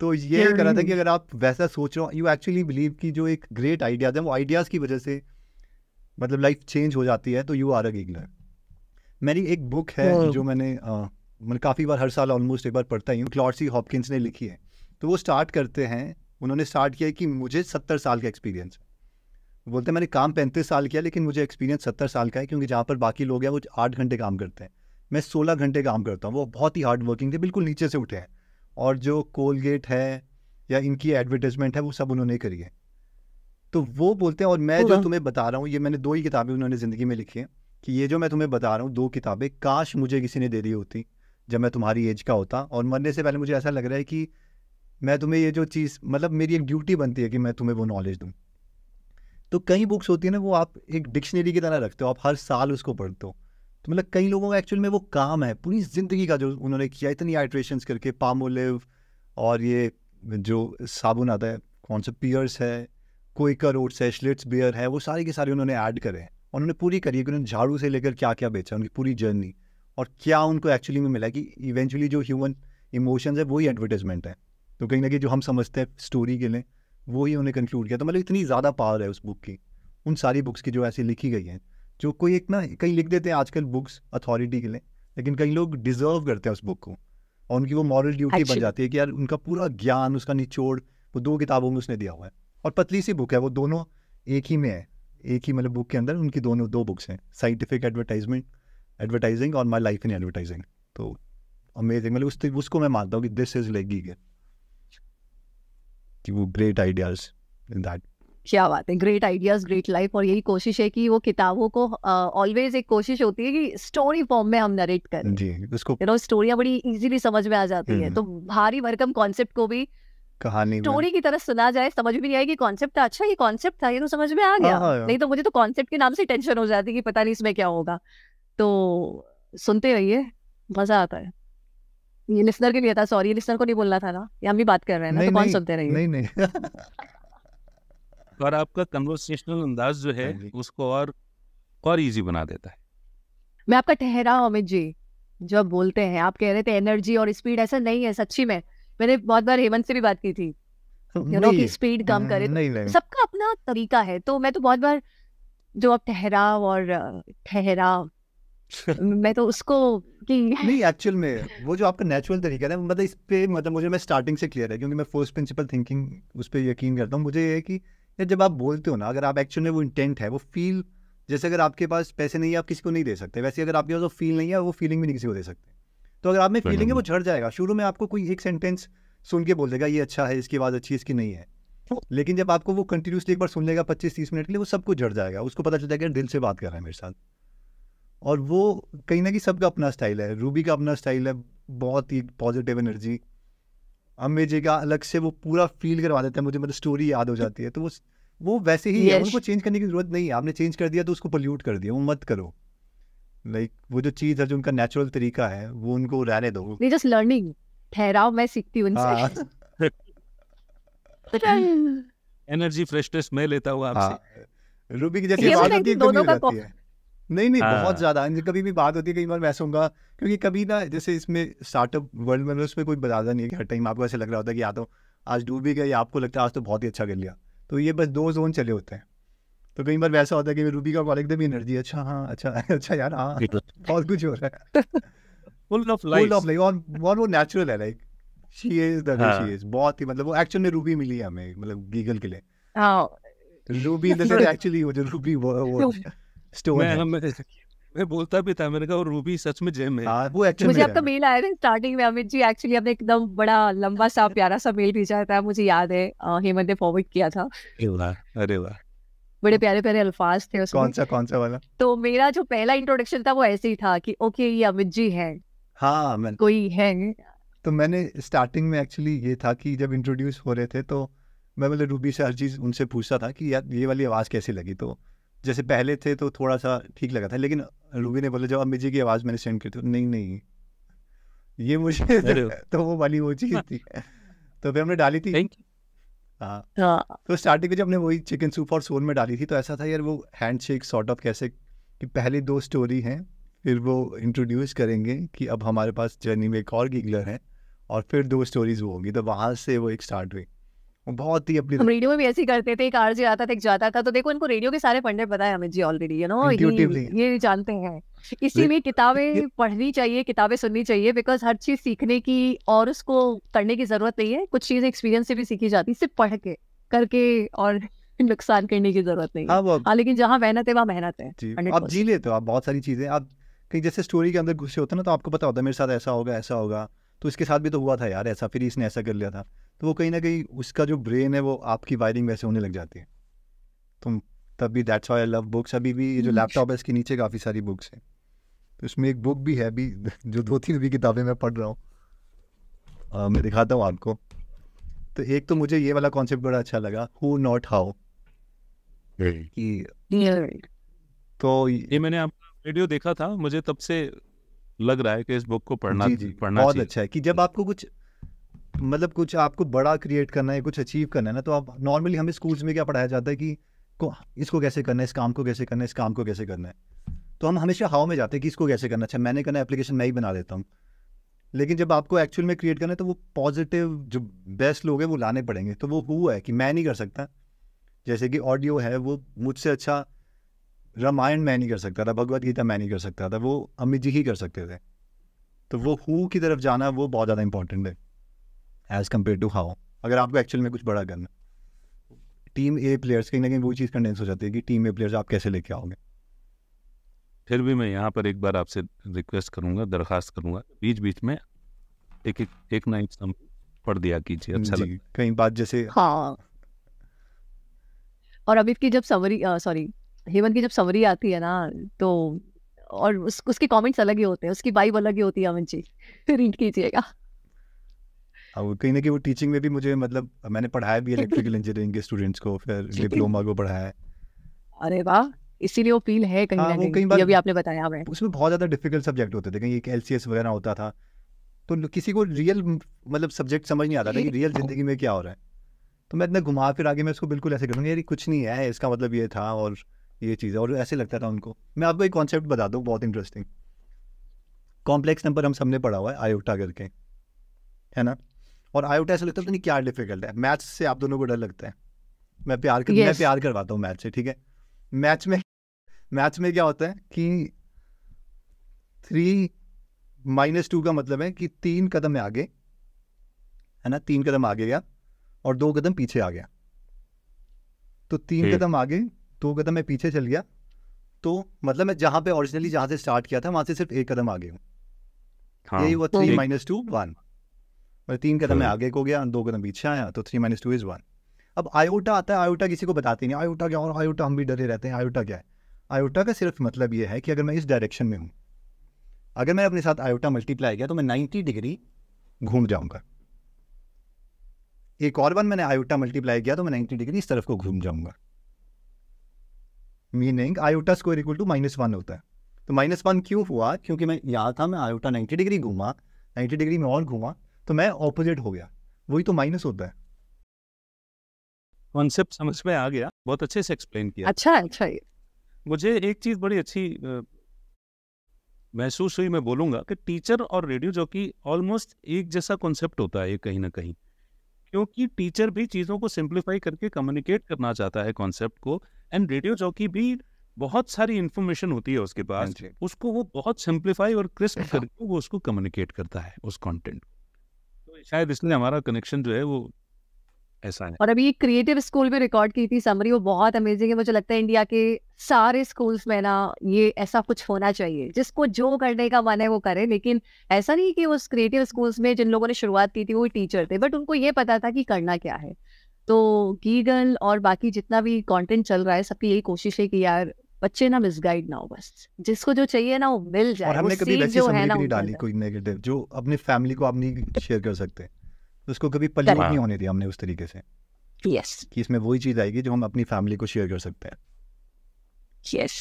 A: तो ये कह रहा था कि अगर आप वैसा सोच रहे हो यू एक्चुअली बिलीव कि जो एक ग्रेट आइडियाज है वो आइडियाज़ की वजह से मतलब लाइफ चेंज हो जाती है तो यू आर अ गिगलर मेरी एक बुक है जो मैंने हाँ, मैंने काफ़ी बार हर साल ऑलमोस्ट एक बार पढ़ता ही हूँ क्लॉर्सी हॉपकिंस ने लिखी है तो वो स्टार्ट करते हैं उन्होंने स्टार्ट किया कि मुझे सत्तर साल का एक्सपीरियंस बोलते हैं मैंने काम पैंतीस साल किया लेकिन मुझे एक्सपीरियंस सत्तर साल का है क्योंकि जहाँ पर बाकी लोग हैं वो आठ घंटे काम करते हैं मैं सोलह घंटे काम करता हूँ वो बहुत ही हार्ड वर्किंग थे बिल्कुल नीचे से उठे हैं और जो कोलगेट है या इनकी एडवर्टाइजमेंट है वो सब उन्होंने करी है तो वो बोलते हैं और मैं जो हाँ। तुम्हें बता रहा हूँ ये मैंने दो ही किताबें उन्होंने ज़िंदगी में लिखी हैं कि ये जो मैं तुम्हें बता रहा हूँ दो किताबें काश मुझे किसी ने दे दी होती जब मैं तुम्हारी एज का होता और मरने से पहले मुझे ऐसा लग रहा है कि मैं तुम्हें ये जो चीज़ मतलब मेरी एक ड्यूटी बनती है कि मैं तुम्हें वो नॉलेज दूँ तो कई बुक्स होती है ना वो आप एक डिक्शनरी की तरह रखते हो आप हर साल उसको पढ़ते हो तो मतलब कई लोगों का एक्चुअल में वो काम है पूरी ज़िंदगी का जो उन्होंने किया इतनी आइट्रेशन करके पामोलिव और ये जो साबुन आता है कौन सा पियर्स है कोइका रोड्स है श्लिट्स बियर है वो सारे के सारे उन्होंने ऐड करे उन्होंने पूरी करी है कि उन्होंने झाड़ू से लेकर क्या क्या बेचा उनकी पूरी जर्नी और क्या उनको एक्चुअली में मिला कि इवेंचुअली जो ह्यूमन इमोशंस है वही एडवर्टाइजमेंट है तो कहीं ना कहीं जो हम समझते हैं स्टोरी के लिए वो ही उन्हें कंक्लूड किया तो मतलब इतनी ज़्यादा पावर है उस बुक की उन सारी बुक्स की जो ऐसी लिखी गई हैं जो कोई एक ना कहीं लिख देते हैं आजकल बुक्स अथॉरिटी के लिए लेकिन कई लोग डिजर्व करते हैं उस बुक को और उनकी वो मॉरल ड्यूटी बन जाती है कि यार उनका पूरा ज्ञान उसका निचोड़ वो दो किताबों में उसने दिया हुआ है और पतली सी बुक है वो दोनों एक ही में है एक ही मतलब बुक के अंदर उनकी दोनों दो बुक्स हैं साइंटिफिक एडवर्टाइजमेंट एडवर्टाइजिंग और माई लाइफ इन एडवर्टाइजिंग तो अमेजिंग मतलब उस उसको मैं मानता हूँ कि दिस इज लाइक गीगे कि वो ग्रेट आइडियाज इन दैट
B: क्या बात है ग्रेट आइडियाज ग्रेट लाइफ और यही कोशिश है कि वो किताबों को ऑलवेज uh, एक कोशिश होती है कि स्टोरी फॉर्म में हम नरेट करें
A: जी उसको
B: यू नो स्टोरियां बड़ी इजीली समझ में आ जाती है हम्म। तो भारी भरकम कॉन्सेप्ट को भी
A: कहानी स्टोरी
B: की तरह सुना जाए समझ भी नहीं आई कि कॉन्सेप्ट अच्छा ये कॉन्सेप्ट था ये तो समझ में आ गया आ, हाँ, हाँ। नहीं तो मुझे तो कॉन्सेप्ट के नाम से टेंशन हो जाती कि पता नहीं इसमें क्या होगा तो सुनते रहिए मजा आता है ये लिसनर के लिए था सॉरी ये लिसनर को नहीं बोलना था ना ये हम भी बात कर रहे हैं ना तो कौन सुनते रहिए नहीं
A: नहीं
C: और आपका कन्वर्सेशनल अंदाज जो है हाँ उसको और और इजी बना देता है
B: मैं आपका ठहरा हूँ अमित जी जो आप बोलते हैं आप कह रहे थे एनर्जी और स्पीड ऐसा नहीं है सच्ची में मैंने बहुत बार हेमंत से भी बात की थी
A: यू नो कि स्पीड कम हाँ, करे सबका
B: अपना तरीका है तो मैं तो बहुत बार जो आप ठहराव और ठहराव मैं तो उसको नहीं
A: एक्चुअल में वो जो आपका नेचुरल तरीका है मतलब इस पे मतलब मुझे मैं स्टार्टिंग से क्लियर है क्योंकि मैं फर्स्ट प्रिंसिपल थिंकिंग उस पर यकीन करता हूँ मुझे ये है कि जब आप बोलते हो ना अगर आप एक्चुअल में वो इंटेंट है वो फील जैसे अगर आपके पास पैसे नहीं है आप किसी को नहीं दे सकते वैसे अगर आपके पास वो फील नहीं है वो फीलिंग भी नहीं किसी को दे सकते तो अगर आप में फीलिंग है वो झड़ जाएगा शुरू में आपको कोई एक सेंटेंस सुन के बोल देगा ये अच्छा है इसकी आवाज़ अच्छी इसकी नहीं है लेकिन जब आपको वो कंटिन्यूसली एक बार सुन लेगा पच्चीस तीस मिनट के लिए वो सब कुछ झड़ जाएगा उसको पता चल जाएगा दिल से बात कर रहा है मेरे साथ और वो कहीं ना कहीं सबका अपना स्टाइल है रूबी का अपना स्टाइल है बहुत ही पॉजिटिव एनर्जी अम्बे जी का अलग से वो पूरा फील करवा देते हैं मुझे मतलब स्टोरी याद हो जाती है तो वो वो वैसे ही है उनको चेंज करने की जरूरत नहीं है आपने चेंज कर दिया तो उसको पोल्यूट कर दिया वो मत करो लाइक like, वो जो चीज है जो उनका नेचुरल तरीका है वो
C: उनको रहने दो
B: जस्ट लर्निंग ठहराओ मैं सीखती हूं
C: एनर्जी फ्रेशनेस मैं लेता हूं आपसे रूबी हाँ। की जैसी आदत ही दोनों का नहीं नहीं आ, बहुत हाँ।
A: ज्यादा कभी भी बात होती है कई बार मैं सोऊंगा क्योंकि कभी ना जैसे इसमें स्टार्टअप वर्ल्ड में उसमें कोई बता नहीं है कि हर टाइम आपको ऐसे लग रहा होता है कि या तो आज डूब भी गया या आपको लगता है आज तो बहुत ही अच्छा कर लिया तो ये बस दो जोन चले होते हैं तो कई बार वैसा होता है कि रूबी का कॉल एकदम एनर्जी अच्छा हाँ अच्छा अच्छा यार हाँ बहुत कुछ हो रहा है full of life full of life और और वो नेचुरल है like she is the she is बहुत ही मतलब वो एक्चुअल में रूबी मिली हमें मतलब गीगल के लिए रूबी इन द एक्चुअली वो जो रूबी वो तो अच्छा।
C: स्टोन है मैं, मैं बोलता भी था मैंने कहा रूबी सच में जेम है हाँ, मुझे आपका
B: मेल आया था स्टार्टिंग में अमित जी एक्चुअली आपने एकदम बड़ा लंबा सा प्यारा सा मेल भेजा था मुझे याद है हेमंत ने फॉरवर्ड किया था अरे वाह बड़े प्यारे प्यारे अल्फाज थे उसमें कौन सा कौन सा वाला तो मेरा जो पहला इंट्रोडक्शन था वो ऐसे ही था कि ओके ये अमित जी है
A: हाँ मैं कोई है तो मैंने स्टार्टिंग में एक्चुअली ये था कि जब इंट्रोड्यूस हो रहे थे तो मैं मतलब रूबी सर जी उनसे पूछता था कि यार ये वाली आवाज़ कैसी लगी तो जैसे पहले थे तो थोड़ा सा ठीक लगा था लेकिन रूबी ने बोला जब अम्मी जी की आवाज़ मैंने सेंड की थी तो नहीं नहीं ये मुझे तो वो वाली वो चीज़ थी तो फिर हमने डाली थी हाँ।, हाँ तो स्टार्टिंग में जब हमने वही चिकन सूप और सोल में डाली थी तो ऐसा था यार वो हैंड शेक सॉर्ट ऑफ कैसे कि पहले दो स्टोरी हैं फिर वो इंट्रोड्यूस करेंगे कि अब हमारे पास जर्नी में एक और गिगलर है और फिर दो स्टोरीज वो होंगी तो वहाँ से वो एक स्टार्ट हुई बहुत ही अपनी हम
B: रेडियो में भी ऐसे करते थे एक आरजे आता था एक जाता था तो देखो इनको रेडियो के सारे पंडित पता है हमें जी ऑलरेडी यू नो ये जानते हैं इसी में किताबें पढ़नी चाहिए किताबें सुननी चाहिए बिकॉज हर चीज सीखने की और उसको करने की जरूरत नहीं है कुछ चीज एक्सपीरियंस से भी सीखी जाती सिर्फ पढ़ के करके और नुकसान करने की जरूरत नहीं है हाँ, हाँ लेकिन जहाँ मेहनत है वहाँ मेहनत है आप जी
A: लेते हो आप बहुत सारी चीजें आप कहीं जैसे स्टोरी के अंदर गुस्से होते ना तो आपको पता होता है मेरे साथ ऐसा होगा ऐसा होगा तो इसके साथ भी तो हुआ था यार ऐसा फिर इसने ऐसा कर लिया था तो वो कहीं ना कहीं उसका जो ब्रेन है वो आपकी वायरिंग वैसे होने लग जाती है तो तब भी दैट्स आई लव बुक्स अभी भी ये जो लैपटॉप hmm. है इसके नीचे काफ़ी सारी बुक्स हैं तो इसमें एक बुक भी है अभी जो दो तीन अभी किताबें मैं पढ़ रहा हूँ मैं दिखाता हूँ आपको तो एक तो मुझे ये वाला कॉन्सेप्ट बड़ा अच्छा लगा हु नॉट हाउ
C: तो ये मैंने आप वीडियो देखा था मुझे तब से लग रहा है कि इस बुक को पढ़ना जी, जी, पढ़ना बहुत अच्छा है
A: कि जब आपको कुछ मतलब कुछ आपको बड़ा क्रिएट करना है कुछ अचीव करना है ना तो आप नॉर्मली हमें स्कूल्स में क्या पढ़ाया जाता है कि को इसको कैसे करना है इस काम को कैसे करना है इस काम को कैसे करना है तो हम हमेशा हाव में जाते हैं कि इसको कैसे करना अच्छा मैंने करना एप्लीकेशन मैं ही बना देता हूँ लेकिन जब आपको एक्चुअल में क्रिएट करना है तो वो पॉजिटिव जो बेस्ट लोग हैं वो लाने पड़ेंगे तो वो हुआ है कि मैं नहीं कर सकता जैसे कि ऑडियो है वो मुझसे अच्छा रामायण मैं नहीं कर सकता था भगवत गीता मैं नहीं कर सकता था वो अमित जी ही कर सकते थे तो वो हु की तरफ जाना वो बहुत ज़्यादा इंपॉर्टेंट है एज़ कम्पेयर टू हाउ अगर आपको एक्चुअल में कुछ बड़ा करना टीम ए प्लेयर्स कहीं ना कहीं वो चीज़ कंडेंस हो जाती है कि टीम ए प्लेयर्स आप कैसे लेके आओगे
C: फिर भी मैं यहाँ पर एक बार आपसे रिक्वेस्ट करूँगा दरख्वास्त करूँगा बीच बीच में एक एक एक ना एक पढ़ दिया कीजिए अच्छा कहीं बात जैसे हाँ
B: और अभी की जब समरी सॉरी हेमंत की जब समरी आती है ना तो और उस, उसके कमेंट्स अलग ही होते हैं उसकी बाइब अलग ही होती है अमन जी रीड कीजिएगा
A: और हाँ, कहीं ना कहीं वो टीचिंग में भी मुझे मतलब मैंने पढ़ाया भी इलेक्ट्रिकल इंजीनियरिंग के स्टूडेंट्स को फिर डिप्लोमा को पढ़ाया
B: अरे वाह इसीलिए वो फील है कहीं हाँ, ना कहीं ये भी आपने बताया हमें
A: उसमें बहुत ज़्यादा डिफिकल्ट सब्जेक्ट होते थे कहीं एक एलसीएस वगैरह होता था तो किसी को रियल मतलब सब्जेक्ट समझ नहीं आता था कि रियल तो ज़िंदगी में क्या हो रहा है तो मैं इतना घुमा फिर आगे मैं उसको बिल्कुल ऐसे करूँगा यार कुछ नहीं है इसका मतलब ये था और ये चीज़ है और ऐसे लगता था उनको मैं आपको एक कॉन्सेप्ट बता दूँ बहुत इंटरेस्टिंग कॉम्प्लेक्स नंबर हम सबने पढ़ा हुआ है आयोटा करके है ना और आयोटा ऐसा लगता है तो नहीं क्या डिफिकल्ट है मैथ्स से आप दोनों को डर लगता है मैं प्यार कर yes. मैं प्यार करवाता हूँ मैच से ठीक है मैच में मैच में क्या होता है कि थ्री माइनस टू का मतलब है कि तीन कदम में आगे है ना तीन कदम आगे गया और दो कदम पीछे आ गया तो तीन कदम आगे दो कदम मैं पीछे चल गया तो मतलब मैं जहां पे ओरिजिनली जहां से स्टार्ट किया था वहां से सिर्फ एक कदम आगे हूँ हाँ, यही हुआ थ्री माइनस टू वन मतलब तीन कदम में हाँ। आगे को गया दो कदम पीछे आया तो three minus two is one अब आयोटा आता है आयोटा किसी को बताते नहीं आयोटा क्या और आयोटा हम भी डरे रहते हैं आयोटा क्या है आयोटा का सिर्फ मतलब ये है कि अगर मैं इस डायरेक्शन में हूँ अगर मैं अपने साथ आयोटा मल्टीप्लाई किया तो मैं नाइन्टी डिग्री घूम जाऊँगा एक और वन मैंने आयोटा मल्टीप्लाई किया तो मैं नाइन्टी डिग्री इस तरफ को घूम जाऊंगा meaning iota square equal to minus one होता है तो माइनस वन क्यों हुआ क्योंकि मैं यहाँ था मैं आयोटा नाइन्टी डिग्री घूमा नाइन्टी डिग्री में और घूमा तो मैं ऑपोजिट हो गया वही तो माइनस होता है
C: कॉन्सेप्ट समझ में आ गया बहुत अच्छे से एक्सप्लेन किया
B: अच्छा अच्छा ये
C: मुझे एक चीज़ बड़ी अच्छी महसूस हुई मैं बोलूंगा कि टीचर और रेडियो जो कि ऑलमोस्ट एक जैसा कॉन्सेप्ट होता है कहीं ना कहीं क्योंकि टीचर भी चीज़ों को सिंप्लीफाई करके कम्युनिकेट करना चाहता है कॉन्सेप्ट को एंड रेडियो जॉकी भी बहुत सारी इंफॉर्मेशन होती है उसके पास हाँ उसको वो बहुत सिंप्लीफाई और क्रिस्प हाँ। करके वो उसको कम्युनिकेट करता है उस कंटेंट को शायद इसलिए हमारा कनेक्शन जो है वो ऐसा है
B: और अभी एक क्रिएटिव स्कूल में रिकॉर्ड की थी समरी वो बहुत अमेजिंग है मुझे लगता है इंडिया के सारे स्कूल्स में ना ये ऐसा कुछ होना चाहिए जिसको जो करने का मन है वो करे लेकिन ऐसा नहीं कि उस क्रिएटिव स्कूल्स में जिन लोगों ने शुरुआत की थी वो टीचर थे बट उनको ये पता था कि करना क्या है तो गीगल और बाकी जितना भी कंटेंट चल रहा है सबकी यही कोशिश है कि यार बच्चे ना मिसगाइड ना हो बस जिसको जो चाहिए ना वो मिल जाए और हमने कभी जो है ना डाली
A: कोई नेगेटिव जो अपने फैमिली को आप नहीं शेयर कर सकते तो उसको कभी पल्यूट नहीं होने दिया हमने उस तरीके से यस कि इसमें वही चीज आएगी जो हम अपनी फैमिली को शेयर कर सकते हैं
B: यस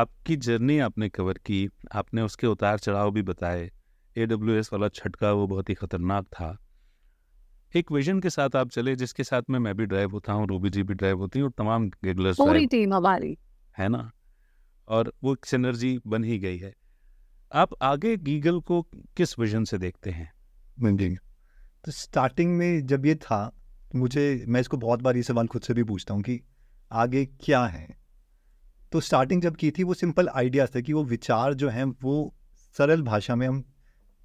C: आपकी जर्नी आपने कवर की आपने उसके उतार चढ़ाव भी बताए ए वाला छटका वो बहुत ही खतरनाक था एक विजन के साथ आप चले जिसके साथ में मैं भी ड्राइव होता हूँ रूबी जी भी ड्राइव होती हूँ और तमाम पूरी टीम हमारी है ना और वो सिनर्जी बन ही गई है आप आगे गीगल को किस विजन से देखते हैं
A: जी तो स्टार्टिंग में जब ये था मुझे मैं इसको बहुत बार ये सवाल खुद से भी पूछता हूँ कि आगे क्या है तो स्टार्टिंग जब की थी वो सिंपल आइडियाज़ थे कि वो विचार जो हैं वो सरल भाषा में हम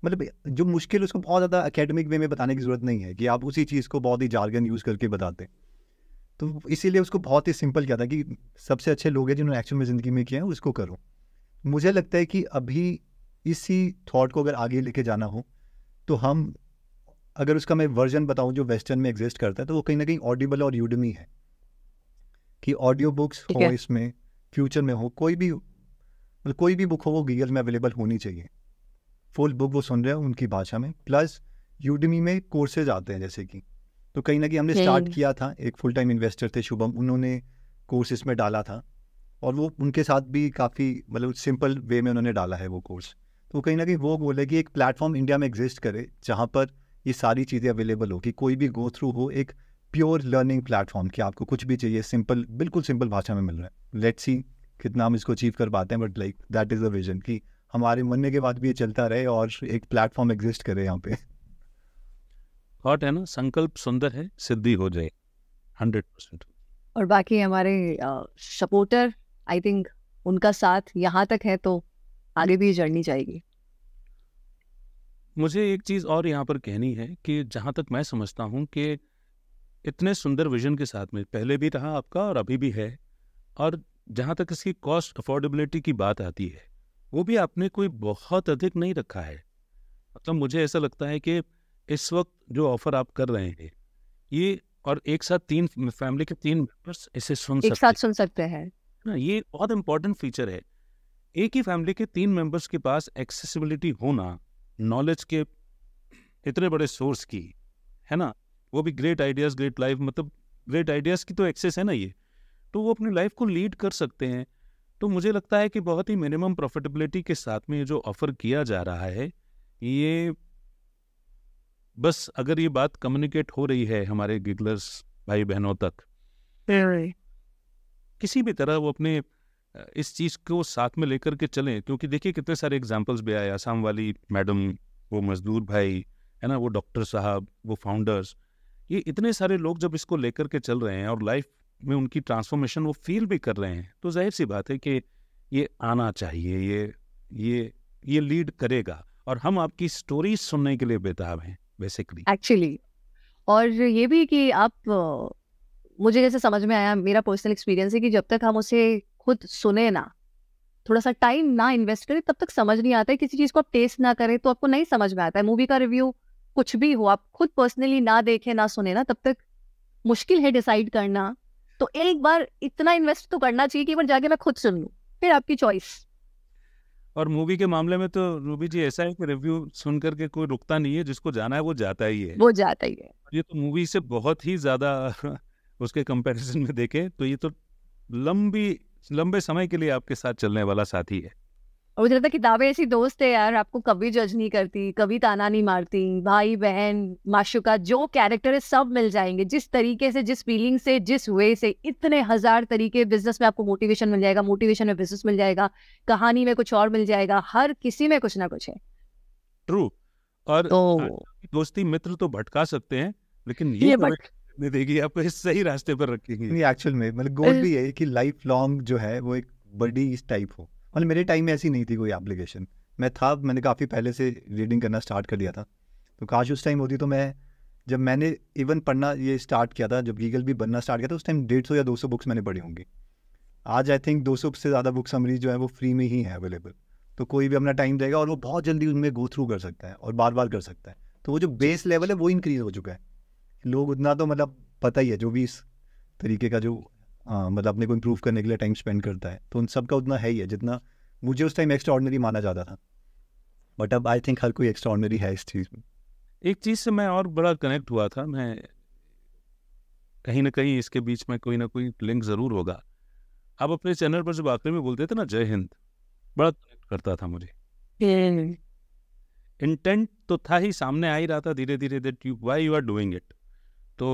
A: मतलब जो मुश्किल उसको बहुत ज़्यादा एकेडमिक वे में बताने की ज़रूरत नहीं है कि आप उसी चीज़ को बहुत ही जार्गन यूज़ करके बताते हैं तो इसीलिए उसको बहुत ही सिंपल किया था कि सबसे अच्छे लोग हैं जिन्होंने एक्चुअल में ज़िंदगी में किया है उसको करो मुझे लगता है कि अभी इसी थॉट को अगर आगे लेके जाना हो तो हम अगर उसका मैं वर्जन बताऊं जो वेस्टर्न में एग्जिस्ट करता है तो वो कहीं ना कहीं ऑडिबल और यूडमी है कि ऑडियो बुक्स हो इसमें फ्यूचर में हो कोई भी मतलब कोई भी बुक हो वो गीगल में अवेलेबल होनी चाहिए फुल बुक वो सुन रहे हैं उनकी भाषा में प्लस यूडमी में कोर्सेज आते हैं जैसे कि तो कहीं ना कहीं हमने स्टार्ट हम्म। किया था एक फुल टाइम इन्वेस्टर थे शुभम उन्होंने कोर्स इसमें डाला था और वो उनके साथ भी काफ़ी मतलब सिंपल वे में उन्होंने डाला है वो कोर्स तो कहीं ना कहीं वो बोले कि एक प्लेटफॉर्म इंडिया में एग्जिस्ट करे जहाँ पर ये सारी चीज़ें अवेलेबल हो कि कोई भी गो थ्रू हो एक प्योर लर्निंग प्लेटफॉर्म कि आपको कुछ भी चाहिए सिंपल बिल्कुल सिंपल भाषा में मिल रहा है लेट्स सी कितना हम इसको अचीव कर पाते हैं but like that is the vision कि हमारे मरने के बाद भी ये चलता रहे और एक प्लेटफॉर्म एग्जिस्ट करे यहाँ पे
C: थॉट है ना संकल्प सुंदर है सिद्धि हो जाए हंड्रेड परसेंट
B: और बाकी हमारे सपोर्टर आई थिंक उनका साथ यहाँ तक है तो आगे भी जर्नी जाएगी
C: मुझे एक चीज़ और यहाँ पर कहनी है कि जहाँ तक मैं समझता हूँ कि इतने सुंदर विजन के साथ में पहले भी रहा आपका और अभी भी है और जहाँ तक इसकी कॉस्ट अफोर्डेबिलिटी की बात आती है वो भी आपने कोई बहुत अधिक नहीं रखा है मतलब मुझे ऐसा लगता है कि इस वक्त जो ऑफर आप कर रहे हैं ये और एक साथ तीन फैमिली के तीन मेंबर्स इसे सुन एक साथ
B: सुन सकते हैं
C: ना ये बहुत इंपॉर्टेंट फीचर है एक ही फैमिली के तीन मेंबर्स के पास एक्सेसिबिलिटी होना नॉलेज के इतने बड़े सोर्स की है ना वो भी ग्रेट आइडियाज ग्रेट लाइफ मतलब ग्रेट आइडियाज की तो एक्सेस है ना ये तो वो अपनी लाइफ को लीड कर सकते हैं तो मुझे लगता है कि बहुत ही मिनिमम प्रॉफिटेबिलिटी के साथ में ये जो ऑफर किया जा रहा है ये बस अगर ये बात कम्युनिकेट हो रही है हमारे गिगलर्स भाई बहनों तक किसी भी तरह वो अपने इस चीज़ को साथ में लेकर के चलें क्योंकि देखिए कितने सारे एग्जाम्पल्स भी आए आसाम वाली मैडम वो मजदूर भाई है ना वो डॉक्टर साहब वो फाउंडर्स ये इतने सारे लोग जब इसको लेकर के चल रहे हैं और लाइफ में उनकी ट्रांसफॉर्मेशन वो फील भी कर रहे हैं तो जाहिर सी बात है कि ये आना चाहिए ये ये ये लीड करेगा और हम आपकी स्टोरी सुनने के लिए बेताब हैं बेसिकली
B: एक्चुअली और ये भी कि आप मुझे जैसे समझ में आया मेरा पर्सनल एक्सपीरियंस है कि जब तक हम उसे खुद सुने ना थोड़ा सा टाइम ना इन्वेस्ट करें तब तक समझ नहीं आता है किसी चीज़ को आप टेस्ट ना करें तो आपको नहीं समझ में आता है मूवी का रिव्यू कुछ भी हो आप खुद पर्सनली ना देखें ना सुने ना तब तक मुश्किल है डिसाइड करना तो एक बार इतना इन्वेस्ट तो करना चाहिए कि एक बार जाके मैं खुद सुन लूँ फिर आपकी चॉइस
C: और मूवी के मामले में तो रूबी जी ऐसा है कि रिव्यू सुन करके कोई रुकता नहीं है जिसको जाना है वो जाता ही है वो जाता ही है ये तो मूवी से बहुत ही ज्यादा उसके कंपैरिजन में देखे तो ये तो लंबी लंबे समय के लिए आपके साथ चलने वाला साथी है
B: और मुझे लगता है किताबें ऐसी दोस्त है यार आपको कभी जज नहीं करती कभी ताना नहीं मारती भाई बहन माशुका जो कैरेक्टर है सब मिल जाएंगे जिस तरीके से जिस फीलिंग से जिस वे से इतने हजार तरीके बिजनेस में आपको मोटिवेशन मिल जाएगा मोटिवेशन में बिजनेस मिल जाएगा कहानी में कुछ और मिल जाएगा हर किसी में कुछ ना कुछ है
C: ट्रू और तो, दोस्ती मित्र तो भटका सकते हैं लेकिन ये, ये तो बट... देगी आपको सही रास्ते पर नहीं
A: एक्चुअल में मतलब गोल भी है कि लाइफ लॉन्ग जो है वो एक बड़ी टाइप हो मतलब मेरे टाइम में ऐसी नहीं थी कोई एप्लीकेशन मैं था मैंने काफ़ी पहले से रीडिंग करना स्टार्ट कर दिया था तो काश उस टाइम होती तो मैं जब मैंने इवन पढ़ना ये स्टार्ट किया था जब गीगल भी बनना स्टार्ट किया था उस टाइम डेढ़ सौ या दो सौ बुक्स मैंने पढ़ी होंगी आज आई थिंक दो सौ से ज़्यादा बुक समरीज जो है वो फ्री में ही है अवेलेबल तो कोई भी अपना टाइम देगा और वो बहुत जल्दी उनमें गो थ्रू कर सकता है और बार बार कर सकता है तो वो जो बेस लेवल है वो इंक्रीज़ हो चुका है लोग उतना तो मतलब पता ही है जो भी इस तरीके का जो हाँ, मतलब अपने को इम्प्रूव करने के लिए टाइम स्पेंड करता है तो उन सब का उतना है ही है जितना मुझे उस टाइम एक्स्ट्रा ऑर्डनरी माना जाता था बट अब आई थिंक हर कोई एक्स्ट्रा ऑर्डनरी है इस चीज़ में
C: एक चीज़ से मैं और बड़ा कनेक्ट हुआ था मैं कहीं ना कहीं इसके बीच में कोई ना कोई लिंक ज़रूर होगा आप अपने चैनल पर जब आखिर में बोलते थे ना जय हिंद बड़ा कनेक्ट करता था मुझे इंटेंट हम्म। तो था ही सामने आ ही रहा था धीरे धीरे that you why you are doing it तो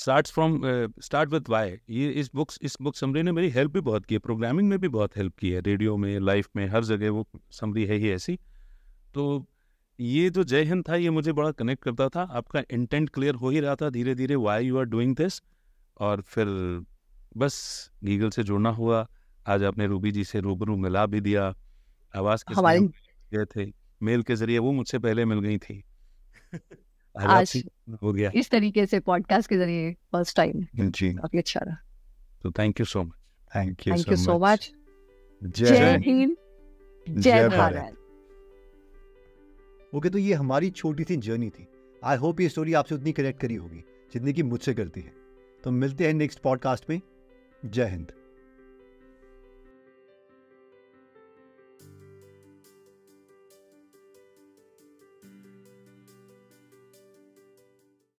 C: start from start with why ये इस बुक्स इस बुक समरी ने मेरी हेल्प भी बहुत की है प्रोग्रामिंग में भी बहुत हेल्प की है रेडियो में लाइफ में हर जगह वो समरी है ही ऐसी तो ये जो जय हिंद था ये मुझे बड़ा कनेक्ट करता था आपका इंटेंट क्लियर हो ही रहा था धीरे धीरे why you are doing this और फिर बस गीगल से जुड़ना हुआ आज आपने रूबी जी से रूबरू मिला भी दिया आवाज़ के गए थे मेल के जरिए वो मुझसे पहले मिल गई थी हो गया
B: इस तरीके से पॉडकास्ट के जरिए फर्स्ट टाइम जी काफी अच्छा रहा
C: तो thank you so much thank you thank you so much Jai Hind जय भारत
A: ओके तो ये हमारी छोटी सी जर्नी थी आई होप ये स्टोरी आपसे उतनी कनेक्ट करी होगी जितनी की मुझसे करती है तो मिलते हैं नेक्स्ट पॉडकास्ट में जय हिंद